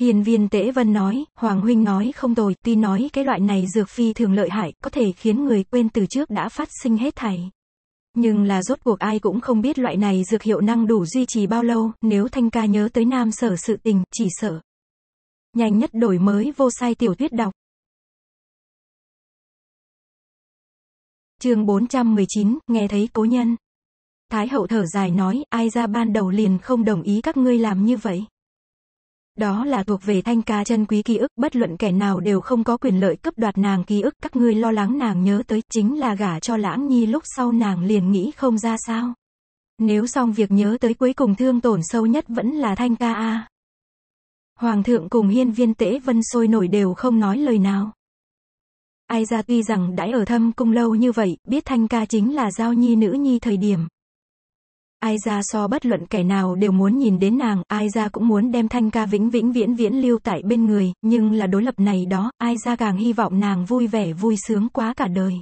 Speaker 2: Hiền viên Tế vân nói, Hoàng Huynh nói không tồi, tuy nói cái loại này dược phi thường lợi hại, có thể khiến người quên từ trước đã phát sinh hết thảy. Nhưng là rốt cuộc ai cũng không biết loại này dược hiệu năng đủ duy trì bao lâu, nếu Thanh ca nhớ tới nam sở sự tình, chỉ sợ
Speaker 1: Nhanh nhất đổi mới vô sai tiểu thuyết đọc. chương 419, nghe thấy cố nhân. Thái hậu thở
Speaker 2: dài nói, ai ra ban đầu liền không đồng ý các ngươi làm như vậy. Đó là thuộc về thanh ca chân quý ký ức, bất luận kẻ nào đều không có quyền lợi cấp đoạt nàng ký ức, các ngươi lo lắng nàng nhớ tới, chính là gả cho lãng nhi lúc sau nàng liền nghĩ không ra sao. Nếu xong việc nhớ tới cuối cùng thương tổn sâu nhất vẫn là thanh ca a. Hoàng thượng cùng hiên viên tễ vân sôi nổi đều không nói lời nào. Ai ra tuy rằng đã ở thâm cung lâu như vậy, biết thanh ca chính là giao nhi nữ nhi thời điểm ai ra so bất luận kẻ nào đều muốn nhìn đến nàng, ai ra cũng muốn đem thanh ca vĩnh vĩnh viễn viễn lưu tại bên người, nhưng là đối lập này đó, ai ra càng hy vọng nàng vui vẻ vui sướng quá cả đời.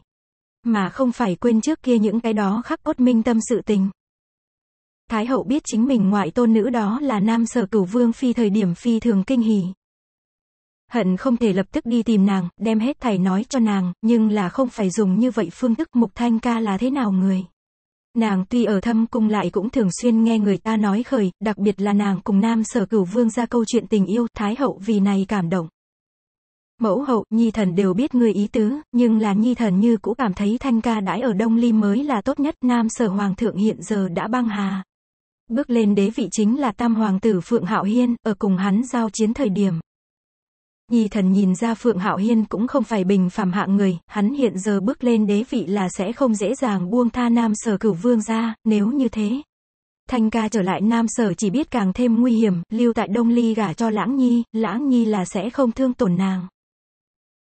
Speaker 2: Mà không phải quên trước kia những cái đó khắc cốt minh tâm sự tình. Thái hậu biết chính mình ngoại tôn nữ đó là nam sở cửu vương phi thời điểm phi thường kinh hỉ. Hận không thể lập tức đi tìm nàng, đem hết thảy nói cho nàng, nhưng là không phải dùng như vậy phương thức mục thanh ca là thế nào người. Nàng tuy ở thâm cung lại cũng thường xuyên nghe người ta nói khởi, đặc biệt là nàng cùng nam sở cửu vương ra câu chuyện tình yêu, thái hậu vì này cảm động. Mẫu hậu, nhi thần đều biết người ý tứ, nhưng là nhi thần như cũng cảm thấy thanh ca đãi ở Đông Ly mới là tốt nhất, nam sở hoàng thượng hiện giờ đã băng hà. Bước lên đế vị chính là tam hoàng tử Phượng Hạo Hiên, ở cùng hắn giao chiến thời điểm, nhi thần nhìn ra Phượng Hạo Hiên cũng không phải bình phàm hạng người, hắn hiện giờ bước lên đế vị là sẽ không dễ dàng buông tha nam sở cửu vương ra, nếu như thế. Thanh ca trở lại nam sở chỉ biết càng thêm nguy hiểm, lưu tại Đông Ly gả cho Lãng Nhi, Lãng Nhi là sẽ không thương tổn nàng.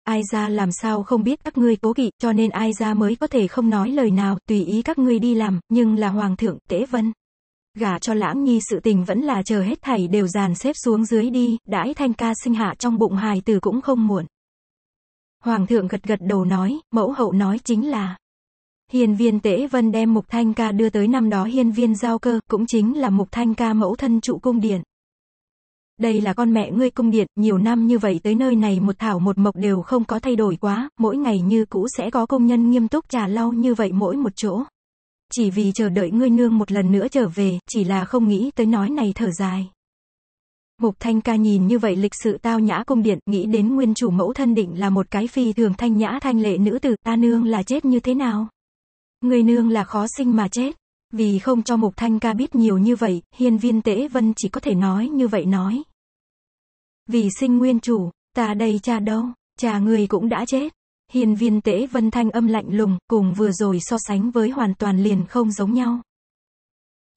Speaker 2: Ai ra làm sao không biết các ngươi cố kỵ, cho nên ai ra mới có thể không nói lời nào, tùy ý các ngươi đi làm, nhưng là Hoàng thượng, Tế Vân. Gả cho lãng nhi sự tình vẫn là chờ hết thảy đều dàn xếp xuống dưới đi, đãi thanh ca sinh hạ trong bụng hài tử cũng không muộn. Hoàng thượng gật gật đầu nói, mẫu hậu nói chính là. Hiền viên tế vân đem mục thanh ca đưa tới năm đó hiên viên giao cơ, cũng chính là mục thanh ca mẫu thân trụ cung điện. Đây là con mẹ ngươi cung điện, nhiều năm như vậy tới nơi này một thảo một mộc đều không có thay đổi quá, mỗi ngày như cũ sẽ có công nhân nghiêm túc trà lau như vậy mỗi một chỗ chỉ vì chờ đợi ngươi nương một lần nữa trở về, chỉ là không nghĩ tới nói này thở dài. Mục Thanh Ca nhìn như vậy lịch sự tao nhã cung điện, nghĩ đến nguyên chủ mẫu thân định là một cái phi thường thanh nhã thanh lệ nữ tử, ta nương là chết như thế nào? Người nương là khó sinh mà chết. Vì không cho Mục Thanh Ca biết nhiều như vậy, hiên viên tễ vân chỉ có thể nói như vậy nói. Vì sinh nguyên chủ, ta đây cha đâu, cha người cũng đã chết. Hiên viên tễ vân thanh âm lạnh lùng, cùng vừa rồi so sánh với hoàn toàn liền không giống nhau.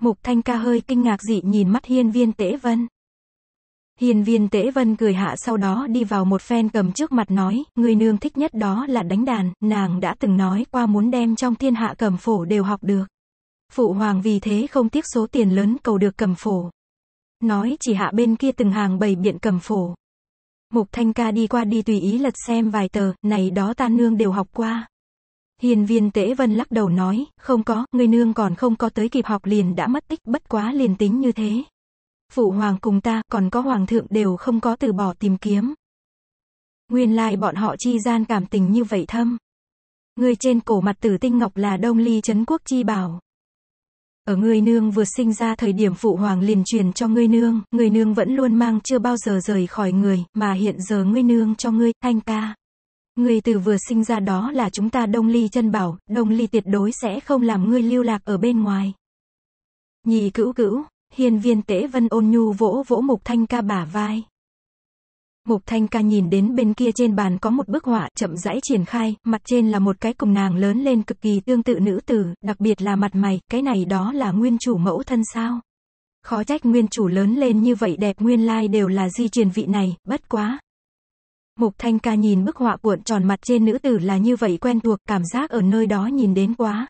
Speaker 2: Mục thanh ca hơi kinh ngạc dị nhìn mắt hiên viên tễ vân. Hiên viên tễ vân cười hạ sau đó đi vào một phen cầm trước mặt nói, người nương thích nhất đó là đánh đàn, nàng đã từng nói qua muốn đem trong thiên hạ cầm phổ đều học được. Phụ hoàng vì thế không tiếc số tiền lớn cầu được cầm phổ. Nói chỉ hạ bên kia từng hàng bầy biện cầm phổ. Mục Thanh Ca đi qua đi tùy ý lật xem vài tờ, này đó ta nương đều học qua. Hiền viên Tế vân lắc đầu nói, không có, người nương còn không có tới kịp học liền đã mất tích, bất quá liền tính như thế. Phụ hoàng cùng ta, còn có hoàng thượng đều không có từ bỏ tìm kiếm. Nguyên lai bọn họ chi gian cảm tình như vậy thâm. Người trên cổ mặt tử tinh ngọc là đông ly Trấn quốc chi bảo. Ở ngươi nương vừa sinh ra thời điểm phụ hoàng liền truyền cho ngươi nương, người nương vẫn luôn mang chưa bao giờ rời khỏi người, mà hiện giờ ngươi nương cho ngươi, thanh ca. người từ vừa sinh ra đó là chúng ta đông ly chân bảo, đông ly tuyệt đối sẽ không làm ngươi lưu lạc ở bên ngoài. Nhị cữu cữu, hiền viên tế vân ôn nhu vỗ vỗ mục thanh ca bả vai. Mục Thanh Ca nhìn đến bên kia trên bàn có một bức họa chậm rãi triển khai, mặt trên là một cái cùng nàng lớn lên cực kỳ tương tự nữ tử, đặc biệt là mặt mày, cái này đó là nguyên chủ mẫu thân sao. Khó trách nguyên chủ lớn lên như vậy đẹp nguyên lai đều là di truyền vị này, bất quá. Mục Thanh Ca nhìn bức họa cuộn tròn mặt trên nữ tử là như vậy quen thuộc, cảm giác ở nơi đó nhìn đến quá.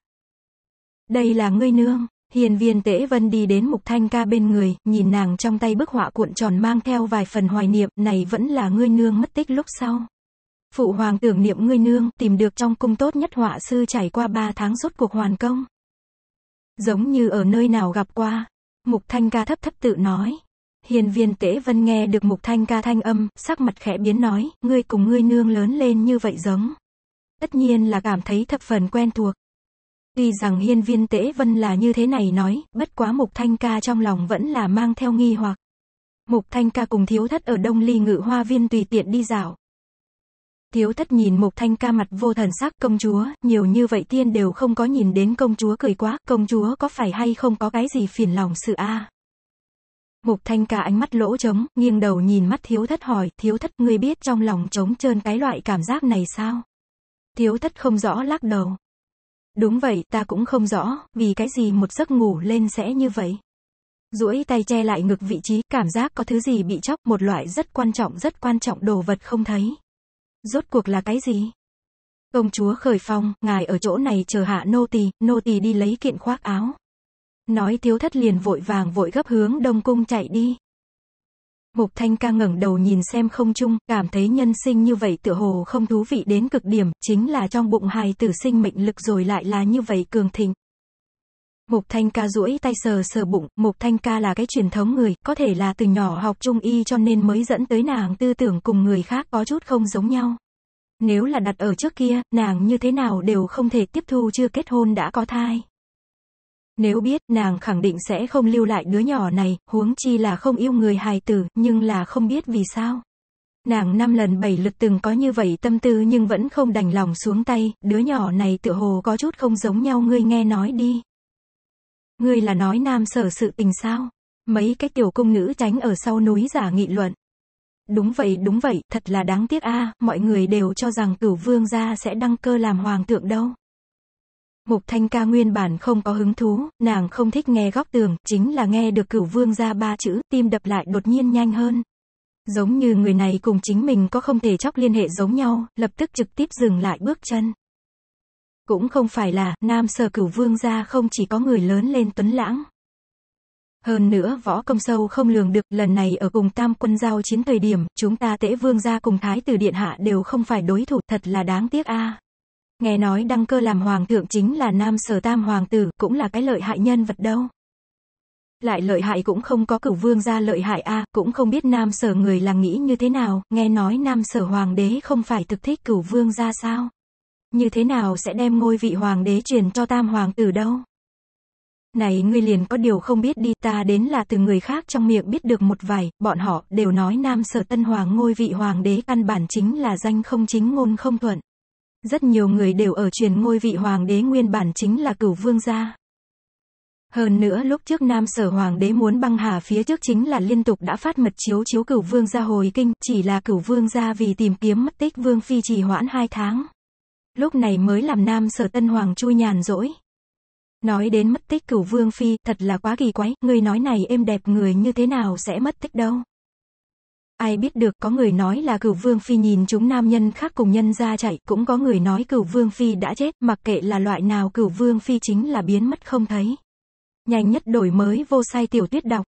Speaker 2: Đây là ngươi nương. Hiền viên tễ vân đi đến Mục Thanh ca bên người, nhìn nàng trong tay bức họa cuộn tròn mang theo vài phần hoài niệm, này vẫn là ngươi nương mất tích lúc sau. Phụ hoàng tưởng niệm ngươi nương, tìm được trong cung tốt nhất họa sư trải qua 3 tháng suốt cuộc hoàn công. Giống như ở nơi nào gặp qua, Mục Thanh ca thấp thấp tự nói. Hiền viên tễ vân nghe được Mục Thanh ca thanh âm, sắc mặt khẽ biến nói, ngươi cùng ngươi nương lớn lên như vậy giống. Tất nhiên là cảm thấy thập phần quen thuộc. Tuy rằng hiên viên tễ vân là như thế này nói, bất quá mục thanh ca trong lòng vẫn là mang theo nghi hoặc. Mục thanh ca cùng thiếu thất ở đông ly ngự hoa viên tùy tiện đi dạo. Thiếu thất nhìn mục thanh ca mặt vô thần sắc công chúa, nhiều như vậy tiên đều không có nhìn đến công chúa cười quá, công chúa có phải hay không có cái gì phiền lòng sự a Mục thanh ca ánh mắt lỗ trống, nghiêng đầu nhìn mắt thiếu thất hỏi, thiếu thất ngươi biết trong lòng trống trơn cái loại cảm giác này sao? Thiếu thất không rõ lắc đầu. Đúng vậy, ta cũng không rõ, vì cái gì một giấc ngủ lên sẽ như vậy. duỗi tay che lại ngực vị trí, cảm giác có thứ gì bị chóc, một loại rất quan trọng rất quan trọng đồ vật không thấy. Rốt cuộc là cái gì? Công chúa khởi phong, ngài ở chỗ này chờ hạ nô tỳ, nô tỳ đi lấy kiện khoác áo. Nói thiếu thất liền vội vàng vội gấp hướng đông cung chạy đi. Mục Thanh ca ngẩng đầu nhìn xem không chung, cảm thấy nhân sinh như vậy tựa hồ không thú vị đến cực điểm, chính là trong bụng hài tử sinh mệnh lực rồi lại là như vậy cường thịnh. Mục Thanh ca duỗi tay sờ sờ bụng, Mục Thanh ca là cái truyền thống người, có thể là từ nhỏ học trung y cho nên mới dẫn tới nàng tư tưởng cùng người khác có chút không giống nhau. Nếu là đặt ở trước kia, nàng như thế nào đều không thể tiếp thu chưa kết hôn đã có thai. Nếu biết, nàng khẳng định sẽ không lưu lại đứa nhỏ này, huống chi là không yêu người hài tử, nhưng là không biết vì sao. Nàng năm lần bảy lượt từng có như vậy tâm tư nhưng vẫn không đành lòng xuống tay, đứa nhỏ này tựa hồ có chút không giống nhau ngươi nghe nói đi. Ngươi là nói nam sở sự tình sao? Mấy cái tiểu công nữ tránh ở sau núi giả nghị luận. Đúng vậy đúng vậy, thật là đáng tiếc a mọi người đều cho rằng cửu vương gia sẽ đăng cơ làm hoàng thượng đâu. Mục Thanh Ca nguyên bản không có hứng thú, nàng không thích nghe góc tường, chính là nghe được cửu vương ra ba chữ, tim đập lại đột nhiên nhanh hơn. Giống như người này cùng chính mình có không thể chóc liên hệ giống nhau, lập tức trực tiếp dừng lại bước chân. Cũng không phải là, nam sở cửu vương gia không chỉ có người lớn lên tuấn lãng. Hơn nữa võ công sâu không lường được, lần này ở cùng tam quân giao chiến thời điểm, chúng ta tễ vương gia cùng thái tử điện hạ đều không phải đối thủ, thật là đáng tiếc a à. Nghe nói đăng cơ làm hoàng thượng chính là nam sở tam hoàng tử, cũng là cái lợi hại nhân vật đâu. Lại lợi hại cũng không có cửu vương gia lợi hại a cũng không biết nam sở người là nghĩ như thế nào, nghe nói nam sở hoàng đế không phải thực thích cửu vương gia sao. Như thế nào sẽ đem ngôi vị hoàng đế truyền cho tam hoàng tử đâu. Này ngươi liền có điều không biết đi ta đến là từ người khác trong miệng biết được một vài, bọn họ đều nói nam sở tân hoàng ngôi vị hoàng đế căn bản chính là danh không chính ngôn không thuận. Rất nhiều người đều ở truyền ngôi vị hoàng đế nguyên bản chính là cửu vương gia. Hơn nữa lúc trước Nam Sở Hoàng đế muốn băng hà phía trước chính là liên tục đã phát mật chiếu chiếu cửu vương gia hồi kinh, chỉ là cửu vương gia vì tìm kiếm mất tích vương phi trì hoãn 2 tháng. Lúc này mới làm Nam Sở Tân Hoàng chui nhàn rỗi. Nói đến mất tích cửu vương phi, thật là quá kỳ quái, người nói này êm đẹp người như thế nào sẽ mất tích đâu. Ai biết được có người nói là cửu vương phi nhìn chúng nam nhân khác cùng nhân ra chạy, cũng có người nói cửu vương phi
Speaker 1: đã chết, mặc kệ là loại nào cửu vương phi chính là biến mất không thấy. Nhanh nhất đổi mới vô sai tiểu tuyết đọc.